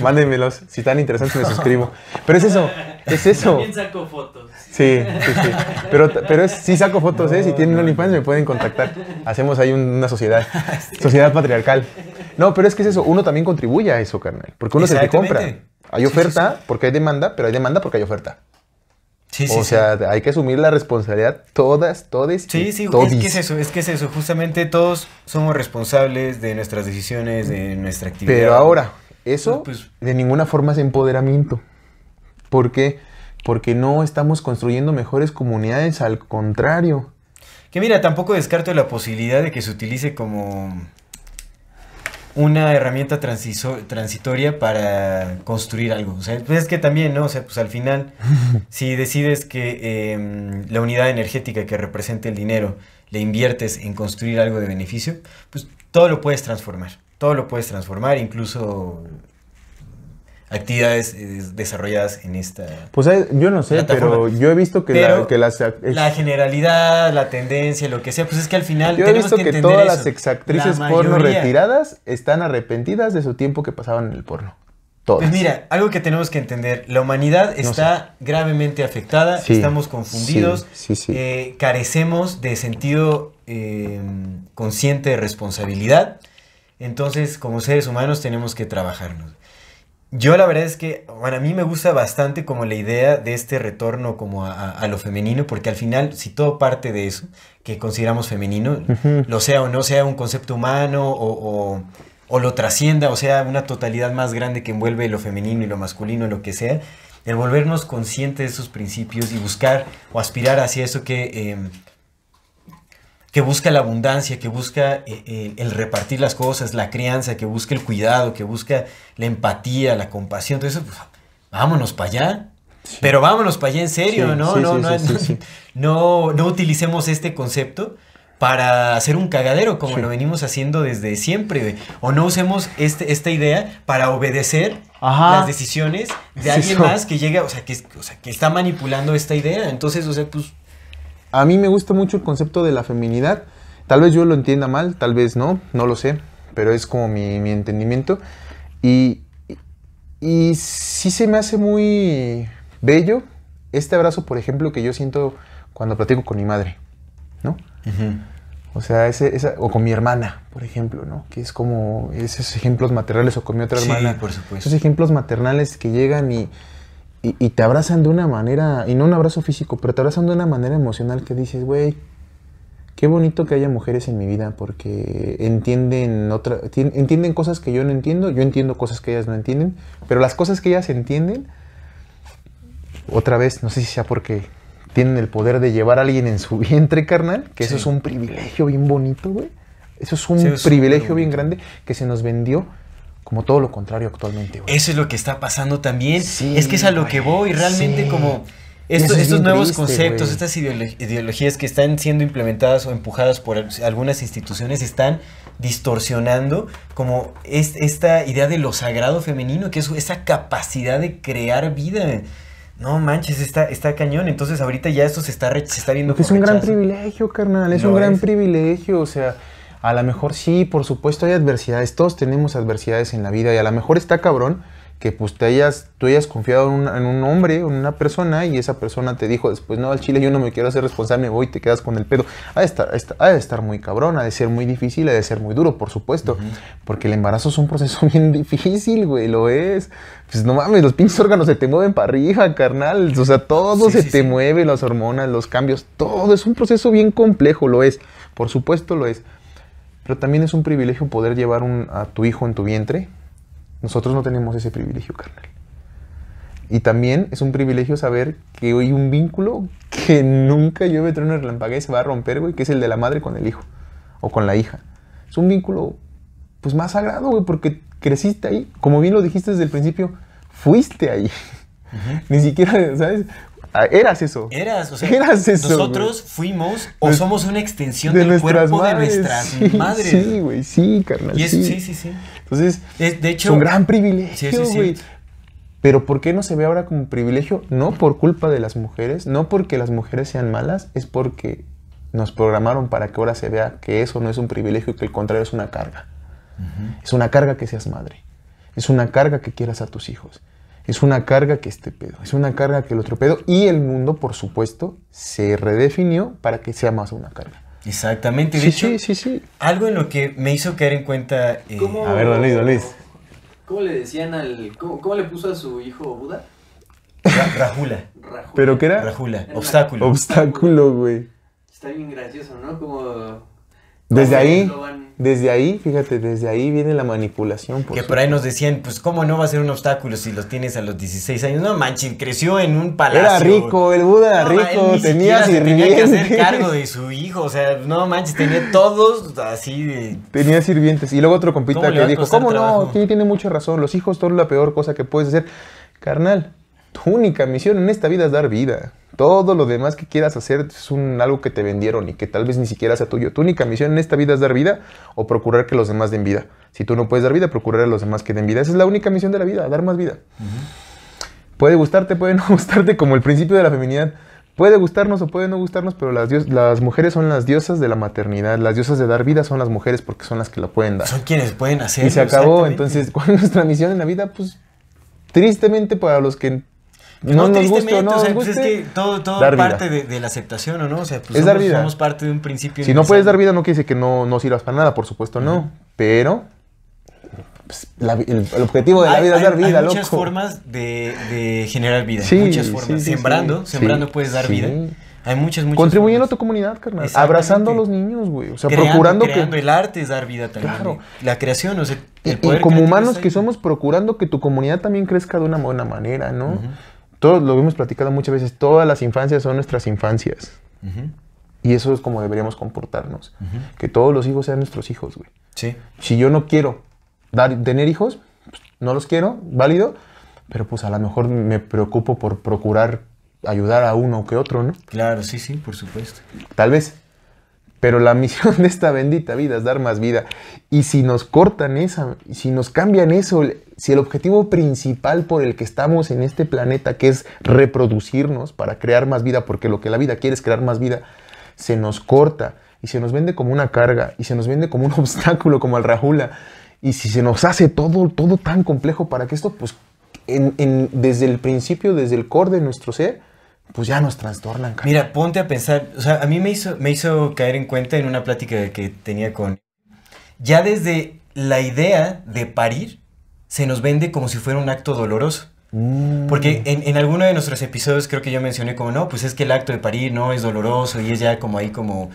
Mándenmelos. Si están interesantes, me suscribo. Pero es eso, es eso. También saco fotos. Sí, sí, sí. Pero, pero es, sí saco fotos, ¿eh? Si tienen un OnlyFans me pueden contactar. Hacemos ahí una sociedad. Sociedad patriarcal. No, pero es que es eso. Uno también contribuye a eso, carnal. Porque uno se el compra. Hay oferta porque hay demanda, pero hay demanda porque hay oferta. Sí, sí, o sea, hay que asumir la responsabilidad todas, todes. Sí, y sí, todis. es que es eso, es que es eso. Justamente todos somos responsables de nuestras decisiones, de nuestra actividad. Pero ahora, eso pues de ninguna forma es empoderamiento. Porque porque no estamos construyendo mejores comunidades, al contrario. Que mira, tampoco descarto la posibilidad de que se utilice como una herramienta transitoria para construir algo. O sea, pues es que también, ¿no? O sea, pues al final, si decides que em, la unidad energética que represente el dinero le inviertes en construir algo de beneficio, pues todo lo puedes transformar. Todo lo puedes transformar, incluso actividades eh, desarrolladas en esta. Pues eh, yo no sé, pero yo he visto que, la, las. La generalidad, la tendencia, lo que sea, pues es que al final. Yo he visto que, todas las exactrices porno retiradas están arrepentidas de su tiempo que pasaban en el porno. Todas. Pues mira, algo que tenemos que entender: la humanidad está gravemente afectada, estamos confundidos, eh, carecemos de sentido consciente de responsabilidad. Entonces, como seres humanos, tenemos que trabajarnos. Yo la verdad es que, bueno, a mí me gusta bastante como la idea de este retorno como a, lo femenino, porque al final, si todo parte de eso, que consideramos femenino, lo sea o no sea un concepto humano o, o, lo trascienda, o sea, una totalidad más grande que envuelve lo femenino y lo masculino, lo que sea, el volvernos conscientes de esos principios y buscar o aspirar hacia eso que... Em, que busca la abundancia, que busca eh, eh, el, repartir las cosas, la crianza, que busca el cuidado, que busca la empatía, la compasión, Entonces, eso, pues, vámonos para allá. Pero vámonos para allá en serio, ¿no? no, no, no, utilicemos este concepto para hacer un cagadero como lo venimos haciendo desde siempre. O no usemos este, esta idea para obedecer las decisiones de alguien más que llega, sea que, o sea, que está manipulando esta idea. Entonces, o sea, pues a mí me gusta mucho el concepto de la feminidad. Tal vez yo lo entienda mal, tal vez no, no lo sé, pero es como mi, entendimiento. Y, y sí se me hace muy bello este abrazo, por ejemplo, que yo siento cuando platico con mi madre, ¿no? O sea, ese, o con mi hermana, por ejemplo, ¿no? Que es como esos ejemplos maternales, o con mi otra hermana. por supuesto. Esos ejemplos maternales que llegan y, y, te abrazan de una manera, y no un abrazo físico, pero te abrazan de una manera emocional que dices, güey, qué bonito que haya mujeres en mi vida porque entienden, otra, entienden cosas que yo no entiendo, yo entiendo cosas que ellas no entienden, pero las cosas que ellas entienden, otra vez, no sé si sea porque tienen el poder de llevar a alguien en su vientre carnal, que eso es un privilegio bien bonito, güey. Eso es un privilegio bien grande que se nos vendió como todo lo contrario actualmente. Eso es lo que está pasando también. es que es a lo que voy, realmente como... estos nuevos conceptos, estas ideologías que están siendo implementadas o empujadas por algunas instituciones están distorsionando como esta idea de lo sagrado femenino, que es esa capacidad de crear vida. No manches, está, está cañón. Entonces ahorita ya esto se está, se está viendo. Es un gran privilegio, carnal. Es un gran privilegio. O sea, a lo mejor sí, por supuesto hay adversidades, todos tenemos adversidades en la vida y a lo mejor está cabrón que pues te hayas, tú hayas confiado en, un hombre, en una persona y esa persona te dijo después, no, al chile yo no me quiero hacer responsable, voy y te quedas con el pedo. Ha de estar, estar muy cabrón, ha de ser muy difícil, ha de ser muy duro, por supuesto, porque el embarazo es un proceso bien difícil, güey, lo es. Pues no mames, los pinches órganos se te mueven para arriba, carnal, o sea, todo se te mueve, las hormonas, los cambios, todo es un proceso bien complejo, lo es, por supuesto lo es pero también es un privilegio poder llevar a tu hijo en tu vientre. Nosotros no tenemos ese privilegio, carnal. Y también es un privilegio saber que hay un vínculo que nunca llueve, una relampaguea se va a romper, güey, que es el de la madre con el hijo o con la hija. Es un vínculo, pues, más sagrado, güey, porque creciste ahí. Como bien lo dijiste desde el principio, fuiste ahí. Ni siquiera, ¿sabes? Ah, eras eso. Eras, o sea, nosotros fuimos o somos una extensión de del cuerpo de nuestras madres. Sí, güey, sí, carnal. sí. sí, sí, Entonces, es, de hecho, es un gran privilegio, güey. Sí, pero ¿por qué no se ve ahora como privilegio? No por culpa de las mujeres, no porque las mujeres sean malas, es porque nos programaron para que ahora se vea que eso no es un privilegio y que el contrario es una carga. Es una carga que seas madre. Es una carga que quieras a tus hijos. Es una carga que este pedo, es una carga que el otro pedo. Y el mundo, por supuesto, se redefinió para que sea más una carga. Exactamente. sí, sí, sí, Algo en lo que me hizo caer en cuenta. Eh, a ver, don Luis, ¿Cómo le decían al. Cómo, le puso a su hijo Buda? Rajula. ¿Pero qué era? Rajula. Obstáculo. Obstáculo, güey. Está bien gracioso, ¿no? Como. Desde ahí desde ahí, fíjate, desde ahí viene la manipulación. que por ahí nos decían, pues cómo no va a ser un obstáculo si los tienes a los 16 años. No manches, creció en un palacio. Era rico, el Buda era rico, tenía sirvientes. Tenía que hacer cargo de su hijo, o sea, no manches, tenía todos así de... Tenía sirvientes. Y luego otro compita que dijo, ¿cómo no? Tiene, tiene mucha razón, los hijos son la peor cosa que puedes hacer. Carnal, tu única misión en esta vida es dar vida. Todo lo demás que quieras hacer es un, algo que te vendieron y que tal vez ni siquiera sea tuyo. Tu única misión en esta vida es dar vida o procurar que los demás den vida. Si tú no puedes dar vida, procurar a los demás que den vida. Esa es la única misión de la vida, dar más vida. Puede gustarte, puede no gustarte, como el principio de la feminidad. Puede gustarnos o puede no gustarnos, pero las, las mujeres son las diosas de la maternidad. Las diosas de dar vida son las mujeres porque son las que la pueden dar. Son quienes pueden hacer. Y se acabó. Entonces, ¿cuál es nuestra misión en la vida? Pues tristemente para los que no, no nos gusta, no o pues es que todo, todo parte de, la aceptación, ¿o no? O sea, pues es somos, dar vida. somos, parte de un principio. Si no puedes dar vida, no quiere decir que no, no sirvas para nada, por supuesto, no. Pero pues, el, objetivo de la vida es dar vida, hay muchas formas de, generar vida. Sí, muchas formas. sembrando, sembrando puedes dar vida. Hay muchas, muchas. Contribuyendo a tu comunidad, carnal. Abrazando a los niños, güey. O sea, procurando que. El arte es dar vida también. Claro. La creación, o sea, el poder y como humanos que somos, procurando que tu comunidad también crezca de una buena manera, ¿no? todos lo hemos platicado muchas veces, todas las infancias son nuestras infancias. Y eso es como deberíamos comportarnos. Que todos los hijos sean nuestros hijos, güey. Sí. Si yo no quiero dar, tener hijos, pues, no los quiero, válido, pero pues a lo mejor me preocupo por procurar ayudar a uno que otro, ¿no? Claro, sí, sí, por supuesto. Tal vez pero la misión de esta bendita vida es dar más vida. Y si nos cortan esa, si nos cambian eso, si el objetivo principal por el que estamos en este planeta, que es reproducirnos para crear más vida, porque lo que la vida quiere es crear más vida, se nos corta y se nos vende como una carga y se nos vende como un obstáculo, como al rajula. Y si se nos hace todo, todo tan complejo para que esto, pues, desde el principio, desde el core de nuestro ser, pues ya nos trastornan. Cara. Mira, ponte a pensar, o sea, a mí me hizo, me hizo caer en cuenta en una plática que tenía con... Ya desde la idea de parir, se nos vende como si fuera un acto doloroso. Mm. Porque en, alguno de nuestros episodios creo que yo mencioné como, no, pues es que el acto de parir no es doloroso y es ya como ahí como...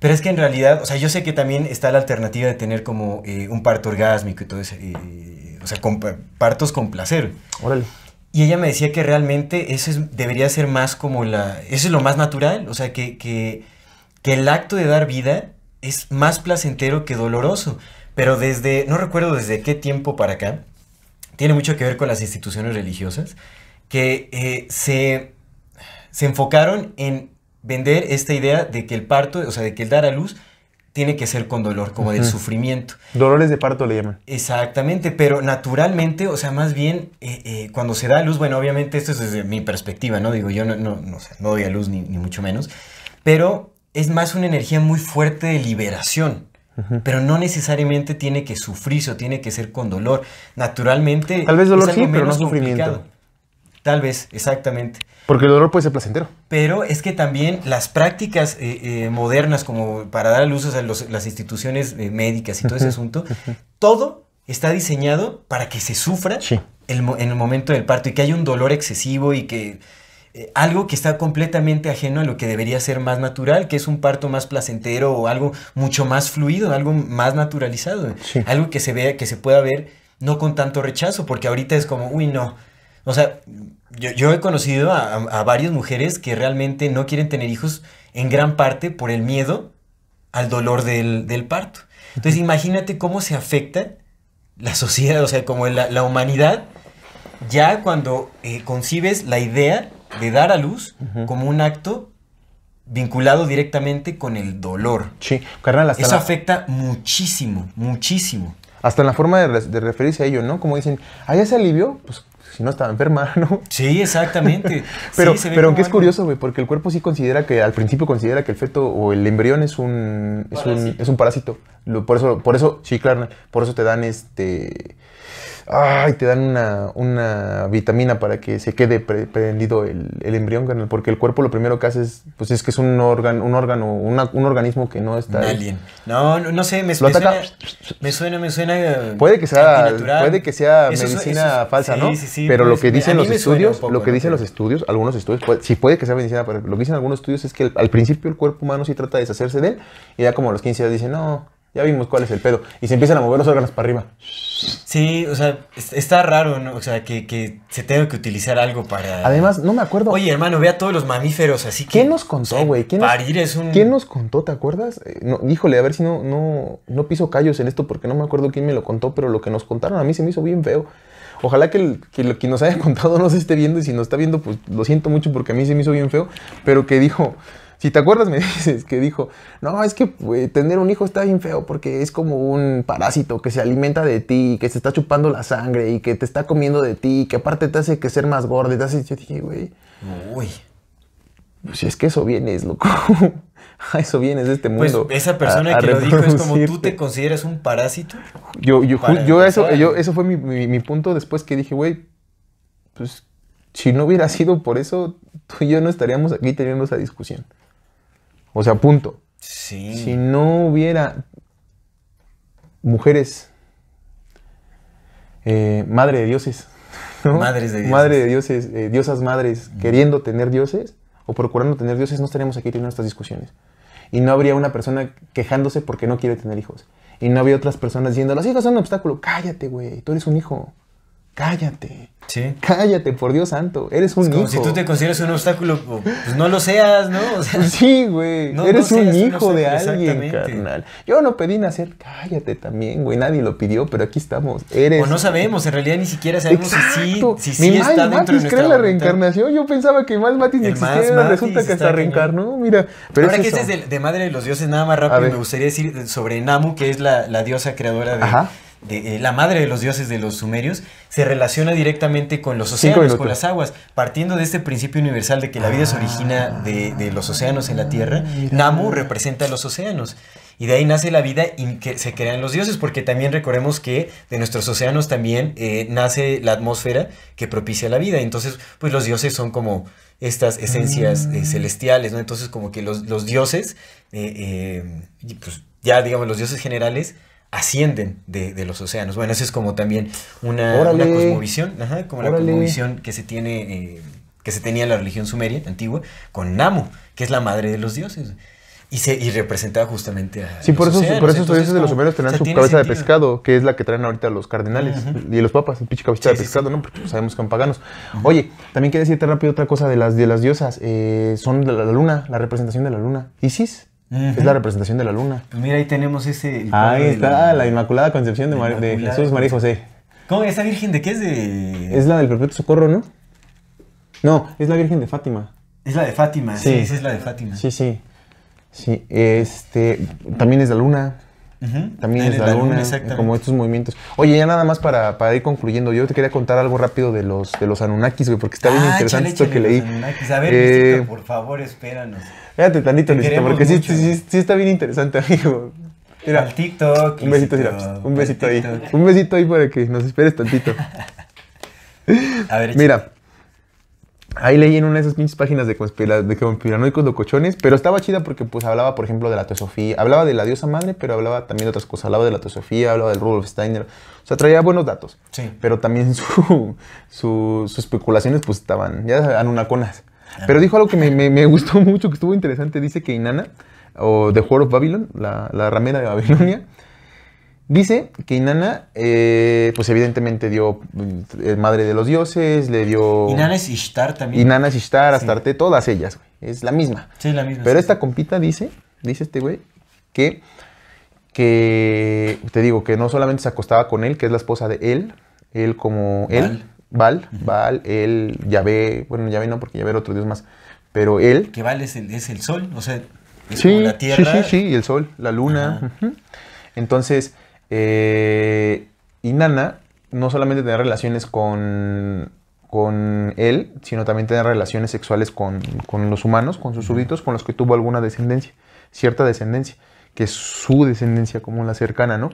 Pero es que en realidad, o sea, yo sé que también está la alternativa de tener como eh, un parto orgásmico y todo eso, eh, o sea, partos con placer. Órale. Y ella me decía que realmente eso debería ser más como la... Eso es lo más natural, o sea, que, el acto de dar vida es más placentero que doloroso. Pero desde, no recuerdo desde qué tiempo para acá, tiene mucho que ver con las instituciones religiosas, que eh, se, se enfocaron en vender esta idea de que el parto, o sea, de que el dar a luz tiene que ser con dolor, como de sufrimiento. Dolores de parto le llaman. Exactamente, pero naturalmente, o sea, más bien eh, eh, cuando se da a luz, bueno, obviamente esto es desde mi perspectiva, ¿no? Digo, yo no, no, no, doy a luz ni, mucho menos, pero es más una energía muy fuerte de liberación. Pero no necesariamente tiene que sufrirse o tiene que ser con dolor. Naturalmente. Tal vez dolor sí, pero no sufrimiento. Tal vez, exactamente. Porque el dolor puede ser placentero. Pero es que también las prácticas eh, eh, modernas, como para dar a luz a las instituciones eh, médicas y todo ese asunto, todo está diseñado para que se sufra en el momento del parto y que haya un dolor excesivo y que algo que está completamente ajeno a lo que debería ser más natural, que es un parto más placentero o algo mucho más fluido, algo más naturalizado, algo que se vea, que se pueda ver no con tanto rechazo, porque ahorita es como, uy, no, o sea, yo, yo he conocido a, varias mujeres que realmente no quieren tener hijos en gran parte por el miedo al dolor del, parto. Entonces imagínate cómo se afecta la sociedad, o sea, como la, humanidad, ya cuando eh, concibes la idea de dar a luz como un acto vinculado directamente con el dolor. Sí, carnal, Eso afecta muchísimo, muchísimo. Hasta en la forma de, de, referirse a ello, ¿no? Como dicen, ¿ahí se alivió, pues si no estaba enferma, ¿no? Sí, exactamente. pero pero aunque es curioso, güey, porque el cuerpo sí considera que, al principio considera que el feto o el embrión es un, es un, es un, parásito. Por eso, por eso, sí, claro, por eso te dan este ay, te dan una, vitamina para que se quede prendido el, embrión, porque el cuerpo lo primero que hace es, pues es que es un órgano, un órgano, un organismo que no está... No, no, no sé, me, suena, me suena, me suena... Eh, puede que sea, puede que sea medicina falsa, ¿no? Sí, sí, Pero lo pues, que dicen los estudios, lo que dicen los estudios, algunos estudios, si sí puede que sea medicina, pero lo que dicen algunos estudios es que al principio el cuerpo humano sí trata de deshacerse de él, y ya como a los 15 días dicen, no ya vimos cuál es el pedo. Y se empiezan a mover los órganos para arriba. Sí, o sea, está raro, ¿no? O sea, que, se tenga que utilizar algo para. Además, no me acuerdo. Oye, hermano, ve a todos los mamíferos, así que. ¿Quién nos contó, güey? ¿Quién, parir nos... es ¿Quién nos contó, te acuerdas? Eh, no, híjole, a ver si no, no, no piso callos en esto porque no me acuerdo quién me lo contó, pero lo que nos contaron a mí se me hizo bien feo. Ojalá que, el, que quien nos haya contado nos esté viendo y si nos está viendo, pues lo siento mucho porque a mí se me hizo bien feo, pero que dijo. Si te acuerdas, me dices que dijo, no, es que tener un hijo está bien feo porque es como un parásito que se alimenta de ti, que se está chupando la sangre y que te está comiendo de ti, que aparte te hace que ser más gordo. Yo dije, güey. Uy. Pues si es que eso es, loco. a eso viene de este pues mundo. Pues esa persona que lo dijo es como tú te consideras un parásito. Yo, yo, yo eso, yo, eso fue mi, mi punto después que dije, güey, pues si no hubiera sido por eso, tú y yo no estaríamos aquí teniendo esa discusión. O sea, punto. Si no hubiera mujeres, eh, madre de dioses, Madres de dioses. Madre de dioses, eh, diosas madres, mm. queriendo tener dioses o procurando tener dioses, no estaríamos aquí teniendo estas discusiones. Y no habría una persona quejándose porque no quiere tener hijos. Y no habría otras personas diciendo, los hijos son un obstáculo. Cállate, güey, tú eres un hijo cállate. Sí. Cállate, por Dios santo. Eres un es como Si tú te consideras un obstáculo, pues no lo seas, ¿no? sí, güey. eres un hijo de alguien, carnal. Yo no pedí nacer. Cállate también, güey. Nadie lo pidió, pero aquí estamos. Eres. O no sabemos, en realidad ni siquiera sabemos si sí, si sí está Matis de cree la reencarnación. Yo pensaba que más Matis existía resulta que hasta reencarnó. Mira. Pero Ahora que eso. este es de, Madre de los Dioses, nada más rápido. Me gustaría decir sobre Namu, que es la, la diosa creadora de. Ajá eh, la madre de los dioses de los sumerios, se relaciona directamente con los océanos, con las aguas, partiendo de este principio universal de que la vida se origina ah. de, los océanos en la Tierra. Ah, Namu representa los océanos. Y de ahí nace la vida y que se crean los dioses, porque también recordemos que de nuestros océanos también eh, nace la atmósfera que propicia la vida. Entonces, pues los dioses son como estas esencias eh, ah. celestiales, ¿no? Entonces, como que los, dioses, pues, ya digamos, los dioses generales, ascienden de, los océanos. Bueno, eso es como también una, cosmovisión, como la cosmovisión que se tiene, eh, que se tenía en la religión sumeria antigua, con Namu, que es la madre de los dioses. Y, se, representaba justamente a. los por eso, por eso los dioses de los sumerios tenían su cabeza de pescado, que es la que traen ahorita los cardenales y los papas, el pinche cabecita de pescado, ¿no? Porque pues, sabemos que son paganos. Oye, también quiero decirte rápido otra cosa de las, de las diosas. Eh, son la luna, la representación de la luna. Isis es la representación de la luna. Pues mira, ahí tenemos ese. Ahí está, la... Inmaculada Concepción de, Jesús, María José. ¿Cómo? ¿Esa virgen de qué es de.? Es la del Perpetuo Socorro, ¿no? No, es la Virgen de Fátima. Es la de Fátima, sí, sí es la de Fátima. Sí, sí. Sí, este. También es la luna. También la, como estos movimientos. Oye, ya nada más para, para, ir concluyendo, yo te quería contar algo rápido de los, de los Anunnakis, güey, porque está bien ah, interesante esto que leí. A ver, eh, por favor, espéranos. Espérate tantito, Luisito, porque sí, sí, sí, está bien interesante, amigo. Mira, TikTok. Un besito, un besito ahí. Un besito ahí para que nos esperes tantito. a ver, Mira. Ahí leí en una de esas pinches páginas de, de conspiranoicos pero estaba chida porque pues hablaba, por ejemplo, de la teosofía, hablaba de la diosa madre, pero hablaba también de otras cosas, hablaba de la teosofía, hablaba del Rudolf Steiner, o sea, traía buenos datos. Sí. Pero también sus especulaciones pues estaban ya anunaconas. Pero dijo algo que me, gustó mucho, que estuvo interesante, dice que Inanna, o The Whore of Babylon, la, la ramera de Babilonia, Dice que Inanna, eh, pues evidentemente dio eh, madre de los dioses, le dio... Inanna es Ishtar también. Inanna es Ishtar, Astarte, todas ellas, güey. Es la misma. Sí, la misma. Pero esta compita dice, dice este güey, que, que, te digo, que no solamente se acostaba con él, que es la esposa de él, él como él, Val, Val, ya Val él, Yahvé, bueno, Yahvé no, porque Yahvé era otro dios más, pero él... Que Val es el, es el sol, o sea, sí, la tierra. Sí, sí, sí, y el sol, la luna. Entonces, eh, y Nana no solamente tenía relaciones con, con él, sino también tener relaciones sexuales con, los humanos, con sus súbditos, con los que tuvo alguna descendencia, cierta descendencia, que es su descendencia como la cercana, ¿no?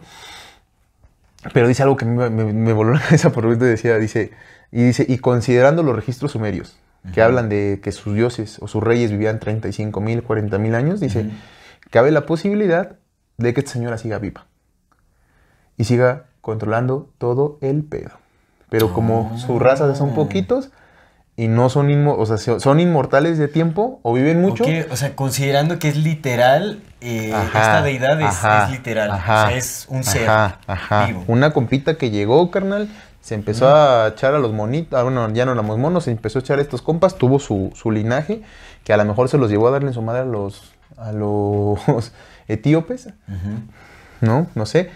Pero dice algo que me, me, voló la cabeza por lo decía, dice, y dice, y considerando los registros sumerios, que hablan de que sus dioses o sus reyes vivían 35 mil, 40 mil años, dice, cabe la posibilidad de que esta señora siga viva y siga controlando todo el pedo. Pero como su ah. raza razas son poquitos y no son, o sea, son inmortales de tiempo o viven mucho. O sea, considerando que es literal, eh, esta deidad es, literal. o sea, es un ser vivo. Una compita que llegó, carnal, se empezó a echar a los monitos, ah, bueno, ya no éramos monos, se empezó a echar a estos compas, tuvo su, linaje, que a lo mejor se los llevó a darle en su madre a los, a los etíopes, ¿no? No sé.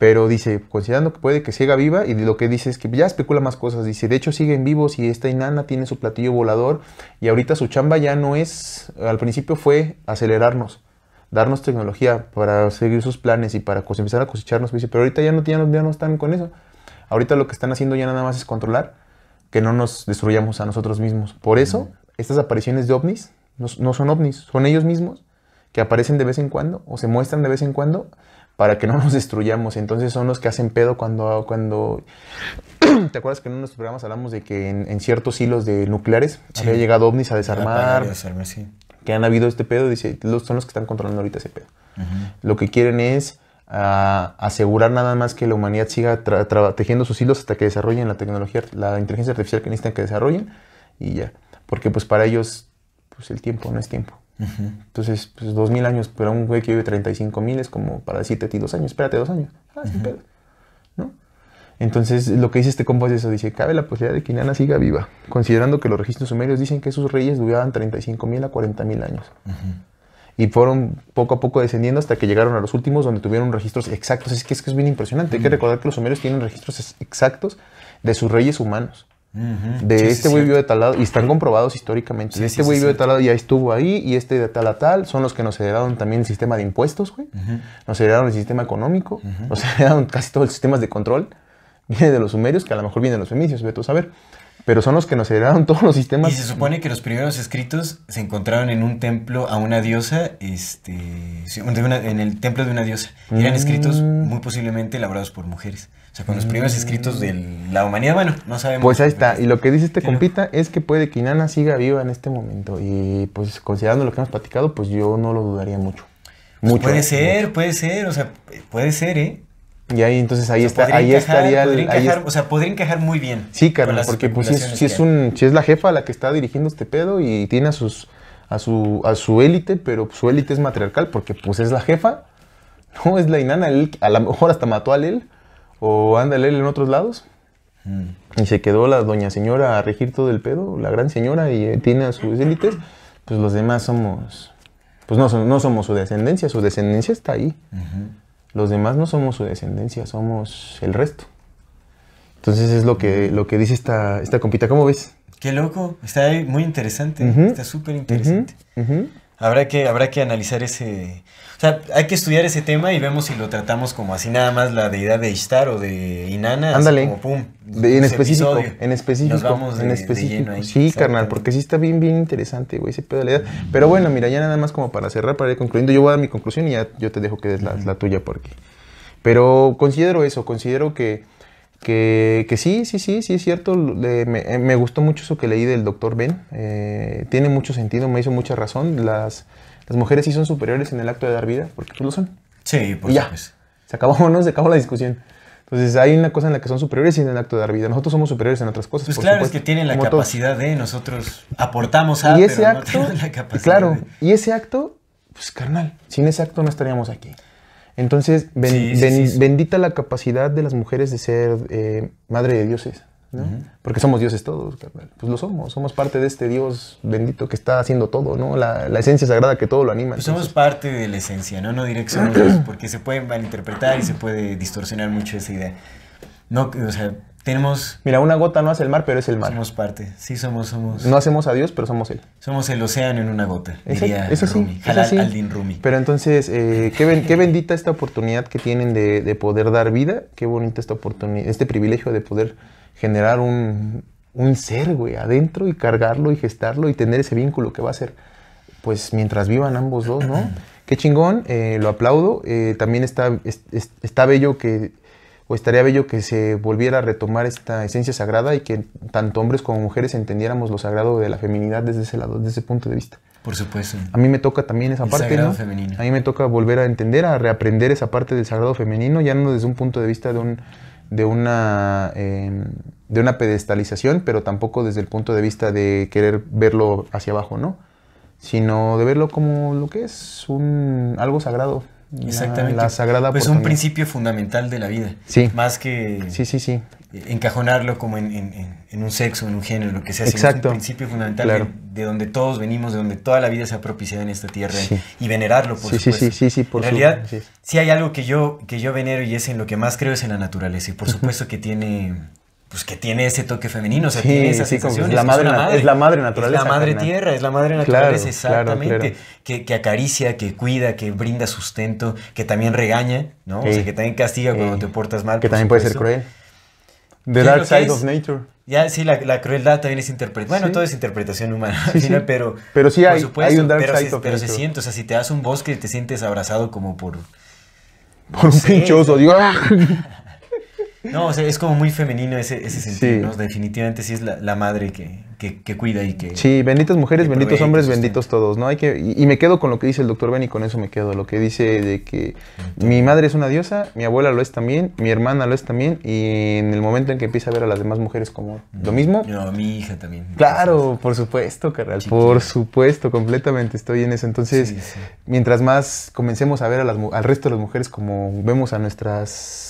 Pero dice, considerando que puede que siga viva, y lo que dice es que ya especula más cosas. Dice, de hecho siguen vivos y esta enana tiene su platillo volador y ahorita su chamba ya no es, al principio fue acelerarnos, darnos tecnología para seguir sus planes y para empezar a cosecharnos. Dice, pero ahorita ya no, tienen están con eso. Ahorita lo que están haciendo ya nada más es controlar que no nos destruyamos a nosotros mismos. Por eso, estas apariciones de ovnis no son ovnis, son ellos mismos que aparecen de vez en cuando o se muestran de vez en cuando para que no nos destruyamos. Entonces son los que hacen pedo cuando... cuando ¿Te acuerdas que en uno de nuestros programas hablamos de que en, ciertos hilos de nucleares había llegado ovnis a desarmar? Que han habido este pedo, dice, los, son los que están controlando ahorita ese pedo. Lo que quieren es ah, asegurar nada más que la humanidad siga tejiendo sus hilos hasta que desarrollen la tecnología, la inteligencia artificial que necesitan que desarrollen y ya. Porque pues para ellos, pues el tiempo no es tiempo. Entonces, pues 2.000 años pero un güey que vive 35.000 es como para decirte a ti dos años, espérate dos años. Ah, ¿No? Entonces, lo que dice este compa es eso. Dice, cabe la posibilidad de que Nana siga viva, considerando que los registros sumerios dicen que sus reyes duraban 35.000 a 40.000 años. Y fueron poco a poco descendiendo hasta que llegaron a los últimos, donde tuvieron registros exactos. Es que es, que es bien impresionante. Hay que recordar que los sumerios tienen registros exactos de sus reyes humanos. De este güey de tal lado, y están comprobados históricamente. este güey vio de tal lado, ya estuvo ahí, y este de tal a tal, son los que nos heredaron también el sistema de impuestos, güey. Nos heredaron el sistema económico, nos heredaron casi todos los sistemas de control. Viene de los sumerios, que a lo mejor viene de los fenicios, ve tú a saber. Pero son los que nos heredaron todos los sistemas. Y se supone que los primeros escritos se encontraron en un templo a una diosa, este, en el templo de una diosa. eran mm. escritos muy posiblemente elaborados por mujeres. O sea, con los primeros escritos de la humanidad, bueno, no sabemos. Pues ahí está. Y lo que dice este compita es que puede que Inanna siga viva en este momento. Y pues considerando lo que hemos platicado, pues yo no lo dudaría mucho. Pues puede ser, puede ser, o sea, puede ser, ¿eh? Y ahí entonces ahí está, ahí estaría o sea, podría encajar muy bien. Sí, Carmen, porque pues si es, un, si es la jefa la que está dirigiendo este pedo y tiene a sus a su a su élite, pero su élite es matriarcal porque pues es la jefa. No es la Inana él, a lo mejor hasta mató a él o anda en otros lados. Mm. Y se quedó la doña señora a regir todo el pedo, la gran señora, y eh, tiene a sus élites, pues los demás somos, pues no, somos su descendencia, su descendencia está ahí. Los demás no somos su descendencia, somos el resto. Entonces es lo que, lo que dice esta, esta compita, ¿cómo ves? Qué loco, está muy interesante, está súper interesante. Habrá que, habrá que analizar ese... O sea, hay que estudiar ese tema y vemos si lo tratamos como así nada más la deidad de Ishtar o de Inanna. Ándale. en, específico, en específico. en sí, carnal, porque sí está bien, bien interesante, güey, ese pedo de la edad. Pero bueno, mira, ya nada más como para cerrar, para ir concluyendo. Yo voy a dar mi conclusión y ya yo te dejo que des la tuya porque... Pero considero eso, considero que que, sí, sí, sí, sí es cierto. Eh, me, gustó mucho eso que leí del doctor Ben. Eh, tiene mucho sentido, me hizo mucha razón. Las, las mujeres sí son superiores en el acto de dar vida, porque tú pues lo son. Sí, pues. ya. Pues. Se acabó, ¿no? Se acabó la discusión. Entonces hay una cosa en la que son superiores y en el acto de dar vida. Nosotros somos superiores en otras cosas. Pues claro, es que tienen la capacidad de, nosotros aportamos a, y ese acto, la capacidad Claro, y ese acto, pues carnal, sin ese acto no estaríamos aquí. Entonces, bendita la capacidad de las mujeres de ser eh, madre de dioses. ¿no? Porque somos dioses todos, Pues lo somos, somos parte de este Dios bendito que está haciendo todo, ¿no? La, esencia sagrada que todo lo anima. Pues somos parte de la esencia, ¿no? No porque se puede malinterpretar y se puede distorsionar mucho esa idea. No, o sea, tenemos. Mira, una gota no hace el mar, pero es el mar. Somos parte. Sí, somos, somos. No hacemos a Dios, pero somos Él. Somos el océano en una gota. Eso, diría Rumi. Pero entonces, eh, qué, qué, bendita esta oportunidad que tienen de, poder dar vida. Qué bonita esta oportunidad, este privilegio de poder generar un, un ser, güey, adentro y cargarlo y gestarlo y tener ese vínculo que va a ser, pues, mientras vivan ambos dos, ¿no? Qué chingón, eh, lo aplaudo. Eh, también está, está bello que o estaría bello que se volviera a retomar esta esencia sagrada y que tanto hombres como mujeres entendiéramos lo sagrado de la feminidad desde ese lado, desde ese punto de vista. Por supuesto. A mí me toca también esa parte. Sagrado femenino. A mí me toca volver a entender, a reaprender esa parte del sagrado femenino, ya no desde un punto de vista de un de una em, de una pedestalización, pero tampoco desde el punto de vista de querer verlo hacia abajo, ¿no? Sino de verlo como lo que es un algo sagrado, Exactamente. La, pues un principio fundamental de la vida. Más que sí, sí, sí. encajonarlo como en, un sexo, en un género, lo que sea. Exacto. Es un principio fundamental de, donde todos venimos, de donde toda la vida se ha propiciado en esta tierra y venerarlo, por sí, supuesto. Sí, sí, sí, por En realidad, sí. hay algo que yo, que yo venero y es en lo que más creo es en la naturaleza. Y por supuesto que tiene pues que tiene ese toque femenino, o sea, tiene esa sensación. Es la, madre, es, la madre naturaleza. Es la madre tierra, es la madre naturaleza, exactamente. Que, acaricia, que cuida, que brinda sustento, que también regaña, ¿no? o sea, que también castiga cuando te portas mal. Que también puede ser cruel. The Dark Side of Nature. Ya, sí, la, crueldad también es interpretación. Bueno, todo es interpretación humana pero. Pero sí hay, un Dark pero Side se, Pero se siente, o sea, si te das un bosque y te sientes abrazado como por. Por un pinchoso, digo. ¡ah! No, o sea, es como muy femenino ese, sentido, ¿no? Definitivamente sí es la, madre que, cuida y que... Sí, benditas mujeres, benditos hombres, benditos todos, ¿no? Hay que, y, me quedo con lo que dice el doctor Ben y con eso me quedo, lo que dice de que mi madre es una diosa, mi abuela lo es también, mi hermana lo es también, y en el momento en que empieza a ver a las demás mujeres como mm, lo mismo... No, mi hija también. Claro, por supuesto, carnal, por supuesto, completamente estoy en eso. Entonces, mientras más comencemos a ver al resto de las mujeres como vemos a nuestras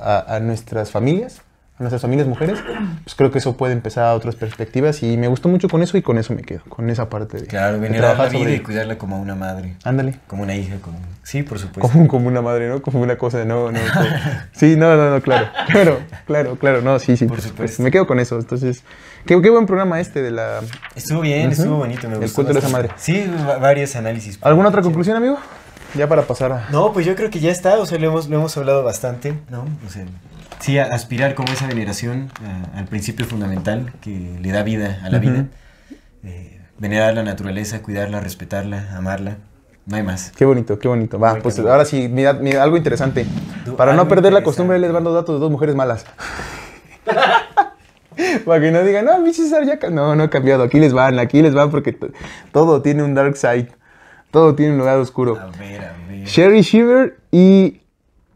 a, nuestras familias, a nuestras familias mujeres, pues creo que eso puede empezar a otras perspectivas y me gustó mucho con eso y con eso me quedo, con esa parte de Claro, venir a la vida y cuidarla como una madre. Ándale. Como una hija, como... Sí, por supuesto. Como, una madre, ¿no? Como una cosa, no, no. Sí, no, no, no, claro, claro, claro, claro, no, sí, sí. Por supuesto. Pues me quedo con eso, entonces... Qué, buen programa este de la... Estuvo bien, estuvo bonito, me gustó. El cuento de esa madre. Sí, varios análisis. ¿Alguna otra conclusión, amigo? ya para pasar a... No, pues yo creo que ya está, o sea, lo hemos, hablado bastante, ¿no? sí, aspirar como esa veneración eh, al principio fundamental que le da vida a la vida. Eh, venerar la naturaleza, cuidarla, respetarla, amarla. No hay más. Qué bonito, qué bonito. Va, pues ahora sí, algo interesante. Para no perder la costumbre, les van datos de dos mujeres malas. Para que no digan, no, No, no ha cambiado. Aquí les van, aquí les van porque todo tiene un dark side. Todo tiene un lugar oscuro. A ver, a ver. Sherry Shiver y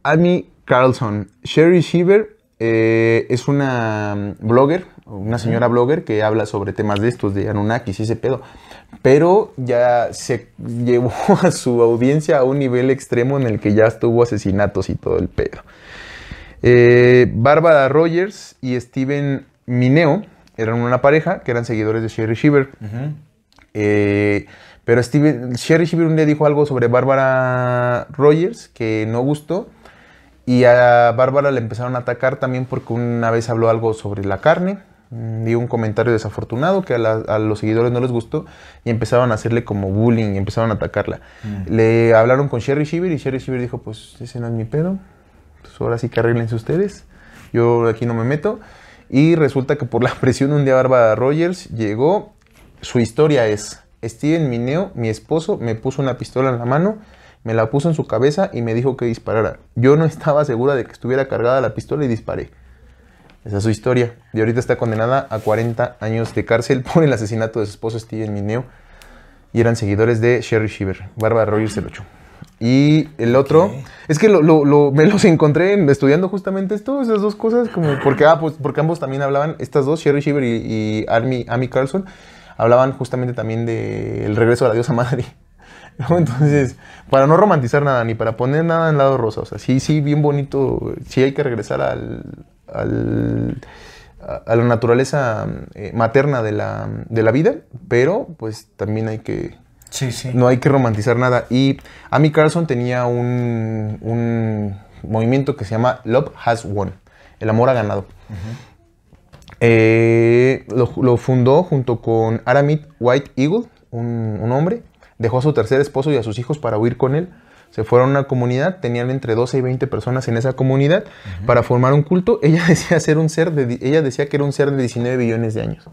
Amy Carlson. Sherry Shiver eh, es una mm, blogger, una señora blogger que habla sobre temas de estos, de Anunnakis y ese pedo. Pero ya se llevó a su audiencia a un nivel extremo en el que ya estuvo asesinatos y todo el pedo. Eh, Bárbara Rogers y Steven Mineo eran una pareja que eran seguidores de Sherry Shiver. Pero Steven, Sherry Shiver un día dijo algo sobre Bárbara Rogers que no gustó. Y a Bárbara le empezaron a atacar también porque una vez habló algo sobre la carne. Mm, dio un comentario desafortunado que a, los seguidores no les gustó y empezaron a hacerle como bullying, y empezaron a atacarla. Mm. Le hablaron con Sherry Shiver y Sherry Shiver dijo, pues ese no es mi pedo, pues, ahora sí que arreglense ustedes, yo aquí no me meto. Y resulta que por la presión un día Bárbara Rogers llegó, su historia es, Steven Mineo, mi esposo, me puso una pistola en la mano, me la puso en su cabeza y me dijo que disparara. Yo no estaba segura de que estuviera cargada la pistola y disparé. Esa es su historia. Y ahorita está condenada a 40 años de cárcel por el asesinato de su esposo Steven Mineo. Y eran seguidores de Sherry Shiver. Bárbara Rogers el 8. Y el otro, es que lo, me los encontré estudiando justamente esto, esas dos cosas, como porque, ah, pues, ambos también hablaban, estas dos, Sherry Shiver y, y Amy Carlson, hablaban justamente también del regreso de la diosa madre. Entonces, para no romantizar nada, ni para poner nada en lado rosa, o sea, sí, sí, bien bonito, sí hay que regresar al, a la naturaleza eh, materna de la, vida, pero pues también hay que... Sí, sí. No hay que romantizar nada. Y Amy Carlson tenía un, movimiento que se llama Love Has Won, el amor ha ganado. Eh, lo, fundó junto con Aramid White Eagle, un, hombre. Dejó a su tercer esposo y a sus hijos para huir con él. Se fueron a una comunidad, tenían entre 12 y 20 personas en esa comunidad para formar un culto. Ella decía, ser un ser ella decía que era un ser de 19 billones de años.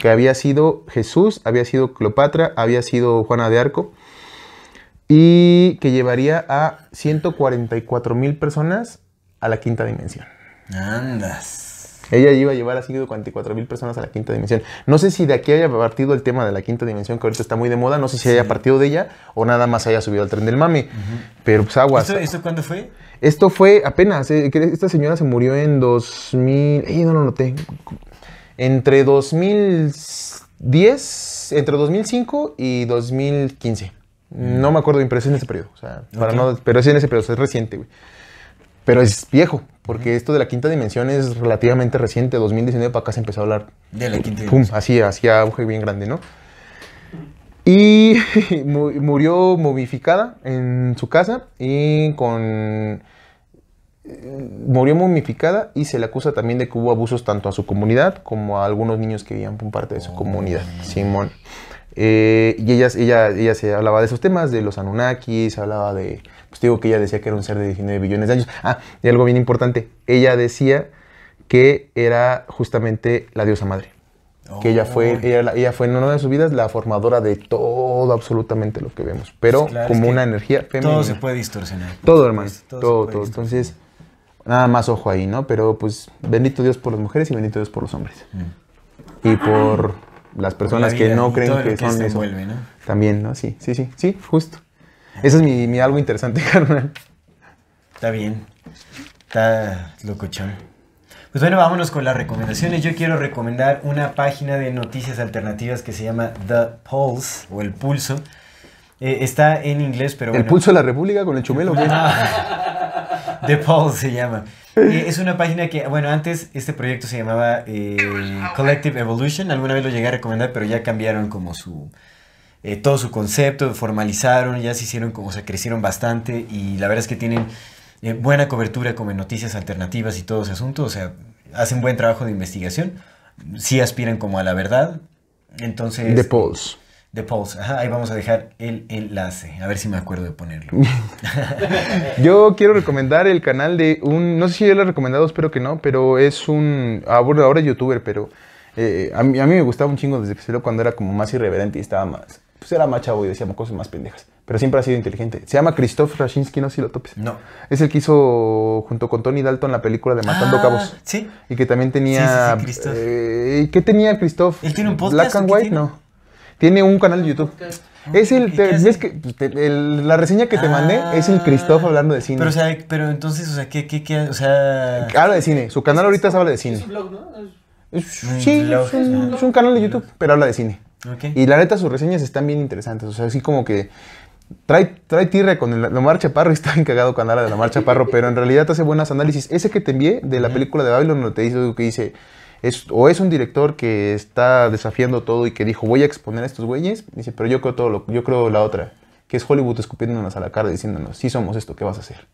Que había sido Jesús, había sido Cleopatra, había sido Juana de Arco y que llevaría a 144 mil personas a la quinta dimensión. Andas. Ella iba a llevar así 44 mil personas a la quinta dimensión. No sé si de aquí haya partido el tema de la quinta dimensión, que ahorita está muy de moda. No sé si haya partido de ella o nada más haya subido al tren del mame. Pero pues aguas. ¿Esto, cuándo fue? Esto fue apenas. Eh, esta señora se murió en 2000. Ey, no lo noté. Entre 2010, entre 2005 y 2015. Mm. No me acuerdo de impresión en ese periodo. O sea, no, pero es en ese periodo, es reciente, güey. Pero es viejo, porque esto de la quinta dimensión es relativamente reciente, 2019 para acá se empezó a hablar. De la quinta dimensión. así, así auge bien grande, ¿no? Y murió momificada en su casa y con... Eh, murió momificada y se le acusa también de que hubo abusos tanto a su comunidad como a algunos niños que vivían por parte de su oh. comunidad. Simón. Eh, y ella, ella, ella se hablaba de esos temas, de los Anunnakis, hablaba de. Pues digo que ella decía que era un ser de 19 billones de años. Ah, y algo bien importante. Ella decía que era justamente la diosa madre. Que ella fue, oh. ella, fue en una de sus vidas la formadora de todo, absolutamente lo que vemos. Pero pues como una energía femenina. Todo se puede distorsionar. todo, hermano. todo, todo. Entonces, nada más ojo ahí, ¿no? Pero pues bendito Dios por las mujeres y bendito Dios por los hombres. Mm. Y por las personas que no creen que, son eso. También, ¿no? Sí, sí, sí, sí, justo. Eso es mi, mi algo interesante, carnal. Está bien. Está locochón. Pues bueno, vámonos con las recomendaciones. Yo quiero recomendar una página de noticias alternativas que se llama The Pulse o El Pulso. Eh, está en inglés, pero ¿El Pulso de la República con el chumelo? ¿qué? The Pulse se llama. Eh, es una página que, bueno, antes este proyecto se llamaba eh, Collective Evolution, alguna vez lo llegué a recomendar, pero ya cambiaron como su, eh, todo su concepto, formalizaron, ya se hicieron, como, se crecieron bastante y la verdad es que tienen buena cobertura como en noticias alternativas y todo ese asunto, o sea, hacen buen trabajo de investigación, sí aspiran como a la verdad, entonces... The Pulse. The Pulse. ahí vamos a dejar el enlace. A ver si me acuerdo de ponerlo. yo quiero recomendar el canal de un. No sé si ya lo he recomendado, espero que no, pero es un. Ah, ahora, es youtuber, pero. Eh, a, mí, a, mí, me gustaba un chingo desde que salió cuando era como más irreverente y estaba más. Pues era más chavo y decíamos cosas más pendejas. Pero siempre ha sido inteligente. Se llama Christoph Rashinsky, no sé si lo topes. No. Es el que hizo junto con Tony Dalton la película de Matando ah, Cabos. Sí. Y que también tenía. Eh, ¿Qué tenía Christoph? ¿Él tiene un Black and White, no. Tiene un canal de YouTube. Es el, que la reseña que te mandé es el ah. Cristóbal hablando de cine. Pero, o sea, pero entonces, o sea, ¿qué, qué, o sea... Habla de cine, su canal ahorita es, habla de cine. Es blog, ¿no? sí, es, un, canal de YouTube, pero habla de cine. Y la neta, sus reseñas están bien interesantes, o sea, así como que... Trae, trae tierra con la marcha Chaparro y está cagado con la de la Marcha Parro, pero en realidad hace buenos análisis. Ese que te envié de la película de Babylon, donde te dice que dice, o es un director que está desafiando todo y que dijo, voy a exponer a estos güeyes, dice, pero yo creo todo lo, yo creo la otra, que es Hollywood escupiéndonos a la cara diciéndonos, si somos esto, ¿qué vas a hacer?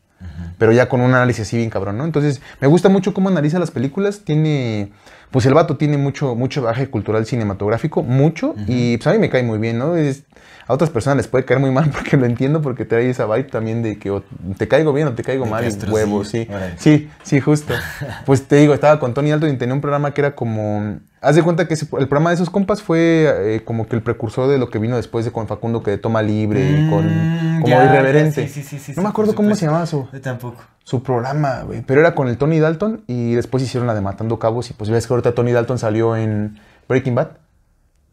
Pero ya con un análisis así bien cabrón, ¿no? Entonces, me gusta mucho cómo analiza las películas, tiene pues el vato tiene mucho, mucho baje cultural cinematográfico, mucho, y pues a mí me cae muy bien, ¿no? Es, a otras personas les puede caer muy mal porque lo entiendo, porque trae esa vibe también de que o te caigo bien o te caigo mal, es huevo, sí. Sí. sí, sí, justo. pues te digo, estaba con Tony Alto y tenía un programa que era como Haz de cuenta que el programa de esos compas fue eh, como que el precursor de lo que vino después de con Facundo que de Toma Libre y mm, con como Irreverente. sí, sí, sí, no me acuerdo cómo se llamaba su, programa, güey. Pero era con el Tony Dalton y después hicieron la de Matando Cabos y pues ves que ahorita Tony Dalton salió en Breaking Bad.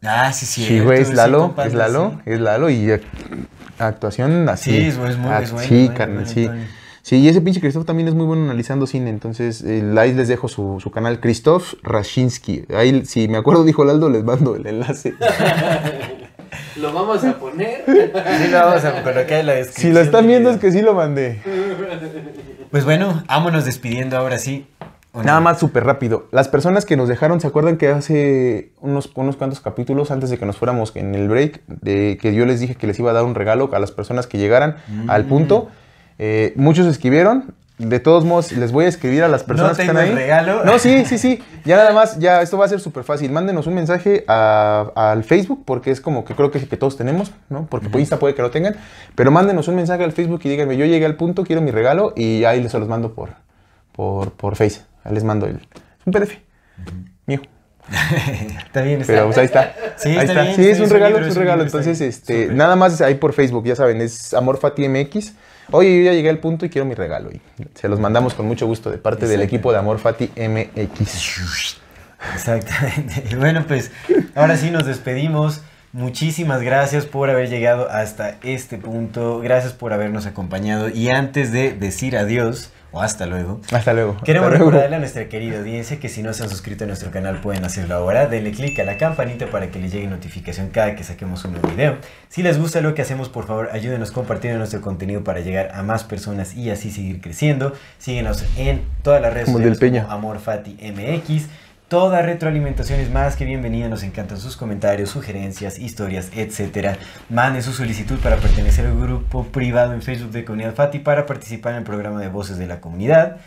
Ah, sí, sí. Sí, güey, es Lalo, es Lalo, es Lalo y eh, actuación así. Sí, es ah, es muy, sí, carnal, sí. Sí, y ese pinche Christoph también es muy bueno analizando cine. Entonces, ahí les dejo su, canal, Christoph Rashinsky. Ahí, si me acuerdo, dijo Laldo, les mando el enlace. lo vamos a poner. Sí, lo vamos a la descripción. Si lo están viendo, es que sí lo mandé. Pues bueno, vámonos despidiendo ahora sí. Nada más súper rápido. Las personas que nos dejaron, ¿se acuerdan que hace unos, unos cuantos capítulos antes de que nos fuéramos en el break, de, que yo les dije que les iba a dar un regalo a las personas que llegaran al mm. punto? Eh, muchos escribieron. De todos modos, les voy a escribir a las personas que están ahí. regalo? No, sí, sí, sí. Ya nada más, ya esto va a ser súper fácil. Mándenos un mensaje al Facebook, porque es como que creo que, que todos tenemos, ¿no? Porque Insta puede que lo tengan. Pero mándenos un mensaje al Facebook y díganme, yo llegué al punto, quiero mi regalo, y ahí se los mando por, por, por Ahí les mando el, un PDF mío. está bien, está. Pero pues, ahí está. Sí, está, sí es, un regalo, regalo, Entonces, este, nada más ahí por Facebook, ya saben, es amorfatimx oye, ya llegué al punto y quiero mi regalo. se los mandamos con mucho gusto de parte del equipo de Amor Fati MX. Exactamente. bueno, pues ahora sí nos despedimos. Muchísimas gracias por haber llegado hasta este punto. Gracias por habernos acompañado. Y antes de decir adiós, o hasta luego. Hasta luego. Queremos recordarle a nuestra querida audiencia que si no se han suscrito a nuestro canal pueden hacerlo ahora. Denle click a la campanita para que les llegue notificación cada que saquemos un nuevo video. Si les gusta lo que hacemos, por favor, ayúdenos compartiendo nuestro contenido para llegar a más personas y así seguir creciendo. Síguenos en todas las redes sociales. Amor Toda retroalimentación es más que bienvenida, nos encantan sus comentarios, sugerencias, historias, etc. Mande su solicitud para pertenecer al grupo privado en Facebook de Comunidad Fati para participar en el programa de Voces de la Comunidad.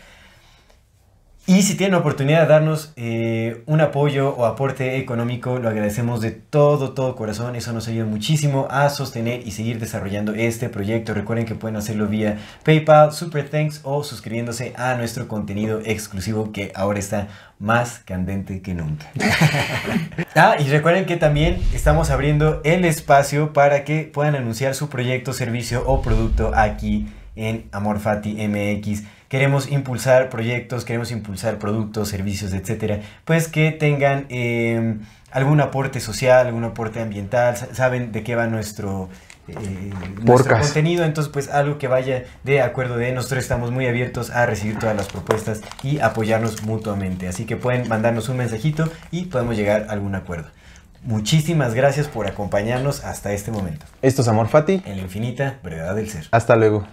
Y si tienen la oportunidad de darnos eh, un apoyo o aporte económico, lo agradecemos de todo, todo corazón. Eso nos ayuda muchísimo a sostener y seguir desarrollando este proyecto. Recuerden que pueden hacerlo vía PayPal, Super Thanks o suscribiéndose a nuestro contenido exclusivo que ahora está más candente que nunca. ah, y recuerden que también estamos abriendo el espacio para que puedan anunciar su proyecto, servicio o producto aquí en Amorfati MX queremos impulsar proyectos, queremos impulsar productos, servicios, etcétera, pues que tengan em, algún aporte social, algún aporte ambiental, saben de qué va nuestro, eh, nuestro contenido, entonces pues algo que vaya de acuerdo de nosotros estamos muy abiertos a recibir todas las propuestas y apoyarnos mutuamente, así que pueden mandarnos un mensajito y podemos llegar a algún acuerdo. Muchísimas gracias por acompañarnos hasta este momento. Esto es Amor Fati. En la infinita verdad del ser. Hasta luego.